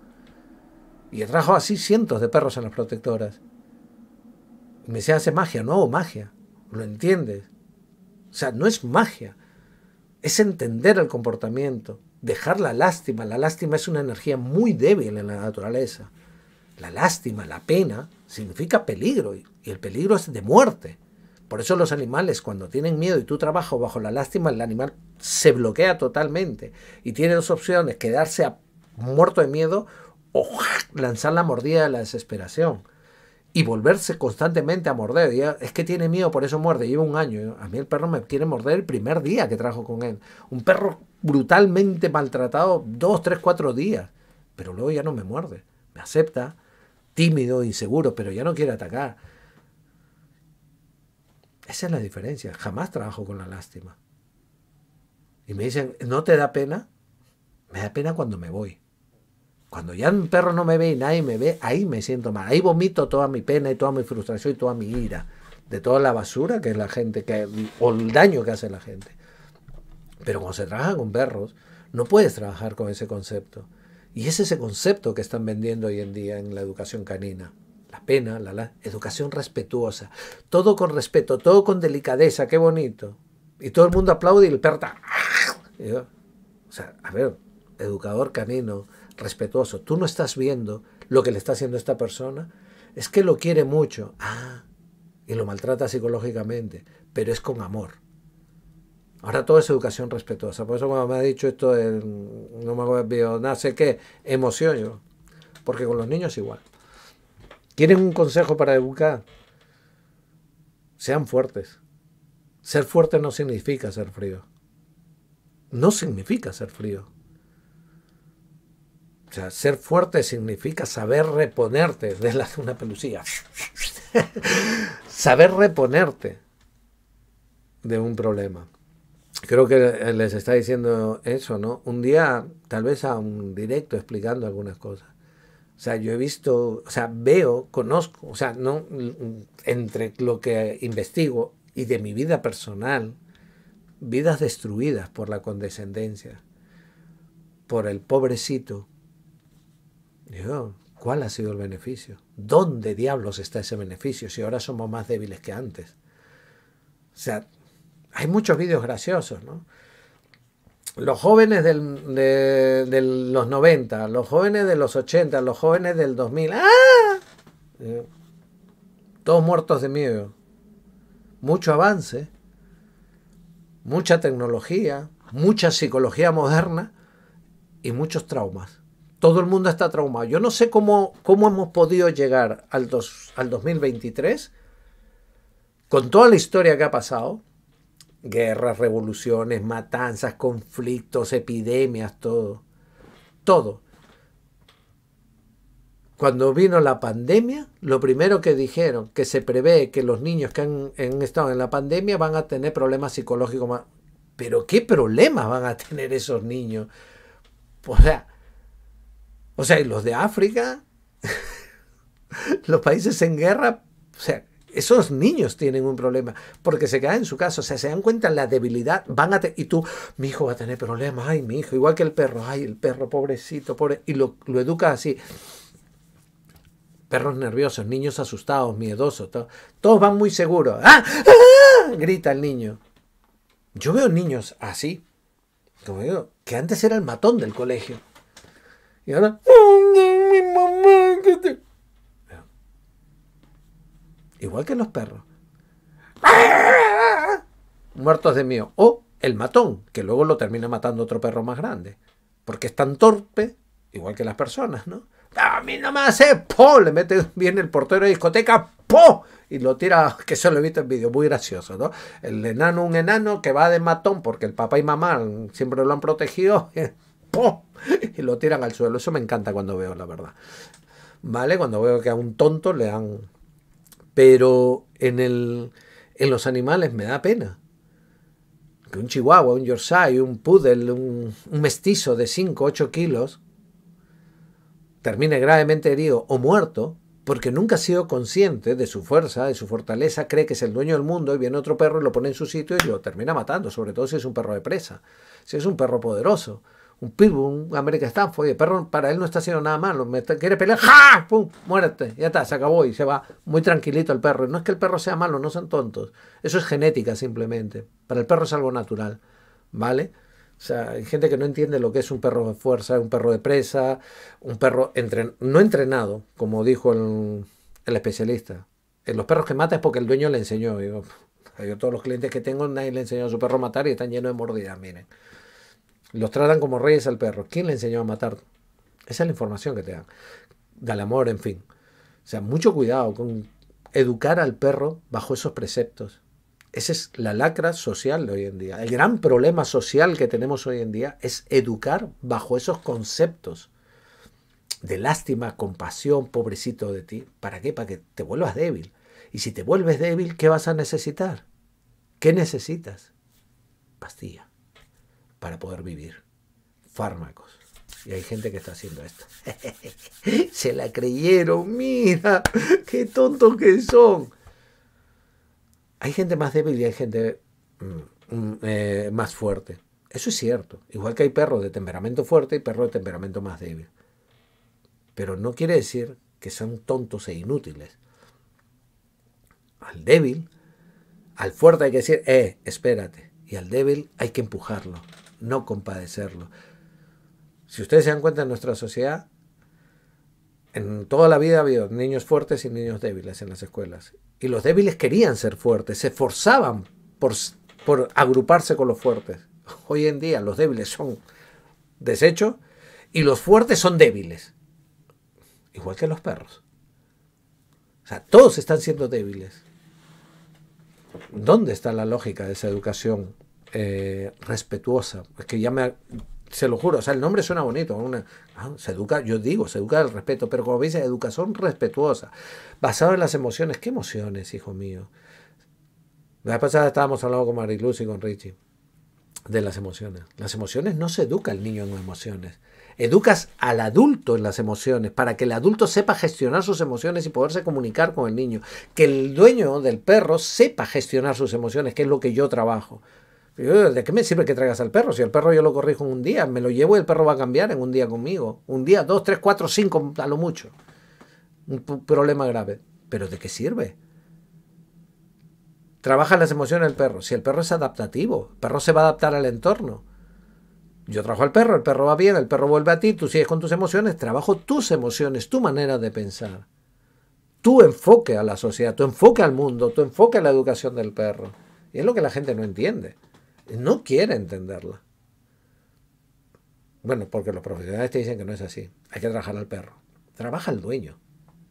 Y trajo así cientos de perros a las protectoras. me decía, hace magia, no hago magia. ¿Lo entiendes? O sea, no es magia. Es entender el comportamiento, dejar la lástima. La lástima es una energía muy débil en la naturaleza. La lástima, la pena, significa peligro y el peligro es de muerte. Por eso los animales cuando tienen miedo y tú trabajas bajo la lástima, el animal se bloquea totalmente y tiene dos opciones, quedarse muerto de miedo lanzar la mordida de la desesperación y volverse constantemente a morder. es que tiene miedo, por eso muerde. llevo un año. A mí el perro me quiere morder el primer día que trabajo con él. Un perro brutalmente maltratado dos, tres, cuatro días. Pero luego ya no me muerde. Me acepta, tímido, inseguro, pero ya no quiere atacar. Esa es la diferencia. Jamás trabajo con la lástima. Y me dicen, ¿no te da pena? Me da pena cuando me voy. Cuando ya un perro no me ve y nadie me ve, ahí me siento mal. Ahí vomito toda mi pena y toda mi frustración y toda mi ira. De toda la basura que es la gente, que, o el daño que hace la gente. Pero cuando se trabaja con perros, no puedes trabajar con ese concepto. Y es ese concepto que están vendiendo hoy en día en la educación canina. La pena, la, la educación respetuosa. Todo con respeto, todo con delicadeza, qué bonito. Y todo el mundo aplaude y el perro está... ¡ah! O sea, a ver, educador canino, respetuoso. Tú no estás viendo lo que le está haciendo esta persona. Es que lo quiere mucho. Ah, y lo maltrata psicológicamente, pero es con amor. Ahora todo es educación respetuosa. Por eso cuando me ha dicho esto, no me acuerdo, no sé qué, emoción yo. Porque con los niños igual. ¿Quieren un consejo para educar? Sean fuertes. Ser fuerte no significa ser frío. No significa ser frío. O sea, ser fuerte significa saber reponerte de la, una pelucía. saber reponerte de un problema. Creo que eh, les está diciendo eso, ¿no? Un día, tal vez a un directo explicando algunas cosas. O sea, yo he visto, o sea, veo, conozco, o sea, no mm, entre lo que investigo y de mi vida personal, vidas destruidas por la condescendencia, por el pobrecito ¿cuál ha sido el beneficio? ¿Dónde diablos está ese beneficio si ahora somos más débiles que antes? O sea, hay muchos vídeos graciosos, ¿no? Los jóvenes de, los 90, los jóvenes de los 80, los jóvenes del 2000, ¡ah! Eh, todos muertos de miedo. Mucho avance, mucha tecnología, mucha psicología moderna y muchos traumas todo el mundo está traumado. Yo no sé cómo, cómo hemos podido llegar al, al 2023 con toda la historia que ha pasado. Guerras, revoluciones, matanzas, conflictos, epidemias, todo. Todo. Cuando vino la pandemia, lo primero que dijeron, que se prevé que los niños que han, han estado en la pandemia van a tener problemas psicológicos. Más. Pero ¿qué problemas van a tener esos niños? O sea, o sea, y los de África, los países en guerra, o sea, esos niños tienen un problema porque se quedan en su casa, o sea, se dan cuenta la debilidad, van a y tú, mi hijo va a tener problemas, ay, mi hijo, igual que el perro, ay, el perro, pobrecito, pobre, y lo, educa así. Perros nerviosos, niños asustados, miedosos, todos van muy seguros. ¡Ah! ¡Ah! grita el niño. Yo veo niños así, como digo, que antes era el matón del colegio. Y ahora, mi mamá? Igual que los perros. Muertos de mío O el matón, que luego lo termina matando otro perro más grande. Porque es tan torpe, igual que las personas, ¿no? A mí no me hace po, le mete bien el portero de discoteca, po, y lo tira, que eso lo he visto en vídeo, muy gracioso, ¿no? El enano, un enano que va de matón porque el papá y mamá siempre lo han protegido. ¡pum! ¡Oh! y lo tiran al suelo. Eso me encanta cuando veo, la verdad. ¿Vale? Cuando veo que a un tonto le dan Pero en, el, en los animales me da pena. Que un chihuahua, un yorkshire, un poodle, un, un mestizo de 5, 8 kilos termine gravemente herido o muerto porque nunca ha sido consciente de su fuerza, de su fortaleza, cree que es el dueño del mundo y viene otro perro y lo pone en su sitio y lo termina matando, sobre todo si es un perro de presa, si es un perro poderoso un pitbull, un American Stanford, y el perro para él no está haciendo nada malo, quiere pelear, ¡ja! ¡Pum! Muerte, ya está, se acabó y se va muy tranquilito el perro. No es que el perro sea malo, no son tontos, eso es genética simplemente, para el perro es algo natural, ¿vale? O sea, hay gente que no entiende lo que es un perro de fuerza, un perro de presa, un perro no entrenado, como dijo el, especialista. En los perros que mata es porque el dueño le enseñó. Digo, yo todos los clientes que tengo, nadie le enseñó a su perro a matar y están llenos de mordidas, miren. Los tratan como reyes al perro. ¿Quién le enseñó a matar? Esa es la información que te dan. Del amor, en fin. O sea, mucho cuidado con educar al perro bajo esos preceptos. Esa es la lacra social de hoy en día. El gran problema social que tenemos hoy en día es educar bajo esos conceptos de lástima, compasión, pobrecito de ti. ¿Para qué? Para que te vuelvas débil. Y si te vuelves débil, ¿qué vas a necesitar? ¿Qué necesitas? Pastilla para poder vivir. Fármacos. Y hay gente que está haciendo esto. Se la creyeron, mira, qué tontos que son. Hay gente más débil y hay gente mm, mm, eh, más fuerte. Eso es cierto. Igual que hay perros de temperamento fuerte y perros de temperamento más débil. Pero no quiere decir que son tontos e inútiles. Al débil, al fuerte hay que decir, eh, espérate. Y al débil hay que empujarlo no compadecerlo. Si ustedes se dan cuenta en nuestra sociedad, en toda la vida ha habido niños fuertes y niños débiles en las escuelas. Y los débiles querían ser fuertes, se esforzaban por, por agruparse con los fuertes. Hoy en día los débiles son desechos y los fuertes son débiles. Igual que los perros. O sea, todos están siendo débiles. ¿Dónde está la lógica de esa educación eh, respetuosa. Es que ya me. Se lo juro, o sea, el nombre suena bonito. Una, ah, se educa, yo digo, se educa el respeto, pero como dice, educación respetuosa, basado en las emociones. ¿Qué emociones, hijo mío? La vez pasada estábamos hablando con Mariluz y con Richie de las emociones. Las emociones no se educa el niño en las emociones. Educas al adulto en las emociones para que el adulto sepa gestionar sus emociones y poderse comunicar con el niño. Que el dueño del perro sepa gestionar sus emociones, que es lo que yo trabajo. ¿De qué me sirve que traigas al perro? Si el perro yo lo corrijo en un día, me lo llevo y el perro va a cambiar en un día conmigo. Un día, dos, tres, cuatro, cinco, a lo mucho. Un problema grave. ¿Pero de qué sirve? Trabaja las emociones del perro. Si el perro es adaptativo, el perro se va a adaptar al entorno. Yo trabajo al perro, el perro va bien, el perro vuelve a ti, tú sigues con tus emociones, trabajo tus emociones, tu manera de pensar, tu enfoque a la sociedad, tu enfoque al mundo, tu enfoque a la educación del perro. Y es lo que la gente no entiende no quiere entenderla. Bueno, porque los profesionales te dicen que no es así. Hay que trabajar al perro. Trabaja el dueño.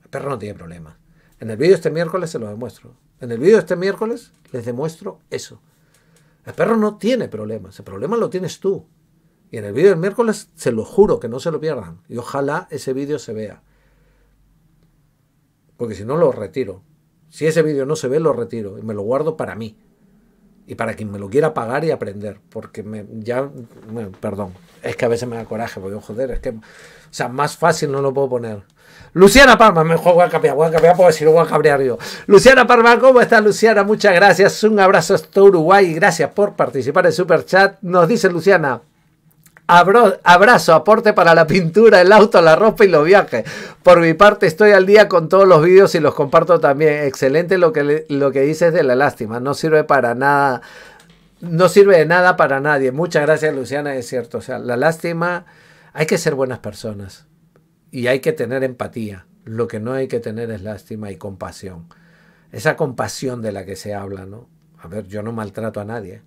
El perro no tiene problemas. En el vídeo este miércoles se lo demuestro. En el vídeo este miércoles les demuestro eso. El perro no tiene problemas. El problema lo tienes tú. Y en el vídeo del miércoles se lo juro que no se lo pierdan. Y ojalá ese vídeo se vea. Porque si no, lo retiro. Si ese vídeo no se ve, lo retiro. Y me lo guardo para mí y para quien me lo quiera pagar y aprender, porque me, ya, bueno, perdón, es que a veces me da coraje, porque joder, es que, o sea, más fácil no lo puedo poner. Luciana Palma, mejor voy a cambiar, voy a cambiar porque si voy a Luciana Palma, ¿cómo estás, Luciana? Muchas gracias, un abrazo hasta Uruguay y gracias por participar en Super Chat. Nos dice Luciana, abrazo, aporte para la pintura, el auto, la ropa y los viajes. Por mi parte, estoy al día con todos los vídeos y los comparto también. Excelente lo que, lo que dices de la lástima. No sirve para nada. No sirve de nada para nadie. Muchas gracias, Luciana. Es cierto. O sea, la lástima. Hay que ser buenas personas. Y hay que tener empatía. Lo que no hay que tener es lástima y compasión. Esa compasión de la que se habla, ¿no? A ver, yo no maltrato a nadie.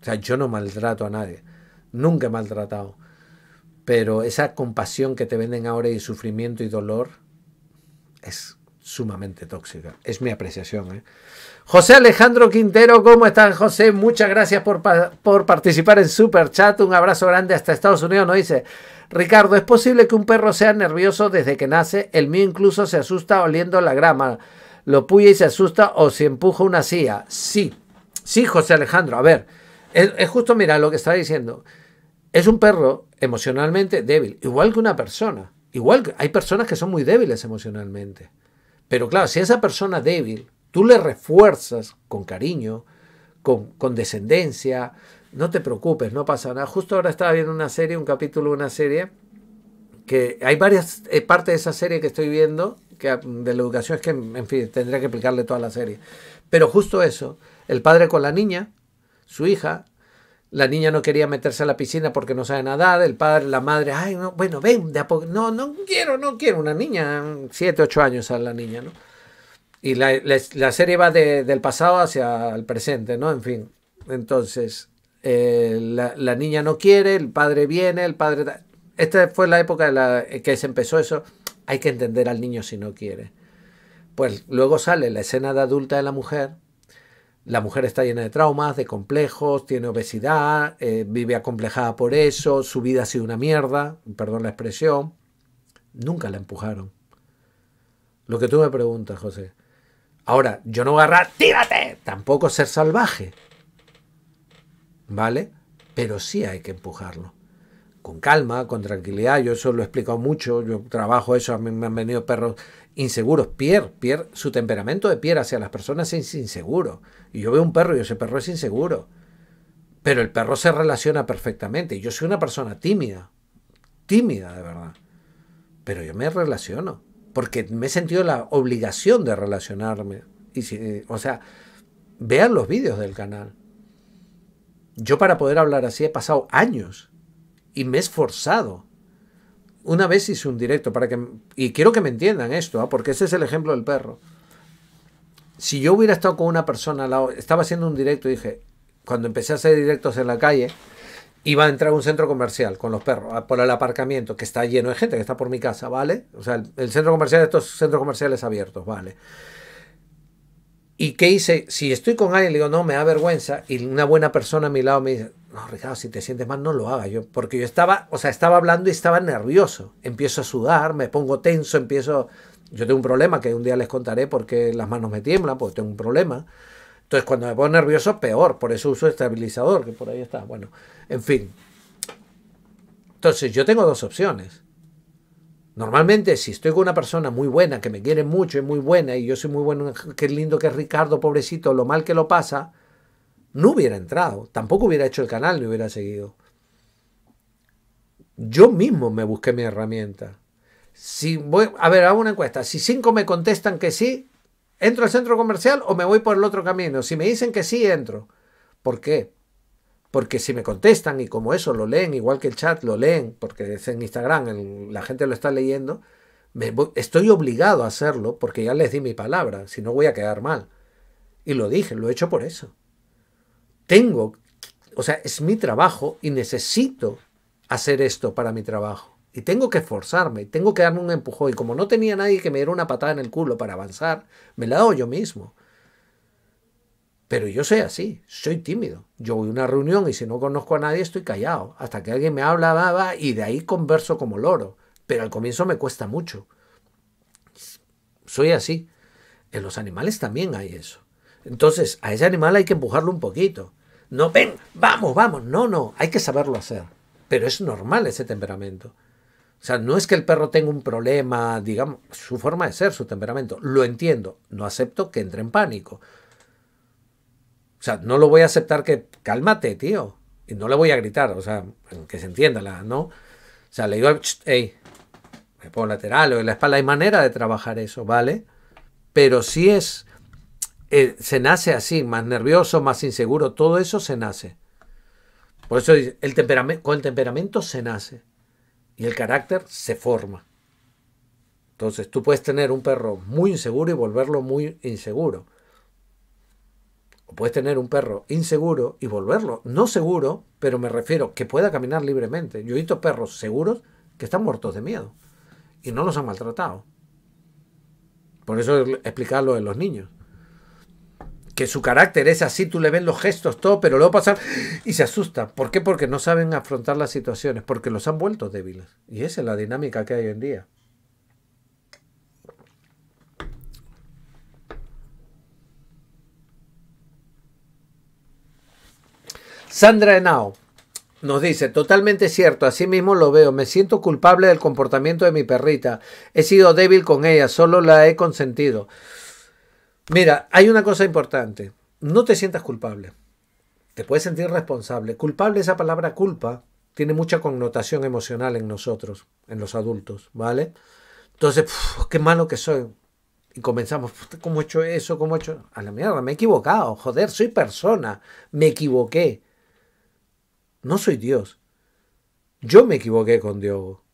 O sea, yo no maltrato a nadie nunca maltratado. Pero esa compasión que te venden ahora y sufrimiento y dolor es sumamente tóxica. Es mi apreciación. ¿eh? José Alejandro Quintero, ¿cómo están, José? Muchas gracias por, participar en Super Chat. Un abrazo grande hasta Estados Unidos, nos dice. Ricardo, ¿es posible que un perro sea nervioso desde que nace? El mío incluso se asusta oliendo la grama. Lo puya y se asusta o se empuja una silla. Sí, sí, José Alejandro. A ver, es, justo, mira, lo que estaba diciendo. Es un perro emocionalmente débil, igual que una persona. Igual que hay personas que son muy débiles emocionalmente. Pero claro, si esa persona débil, tú le refuerzas con cariño, con, con descendencia, no te preocupes, no pasa nada. Justo ahora estaba viendo una serie, un capítulo de una serie, que hay varias eh, partes de esa serie que estoy viendo, que mm, de la educación es que, en fin, tendría que explicarle toda la serie. Pero justo eso, el padre con la niña, su hija. La niña no quería meterse a la piscina porque no sabe nadar. El padre, la madre, ay, bueno, ven, No, no quiero, no quiero. Una niña, siete, ocho años a la niña, ¿no? Y la, serie va del pasado hacia el presente, ¿no? En fin. Entonces, eh, la, niña no quiere, el padre viene, el padre... Esta fue la época de la, eh, que se empezó eso. Hay que entender al niño si no quiere. Pues luego sale la escena de adulta de la mujer la mujer está llena de traumas, de complejos, tiene obesidad, eh, vive acomplejada por eso, su vida ha sido una mierda, perdón la expresión. Nunca la empujaron. Lo que tú me preguntas, José. Ahora, yo no agarrar, tírate, tampoco ser salvaje. ¿Vale? Pero sí hay que empujarlo. Con calma, con tranquilidad, yo eso lo he explicado mucho, yo trabajo eso, a mí me han venido perros inseguros. Pierre, Pierre, su temperamento de Pierre hacia las personas es inseguro. Y yo veo un perro y ese perro es inseguro. Pero el perro se relaciona perfectamente. Yo soy una persona tímida, tímida de verdad. Pero yo me relaciono, porque me he sentido la obligación de relacionarme. Y eh, o sea, vean los vídeos del canal. Yo para poder hablar así he pasado años y me he esforzado una vez hice un directo para que y quiero que me entiendan esto, ¿ah? porque ese es el ejemplo del perro. Si yo hubiera estado con una persona estaba haciendo un directo dije, cuando empecé a hacer directos en la calle, iba a entrar a un centro comercial con los perros, ah, por el aparcamiento, que está lleno de gente, que está por mi casa, ¿vale? O sea, el centro comercial, estos centros comerciales abiertos, ¿vale? ¿Y qué hice? Si estoy con alguien, le digo, no, me da vergüenza. Y una buena persona a mi lado me dice, no, Ricardo, si te sientes mal, no lo haga yo. Porque yo estaba, o sea, estaba hablando y estaba nervioso. Empiezo a sudar, me pongo tenso, empiezo... Yo tengo un problema que un día les contaré porque las manos me tiemblan, porque tengo un problema. Entonces, cuando me pongo nervioso, peor. Por eso uso estabilizador, que por ahí está. Bueno, en fin. Entonces, yo tengo dos opciones. Normalmente, si estoy con una persona muy buena, que me quiere mucho, y muy buena, y yo soy muy bueno, qué lindo que es Ricardo, pobrecito, lo mal que lo pasa, no hubiera entrado, tampoco hubiera hecho el canal, ni hubiera seguido. Yo mismo me busqué mi herramienta. Si voy, a ver, hago una encuesta. Si cinco me contestan que sí, ¿entro al centro comercial o me voy por el otro camino? Si me dicen que sí, entro. ¿Por qué? porque si me contestan y como eso lo leen, igual que el chat lo leen, porque es en Instagram, la gente lo está leyendo, estoy obligado a hacerlo porque ya les di mi palabra, si no voy a quedar mal. Y lo dije, lo he hecho por eso. Tengo, o sea, es mi trabajo y necesito hacer esto para mi trabajo. Y tengo que esforzarme, tengo que darme un empujón. Y como no tenía nadie que me diera una patada en el culo para avanzar, me la hago yo mismo. Pero yo soy así, soy tímido. Yo voy a una reunión y si no conozco a nadie estoy callado, hasta que alguien me habla, va, va, y de ahí converso como loro. Pero al comienzo me cuesta mucho. Soy así. En los animales también hay eso. Entonces, a ese animal hay que empujarlo un poquito. No, ven, vamos, vamos. No, no, hay que saberlo hacer. Pero es normal ese temperamento. O sea, no es que el perro tenga un problema, digamos, su forma de ser, su temperamento. Lo entiendo. No acepto que entre en pánico. O sea, no lo voy a aceptar que cálmate, tío. Y no le voy a gritar, o sea, que se entienda, la, ¿no? O sea, le digo, hey, me pongo lateral o en la espalda. Hay manera de trabajar eso, ¿vale? Pero si es, eh, se nace así, más nervioso, más inseguro, todo eso se nace. Por eso el con el temperamento se nace y el carácter se forma. Entonces tú puedes tener un perro muy inseguro y volverlo muy inseguro. O puedes tener un perro inseguro y volverlo. No seguro, pero me refiero que pueda caminar libremente. Yo he visto perros seguros que están muertos de miedo y no los han maltratado. Por eso explicarlo en los niños. Que su carácter es así, tú le ves los gestos, todo, pero luego pasa y se asusta. ¿Por qué? Porque no saben afrontar las situaciones, porque los han vuelto débiles. Y esa es la dinámica que hay hoy en día. Sandra Henao nos dice, totalmente cierto, así mismo lo veo, me siento culpable del comportamiento de mi perrita, he sido débil con ella, solo la he consentido. Mira, hay una cosa importante, no te sientas culpable, te puedes sentir responsable. Culpable, esa palabra culpa, tiene mucha connotación emocional en nosotros, en los adultos, ¿vale? Entonces, qué malo que soy. Y comenzamos, ¿cómo he hecho eso? ¿Cómo he hecho? A la mierda, me he equivocado, joder, soy persona, me equivoqué no soy Dios. Yo me equivoqué con Diogo.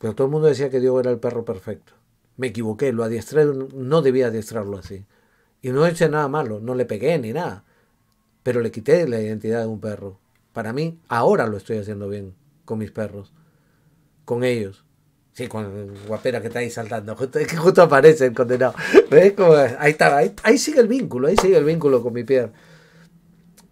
Pero todo el mundo decía que Diogo era el perro perfecto. Me equivoqué, lo adiestré, no debía adiestrarlo así. Y no hice nada malo, no le pegué ni nada. Pero le quité la identidad de un perro. Para mí, ahora lo estoy haciendo bien con mis perros. Con ellos. Sí, con guapera que está ahí saltando. Justo, que justo aparece el condenado. ¿Ves? ahí, está, ahí, sigue el vínculo, ahí sigue el vínculo con mi pierna.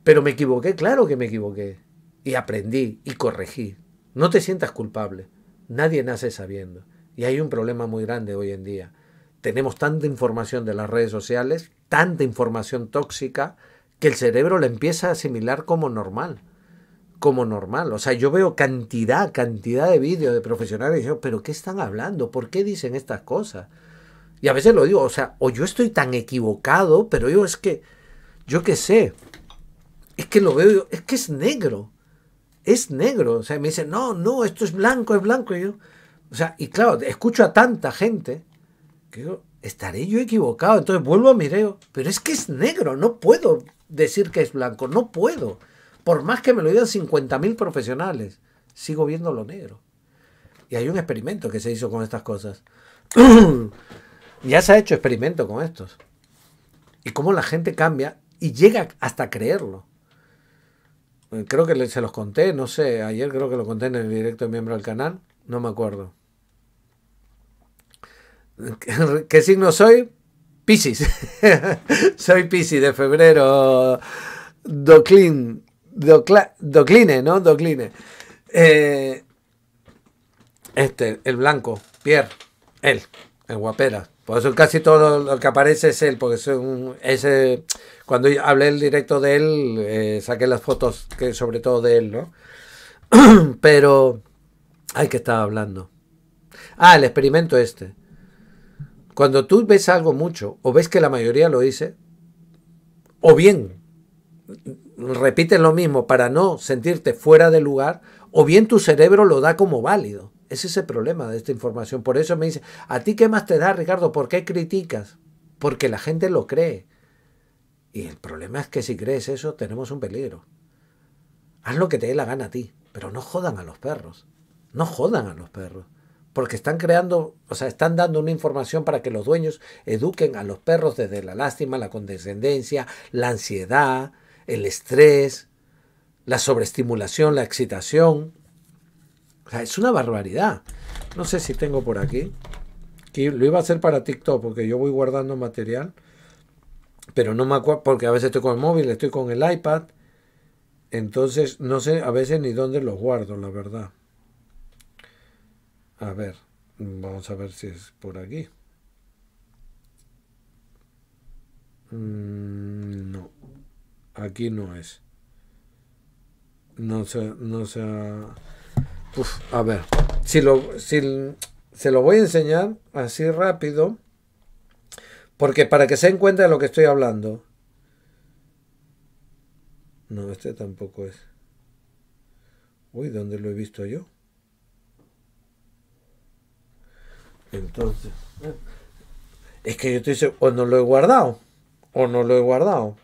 Pero me equivoqué, claro que me equivoqué y aprendí y corregí. No te sientas culpable. Nadie nace sabiendo. Y hay un problema muy grande hoy en día. Tenemos tanta información de las redes sociales, tanta información tóxica, que el cerebro la empieza a asimilar como normal. Como normal. O sea, yo veo cantidad, cantidad de vídeos de profesionales yo, pero ¿qué están hablando? ¿Por qué dicen estas cosas? Y a veces lo digo, o sea, o yo estoy tan equivocado, pero yo es que, yo qué sé, es que lo veo, es que es negro es negro. O sea, me dicen, no, no, esto es blanco, es blanco. Y yo, o sea, y claro, escucho a tanta gente que yo, estaré yo equivocado. Entonces vuelvo a mireo, pero es que es negro, no puedo decir que es blanco, no puedo. Por más que me lo digan 50.000 profesionales, sigo viendo lo negro. Y hay un experimento que se hizo con estas cosas. ya se ha hecho experimento con estos. Y cómo la gente cambia y llega hasta creerlo creo que se los conté, no sé, ayer creo que lo conté en el directo de miembro del canal, no me acuerdo. ¿Qué, signo soy? Piscis. soy Piscis de febrero. Doclin. Docla, docline, ¿no? Docline. Eh, este, el blanco, Pierre, él, el guapera casi todo lo que aparece es él, porque es ese, cuando hablé el directo de él, eh, saqué las fotos que sobre todo de él, ¿no? Pero, hay que estar hablando. Ah, el experimento este. Cuando tú ves algo mucho, o ves que la mayoría lo dice, o bien repites lo mismo para no sentirte fuera de lugar, o bien tu cerebro lo da como válido. Ese es el problema de esta información. Por eso me dice, ¿a ti qué más te da, Ricardo? ¿Por qué criticas? Porque la gente lo cree. Y el problema es que si crees eso, tenemos un peligro. Haz lo que te dé la gana a ti, pero no jodan a los perros. No jodan a los perros. Porque están creando, o sea, están dando una información para que los dueños eduquen a los perros desde la lástima, la condescendencia, la ansiedad, el estrés, la sobreestimulación, la excitación es una barbaridad. No sé si tengo por aquí. Que lo iba a hacer para TikTok porque yo voy guardando material. Pero no me acuerdo, porque a veces estoy con el móvil, estoy con el iPad. Entonces, no sé a veces ni dónde los guardo, la verdad. A ver, vamos a ver si es por aquí. Mm, no, aquí no es. No sé, no sé a ver, si lo, se lo voy a enseñar así rápido, porque para que se den cuenta de lo que estoy hablando. No, este tampoco es. Uy, ¿dónde lo he visto yo? Entonces, es que yo te dice, o no lo he guardado, o no lo he guardado.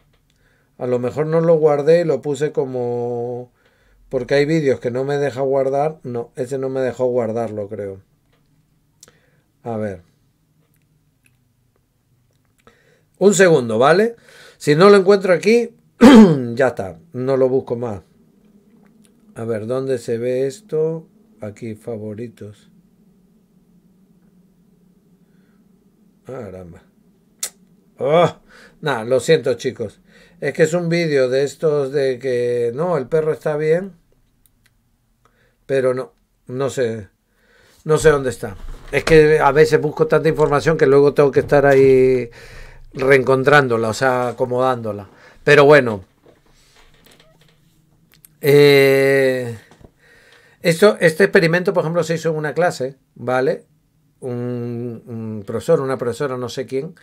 A lo mejor no lo guardé y lo puse como porque hay vídeos que no me deja guardar. No, ese no me dejó guardarlo, creo. A ver. Un segundo, ¿vale? Si no lo encuentro aquí, ya está. No lo busco más. A ver, ¿dónde se ve esto? Aquí, favoritos. Ah, caramba. Oh, Nada, lo siento chicos. Es que es un vídeo de estos de que no, el perro está bien. Pero no, no sé. No sé dónde está. Es que a veces busco tanta información que luego tengo que estar ahí reencontrándola, o sea, acomodándola. Pero bueno. Eh, esto, este experimento, por ejemplo, se hizo en una clase, ¿vale? un, profesor, una profesora, no sé quién,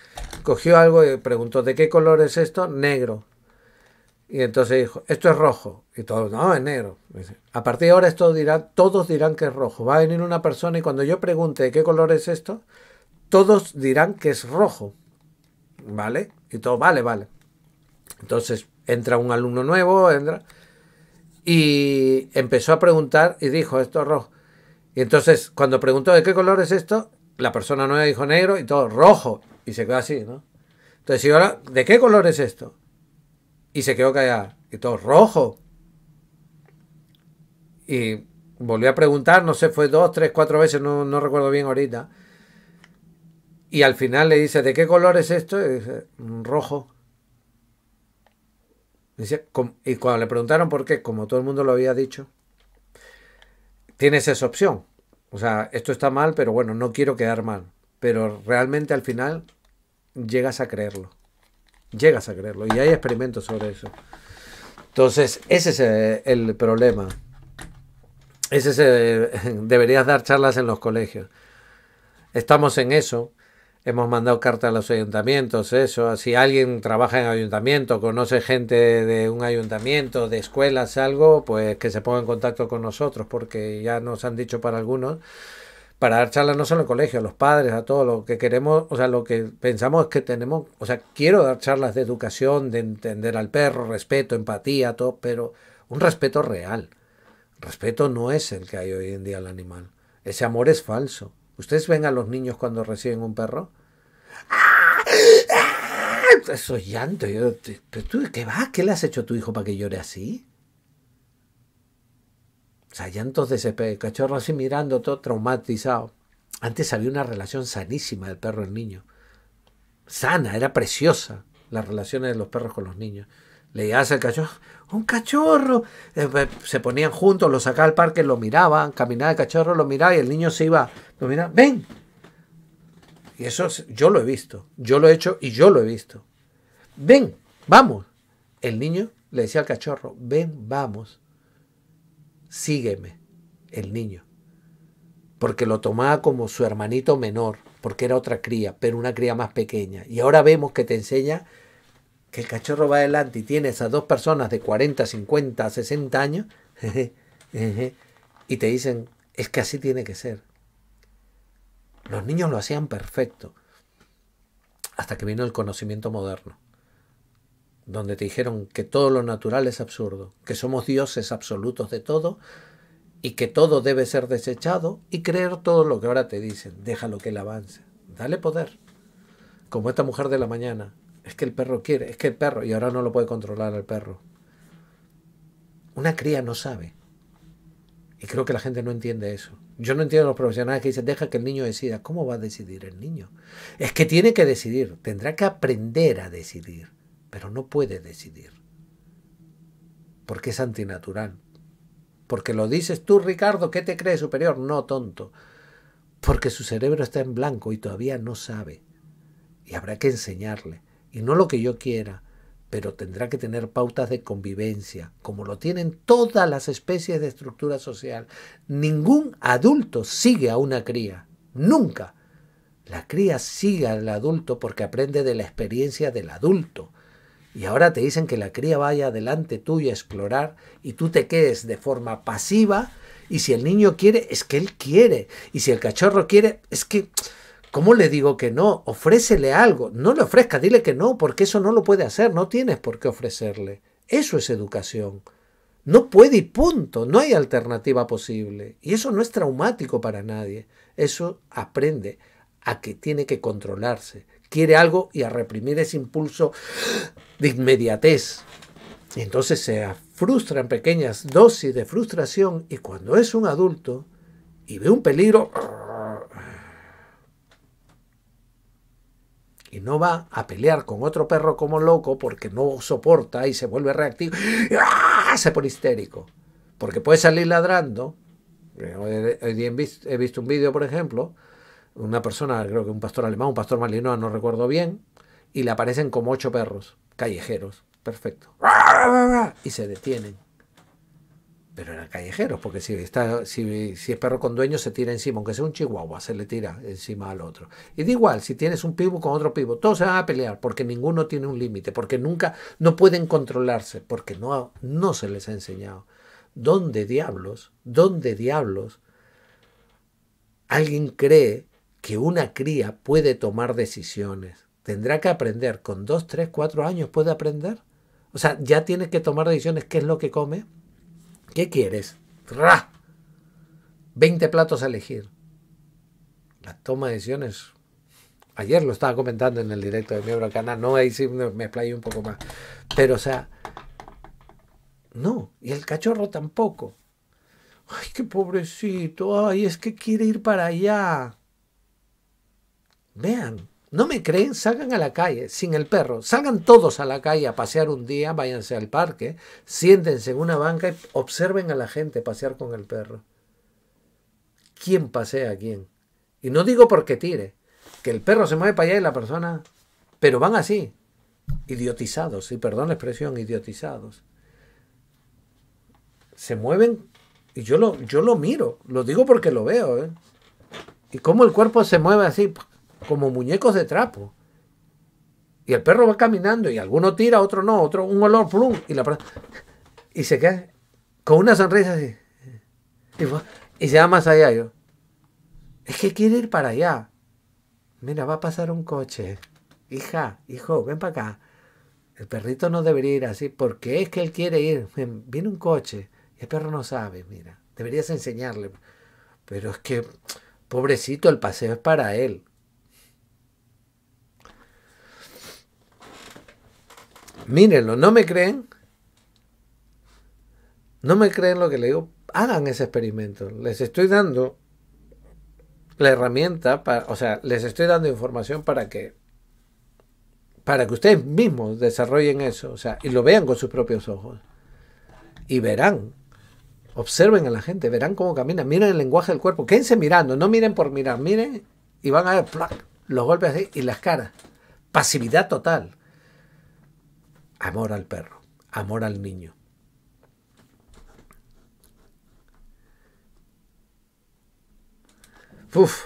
cogió algo y preguntó, ¿de qué color es esto? Negro. Y entonces dijo, esto es rojo. Y todos, no, es negro. a partir de ahora esto dirá, todos dirán que es rojo. Va a venir una persona y cuando yo pregunte de qué color es esto, todos dirán que es rojo. ¿Vale? Y todo, vale, vale. Entonces entra un alumno nuevo, entra, y empezó a preguntar y dijo, esto es rojo. Y entonces, cuando preguntó de qué color es esto, la persona nueva dijo negro y todo rojo. Y se quedó así, ¿no? Entonces, y ahora, ¿de qué color es esto? Y se quedó callada. Y todo rojo. Y volvió a preguntar, no sé, fue dos, tres, cuatro veces, no, no recuerdo bien ahorita. Y al final le dice, ¿de qué color es esto? Y dice, mm, rojo. Y cuando le preguntaron por qué, como todo el mundo lo había dicho, tienes esa opción. O sea, esto está mal, pero bueno, no quiero quedar mal. Pero realmente al final llegas a creerlo. Llegas a creerlo. Y hay experimentos sobre eso. Entonces, ese es eh, el problema. Ese es eh, deberías dar charlas en los colegios. Estamos en eso. Hemos mandado cartas a los ayuntamientos, eso. Si alguien trabaja en ayuntamiento, conoce gente de un ayuntamiento, de escuelas, algo, pues que se ponga en contacto con nosotros, porque ya nos han dicho para algunos, para dar charlas no solo en colegio, a los padres, a todo lo que queremos, o sea, lo que pensamos es que tenemos, o sea, quiero dar charlas de educación, de entender al perro, respeto, empatía, todo, pero un respeto real. Respeto no es el que hay hoy en día al animal. Ese amor es falso. Ustedes ven a los niños cuando reciben un perro. ¡Ah! Eso es llanto. qué va ¿Qué le has hecho a tu hijo para que llore así? O sea, llantos desesperados, cachorro así mirando, todo traumatizado. Antes había una relación sanísima del perro y el niño. Sana, era preciosa las relaciones de los perros con los niños. Le llegaba al cachorro, un cachorro. Eh, pues, se ponían juntos, lo sacaba al parque, lo miraban, caminaba el cachorro, lo miraba y el niño se iba, lo miraba, ven. Y eso yo lo he visto, yo lo he hecho y yo lo he visto. Ven, vamos. El niño le decía al cachorro, ven, vamos, sígueme, el niño. Porque lo tomaba como su hermanito menor, porque era otra cría, pero una cría más pequeña. Y ahora vemos que te enseña que el cachorro va adelante y tienes a dos personas de 40, 50, 60 años, y te dicen, es que así tiene que ser. Los niños lo hacían perfecto, hasta que vino el conocimiento moderno, donde te dijeron que todo lo natural es absurdo, que somos dioses absolutos de todo, y que todo debe ser desechado y creer todo lo que ahora te dicen. Déjalo que él avance. Dale poder. Como esta mujer de la mañana es que el perro quiere, es que el perro, y ahora no lo puede controlar el perro. Una cría no sabe. Y creo que la gente no entiende eso. Yo no entiendo a los profesionales que dicen, deja que el niño decida. ¿Cómo va a decidir el niño? Es que tiene que decidir, tendrá que aprender a decidir, pero no puede decidir. Porque es antinatural. Porque lo dices tú, Ricardo, ¿qué te crees superior? No, tonto. Porque su cerebro está en blanco y todavía no sabe. Y habrá que enseñarle y no lo que yo quiera, pero tendrá que tener pautas de convivencia, como lo tienen todas las especies de estructura social. Ningún adulto sigue a una cría, nunca. La cría sigue al adulto porque aprende de la experiencia del adulto. Y ahora te dicen que la cría vaya adelante y a explorar y tú te quedes de forma pasiva. Y si el niño quiere, es que él quiere. Y si el cachorro quiere, es que ¿Cómo le digo que no? Ofrécele algo. No le ofrezca, dile que no, porque eso no lo puede hacer, no tienes por qué ofrecerle. Eso es educación. No puede y punto, no hay alternativa posible. Y eso no es traumático para nadie. Eso aprende a que tiene que controlarse. Quiere algo y a reprimir ese impulso de inmediatez. Entonces se frustra en pequeñas dosis de frustración y cuando es un adulto y ve un peligro, y no va a pelear con otro perro como loco porque no soporta y se vuelve reactivo, Hace ¡Ah! se pone histérico. Porque puede salir ladrando. Eh, hoy he visto un vídeo, por ejemplo, una persona, creo que un pastor alemán, un pastor malinois, no recuerdo bien, y le aparecen como ocho perros callejeros. Perfecto. ¡Ah! Y se detienen pero eran callejeros, porque si, está, si, si, es perro con dueño se tira encima, aunque sea un chihuahua, se le tira encima al otro. Y da igual, si tienes un pivo con otro pivo, todos se van a pelear, porque ninguno tiene un límite, porque nunca, no pueden controlarse, porque no, no se les ha enseñado. ¿Dónde diablos, dónde diablos alguien cree que una cría puede tomar decisiones? Tendrá que aprender, con dos, tres, cuatro años puede aprender. O sea, ya tiene que tomar decisiones qué es lo que come, ¿Qué quieres? ¡Ra! 20 platos a elegir. La toma de decisiones. Ayer lo estaba comentando en el directo de mi Canal. No, ahí sí me explayé un poco más. Pero, o sea, no. Y el cachorro tampoco. Ay, qué pobrecito. Ay, es que quiere ir para allá. Vean, ¿No me creen? Salgan a la calle, sin el perro. Salgan todos a la calle a pasear un día, váyanse al parque, siéntense en una banca y observen a la gente pasear con el perro. ¿Quién pasea a quién? Y no digo porque tire, que el perro se mueve para allá y la persona... Pero van así, idiotizados, y perdón la expresión, idiotizados. Se mueven y yo lo, yo lo miro, lo digo porque lo veo. ¿eh? Y cómo el cuerpo se mueve así, como muñecos de trapo. Y el perro va caminando y alguno tira, otro no, otro un olor, plum, y la y se queda con una sonrisa así. Y, se va más allá yo. Es que quiere ir para allá. Mira, va a pasar un coche. Hija, hijo, ven para acá. El perrito no debería ir así porque es que él quiere ir. Viene un coche y el perro no sabe, mira. Deberías enseñarle. Pero es que, pobrecito, el paseo es para él. Mírenlo, ¿no me creen? ¿No me creen lo que le digo? Hagan ese experimento. Les estoy dando la herramienta, para, o sea, les estoy dando información para que para que ustedes mismos desarrollen eso, o sea, y lo vean con sus propios ojos. Y verán, observen a la gente, verán cómo camina, miren el lenguaje del cuerpo, quédense mirando, no miren por mirar, miren y van a ver los golpes así y las caras. Pasividad total. Amor al perro, amor al niño. Uf.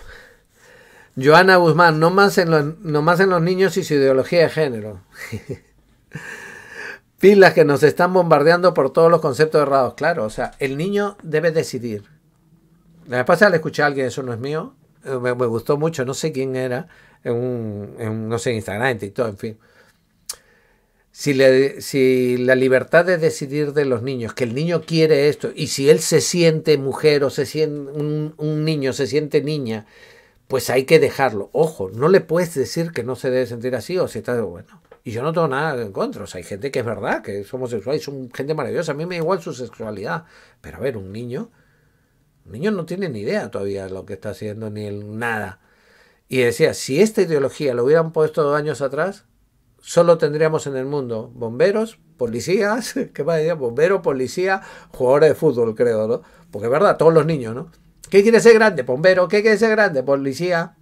Joana Guzmán, no más, en los, en los niños y su ideología de género. Pilas que nos están bombardeando por todos los conceptos errados. Claro, o sea, el niño debe decidir. Me pasa al escuchar a alguien, eso no es mío, eh, me, gustó mucho, no sé quién era, en un, no sé, en Instagram, en TikTok, en fin si, le, si la libertad de decidir de los niños, que el niño quiere esto, y si él se siente mujer o se siente un, niño, se siente niña, pues hay que dejarlo. Ojo, no le puedes decir que no se debe sentir así o si está bueno. Y yo no tengo nada en contra. O sea, hay gente que es verdad, que es homosexual y son gente maravillosa. A mí me da igual su sexualidad. Pero a ver, un niño, un niño no tiene ni idea todavía de lo que está haciendo ni nada. Y decía, si esta ideología lo hubieran puesto dos años atrás, solo tendríamos en el mundo bomberos, policías, ¿qué a decir? Bombero, policía, jugadores de fútbol, creo, ¿no? Porque es verdad, todos los niños, ¿no? ¿Qué quiere ser grande? Bombero. ¿Qué quiere ser grande? Policía.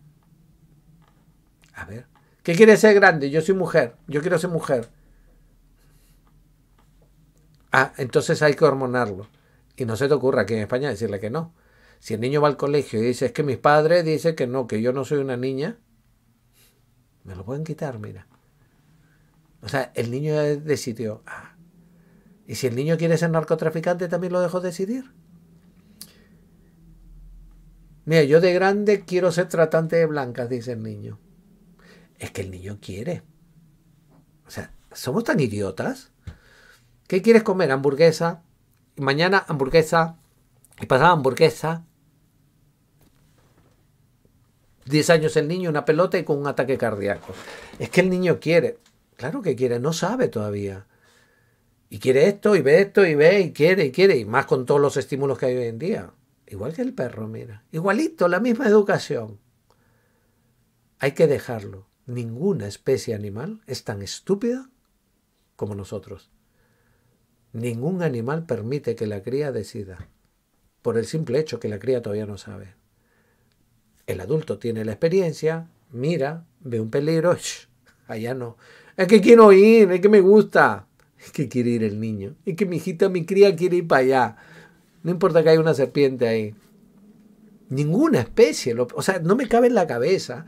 A ver. ¿Qué quiere ser grande? Yo soy mujer. Yo quiero ser mujer. Ah, entonces hay que hormonarlo. Y no se te ocurra aquí en España decirle que no. Si el niño va al colegio y dice, es que mis padres dicen que no, que yo no soy una niña, me lo pueden quitar, mira. O sea, el niño decidió. Ah, y si el niño quiere ser narcotraficante, también lo dejo decidir. Mira, yo de grande quiero ser tratante de blancas, dice el niño. Es que el niño quiere. O sea, somos tan idiotas. ¿Qué quieres comer? Hamburguesa. Y mañana hamburguesa. Y pasaba hamburguesa. Diez años el niño, una pelota y con un ataque cardíaco. Es que el niño quiere. Claro que quiere, no sabe todavía. Y quiere esto, y ve esto, y ve, y quiere, y quiere, y más con todos los estímulos que hay hoy en día. Igual que el perro, mira. Igualito, la misma educación. Hay que dejarlo. Ninguna especie animal es tan estúpida como nosotros. Ningún animal permite que la cría decida, por el simple hecho que la cría todavía no sabe. El adulto tiene la experiencia, mira, ve un peligro, allá no. Es que quiero ir, es que me gusta. Es que quiere ir el niño. Es que mi hijita, mi cría quiere ir para allá. No importa que haya una serpiente ahí. Ninguna especie. o sea, no me cabe en la cabeza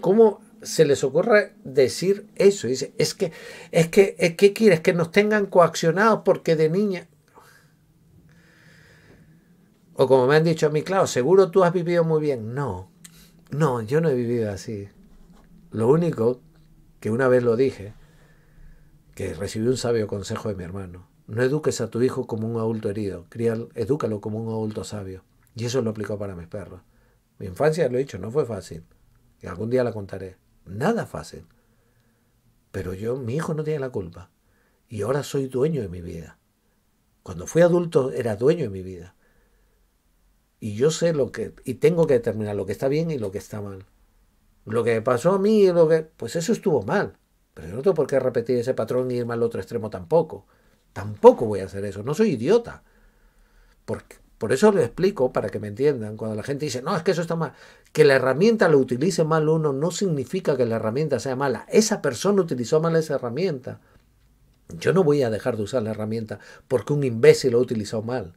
cómo se les ocurre decir eso. Dice, es que, es que, es que quieres que nos tengan coaccionados porque de niña. O como me han dicho a mí, claro, seguro tú has vivido muy bien. No, no, yo no he vivido así. Lo único que una vez lo dije, que recibí un sabio consejo de mi hermano. No eduques a tu hijo como un adulto herido, críalo, edúcalo como un adulto sabio. Y eso lo aplicó para mis perros. Mi infancia, lo he dicho, no fue fácil. Y algún día la contaré. Nada fácil. Pero yo, mi hijo no tiene la culpa. Y ahora soy dueño de mi vida. Cuando fui adulto era dueño de mi vida. Y yo sé lo que, y tengo que determinar lo que está bien y lo que está mal. Lo que pasó a mí, lo que, pues eso estuvo mal. Pero yo no tengo por qué repetir ese patrón y irme al otro extremo tampoco. Tampoco voy a hacer eso. No soy idiota. Por, por eso lo explico para que me entiendan. Cuando la gente dice, no, es que eso está mal. Que la herramienta lo utilice mal uno no significa que la herramienta sea mala. Esa persona utilizó mal esa herramienta. Yo no voy a dejar de usar la herramienta porque un imbécil lo ha utilizado mal.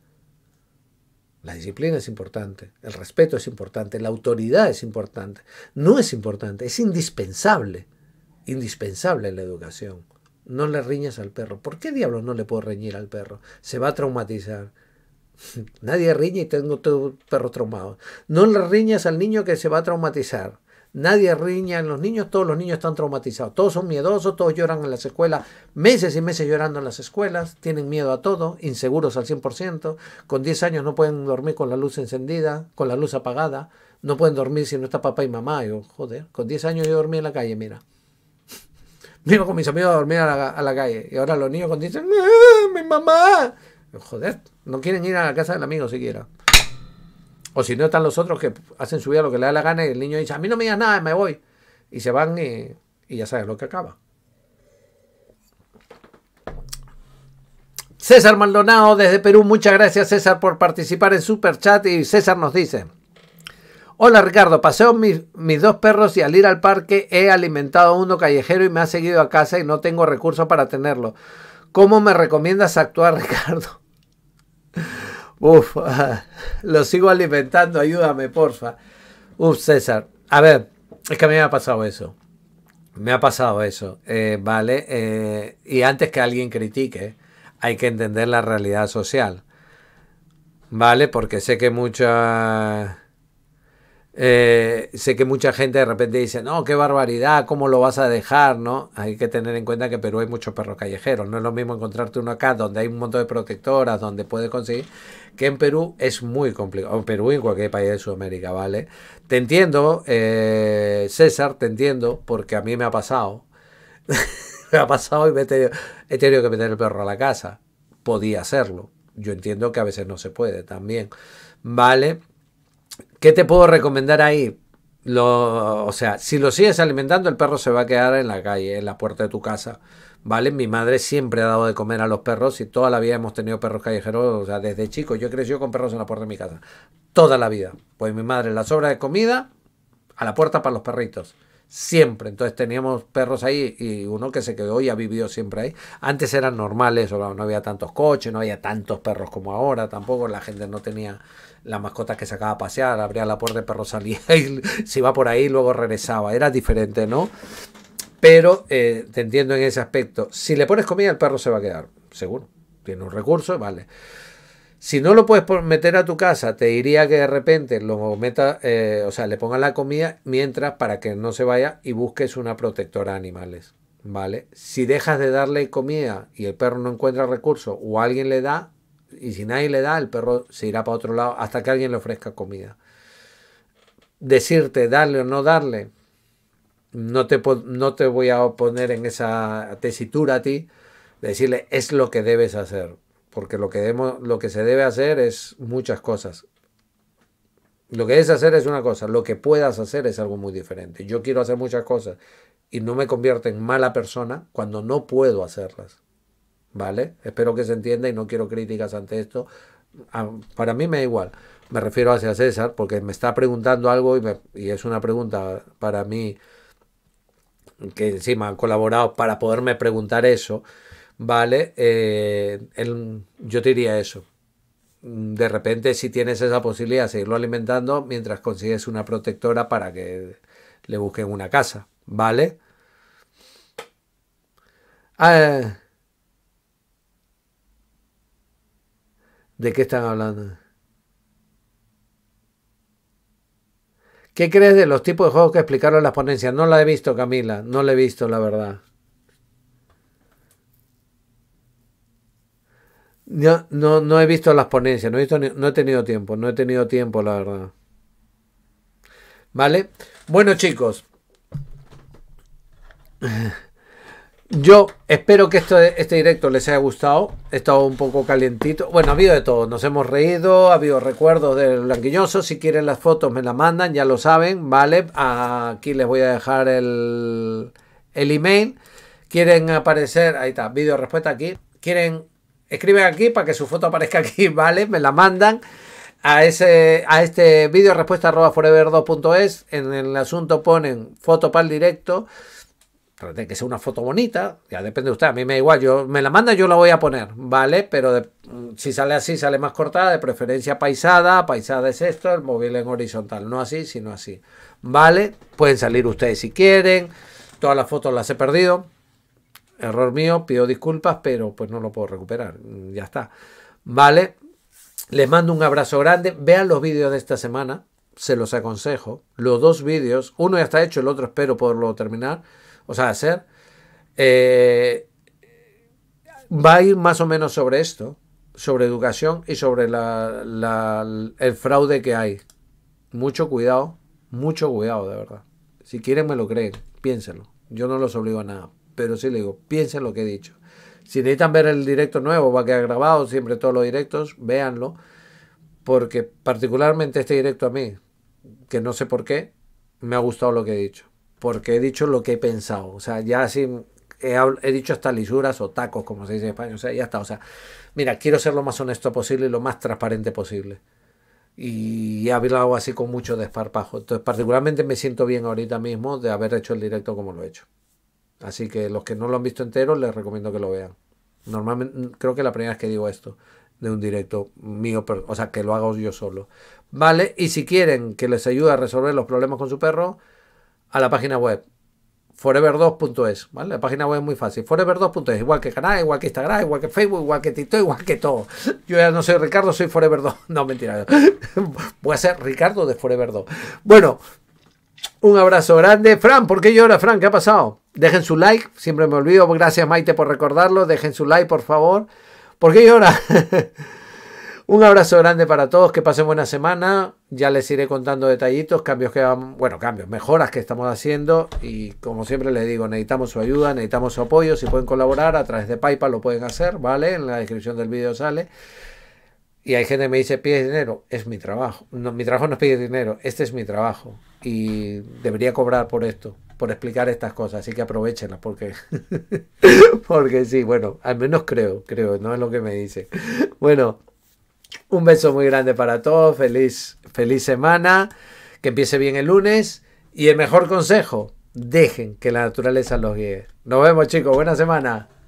La disciplina es importante, el respeto es importante, la autoridad es importante. No es importante, es indispensable, indispensable la educación. No le riñas al perro. ¿Por qué diablo no le puedo reñir al perro? Se va a traumatizar. Nadie riña y tengo todo perro traumado. No le riñas al niño que se va a traumatizar nadie riña en los niños, todos los niños están traumatizados, todos son miedosos, todos lloran en las escuelas, meses y meses llorando en las escuelas, tienen miedo a todo, inseguros al 100%, con 10 años no pueden dormir con la luz encendida, con la luz apagada, no pueden dormir si no está papá y mamá, joder, con 10 años yo dormí en la calle, mira. Vivo con mis amigos a dormir a la, calle. Y ahora los niños con dicen, ah, ¡mi mamá! Joder, no quieren ir a la casa del amigo siquiera. O si no están los otros que hacen su vida lo que le da la gana y el niño dice, a mí no me digas nada, me voy. Y se van y, ya sabes lo que acaba. César Maldonado desde Perú, muchas gracias César por participar en Super Chat y César nos dice, hola Ricardo, paseo mis, mis dos perros y al ir al parque he alimentado a uno callejero y me ha seguido a casa y no tengo recursos para tenerlo. ¿Cómo me recomiendas actuar Ricardo? Uf, lo sigo alimentando, ayúdame, porfa. Uf, César. A ver, es que a mí me ha pasado eso. Me ha pasado eso, eh, ¿vale? Eh, y antes que alguien critique, hay que entender la realidad social, ¿vale? Porque sé que muchas eh, sé que mucha gente de repente dice, no, qué barbaridad, ¿cómo lo vas a dejar? ¿no? Hay que tener en cuenta que en Perú hay muchos perros callejeros. No es lo mismo encontrarte uno acá donde hay un montón de protectoras, donde puedes conseguir, que en Perú es muy complicado. En Perú y en cualquier país de Sudamérica, ¿vale? Te entiendo, eh, César, te entiendo, porque a mí me ha pasado. me ha pasado y me he, he tenido que meter el perro a la casa. Podía hacerlo. Yo entiendo que a veces no se puede también. ¿Vale? ¿Qué te puedo recomendar ahí? Lo, o sea, si lo sigues alimentando, el perro se va a quedar en la calle, en la puerta de tu casa. ¿Vale? Mi madre siempre ha dado de comer a los perros y toda la vida hemos tenido perros callejeros, o sea, desde chico. Yo crecido con perros en la puerta de mi casa. Toda la vida. Pues mi madre, la sobra de comida, a la puerta para los perritos. Siempre. Entonces teníamos perros ahí y uno que se quedó y ha vivido siempre ahí. Antes eran normales, no había tantos coches, no había tantos perros como ahora, tampoco la gente no tenía las mascotas que sacaba a pasear, abría la puerta, el perro salía y se iba por ahí y luego regresaba. Era diferente, ¿no? Pero eh, te entiendo en ese aspecto. Si le pones comida, el perro se va a quedar, seguro. Tiene un recurso, vale. Si no lo puedes meter a tu casa, te diría que de repente lo meta, eh, o sea, le pongas la comida mientras para que no se vaya y busques una protectora de animales. ¿Vale? Si dejas de darle comida y el perro no encuentra recurso o alguien le da, y si nadie le da, el perro se irá para otro lado hasta que alguien le ofrezca comida. Decirte darle o no darle, no te, no te voy a poner en esa tesitura a ti, decirle es lo que debes hacer, porque lo que, lo que se debe hacer es muchas cosas. Lo que debes hacer es una cosa, lo que puedas hacer es algo muy diferente. Yo quiero hacer muchas cosas y no me convierto en mala persona cuando no puedo hacerlas. ¿vale? Espero que se entienda y no quiero críticas ante esto. Ah, para mí me da igual. Me refiero hacia César porque me está preguntando algo y, es una pregunta para mí que encima han colaborado para poderme preguntar eso, ¿vale? Eh, yo diría eso. De repente, si tienes esa posibilidad, seguirlo alimentando mientras consigues una protectora para que le busquen una casa, ¿vale? Ah, ¿De qué están hablando? ¿Qué crees de los tipos de juegos que explicaron las ponencias? No la he visto, Camila. No la he visto, la verdad. No, no, he visto las ponencias. No he, no he tenido tiempo. No he tenido tiempo, la verdad. ¿Vale? Bueno, chicos. Yo espero que esto, este directo les haya gustado. He estado un poco calientito. Bueno, ha habido de todo. Nos hemos reído, ha habido recuerdos del blanquiñoso. Si quieren las fotos me las mandan, ya lo saben, ¿vale? Aquí les voy a dejar el, email. Quieren aparecer, ahí está, vídeo respuesta aquí. Quieren, escriben aquí para que su foto aparezca aquí, ¿vale? Me la mandan a, ese, a este vídeo respuesta arroba forever2.es. En el asunto ponen foto para el directo que sea una foto bonita, ya depende de usted, a mí me da igual, yo me la manda, yo la voy a poner, ¿vale? Pero mm, si sale así, sale más cortada, de preferencia paisada, paisada es esto, el móvil en horizontal, no así, sino así, ¿vale? Pueden salir ustedes si quieren, todas las fotos las he perdido, error mío, pido disculpas, pero pues no lo puedo recuperar, mm, ya está, ¿vale? Les mando un abrazo grande, vean los vídeos de esta semana, se los aconsejo, los dos vídeos, uno ya está hecho, el otro espero poderlo terminar, o sea, ser, eh, va a ir más o menos sobre esto, sobre educación y sobre el fraude que hay. Mucho cuidado, mucho cuidado, de verdad. Si quieren me lo creen, piénsenlo. Yo no los obligo a nada, pero sí le digo, piensen lo que he dicho. Si necesitan ver el directo nuevo, va a quedar grabado siempre todos los directos, véanlo. Porque particularmente este directo a mí, que no sé por qué, me ha gustado lo que he dicho porque he dicho lo que he pensado. O sea, ya así he, dicho hasta lisuras o tacos, como se dice en español. O sea, ya está. O sea, mira, quiero ser lo más honesto posible y lo más transparente posible. Y he hablado así con mucho desparpajo. Entonces, particularmente me siento bien ahorita mismo de haber hecho el directo como lo he hecho. Así que los que no lo han visto entero, les recomiendo que lo vean. Normalmente, creo que la primera vez que digo esto de un directo mío, pero, o sea, que lo hago yo solo. ¿Vale? Y si quieren que les ayude a resolver los problemas con su perro, a la página web forever2.es, ¿vale? La página web es muy fácil, forever2.es, igual que canal, igual que Instagram, igual que Facebook, igual que TikTok, igual que todo. Yo ya no soy Ricardo, soy forever2. No, mentira. Voy a ser Ricardo de forever2. Bueno, un abrazo grande. Fran, ¿por qué llora, Fran? ¿Qué ha pasado? Dejen su like, siempre me olvido. Gracias, Maite, por recordarlo. Dejen su like, por favor. ¿Por qué llora? Un abrazo grande para todos, que pasen buena semana. Ya les iré contando detallitos, cambios que van, bueno, cambios, mejoras que estamos haciendo. Y como siempre les digo, necesitamos su ayuda, necesitamos su apoyo. Si pueden colaborar a través de PayPal, lo pueden hacer, ¿vale? En la descripción del vídeo sale. Y hay gente que me dice, pide dinero, es mi trabajo. mi trabajo no pide dinero, este es mi trabajo. Y debería cobrar por esto, por explicar estas cosas. Así que aprovechenlas, porque, porque sí, bueno, al menos creo, creo, no es lo que me dice. Bueno, un beso muy grande para todos, feliz, feliz semana, que empiece bien el lunes y el mejor consejo, dejen que la naturaleza los guíe. Nos vemos chicos, buena semana.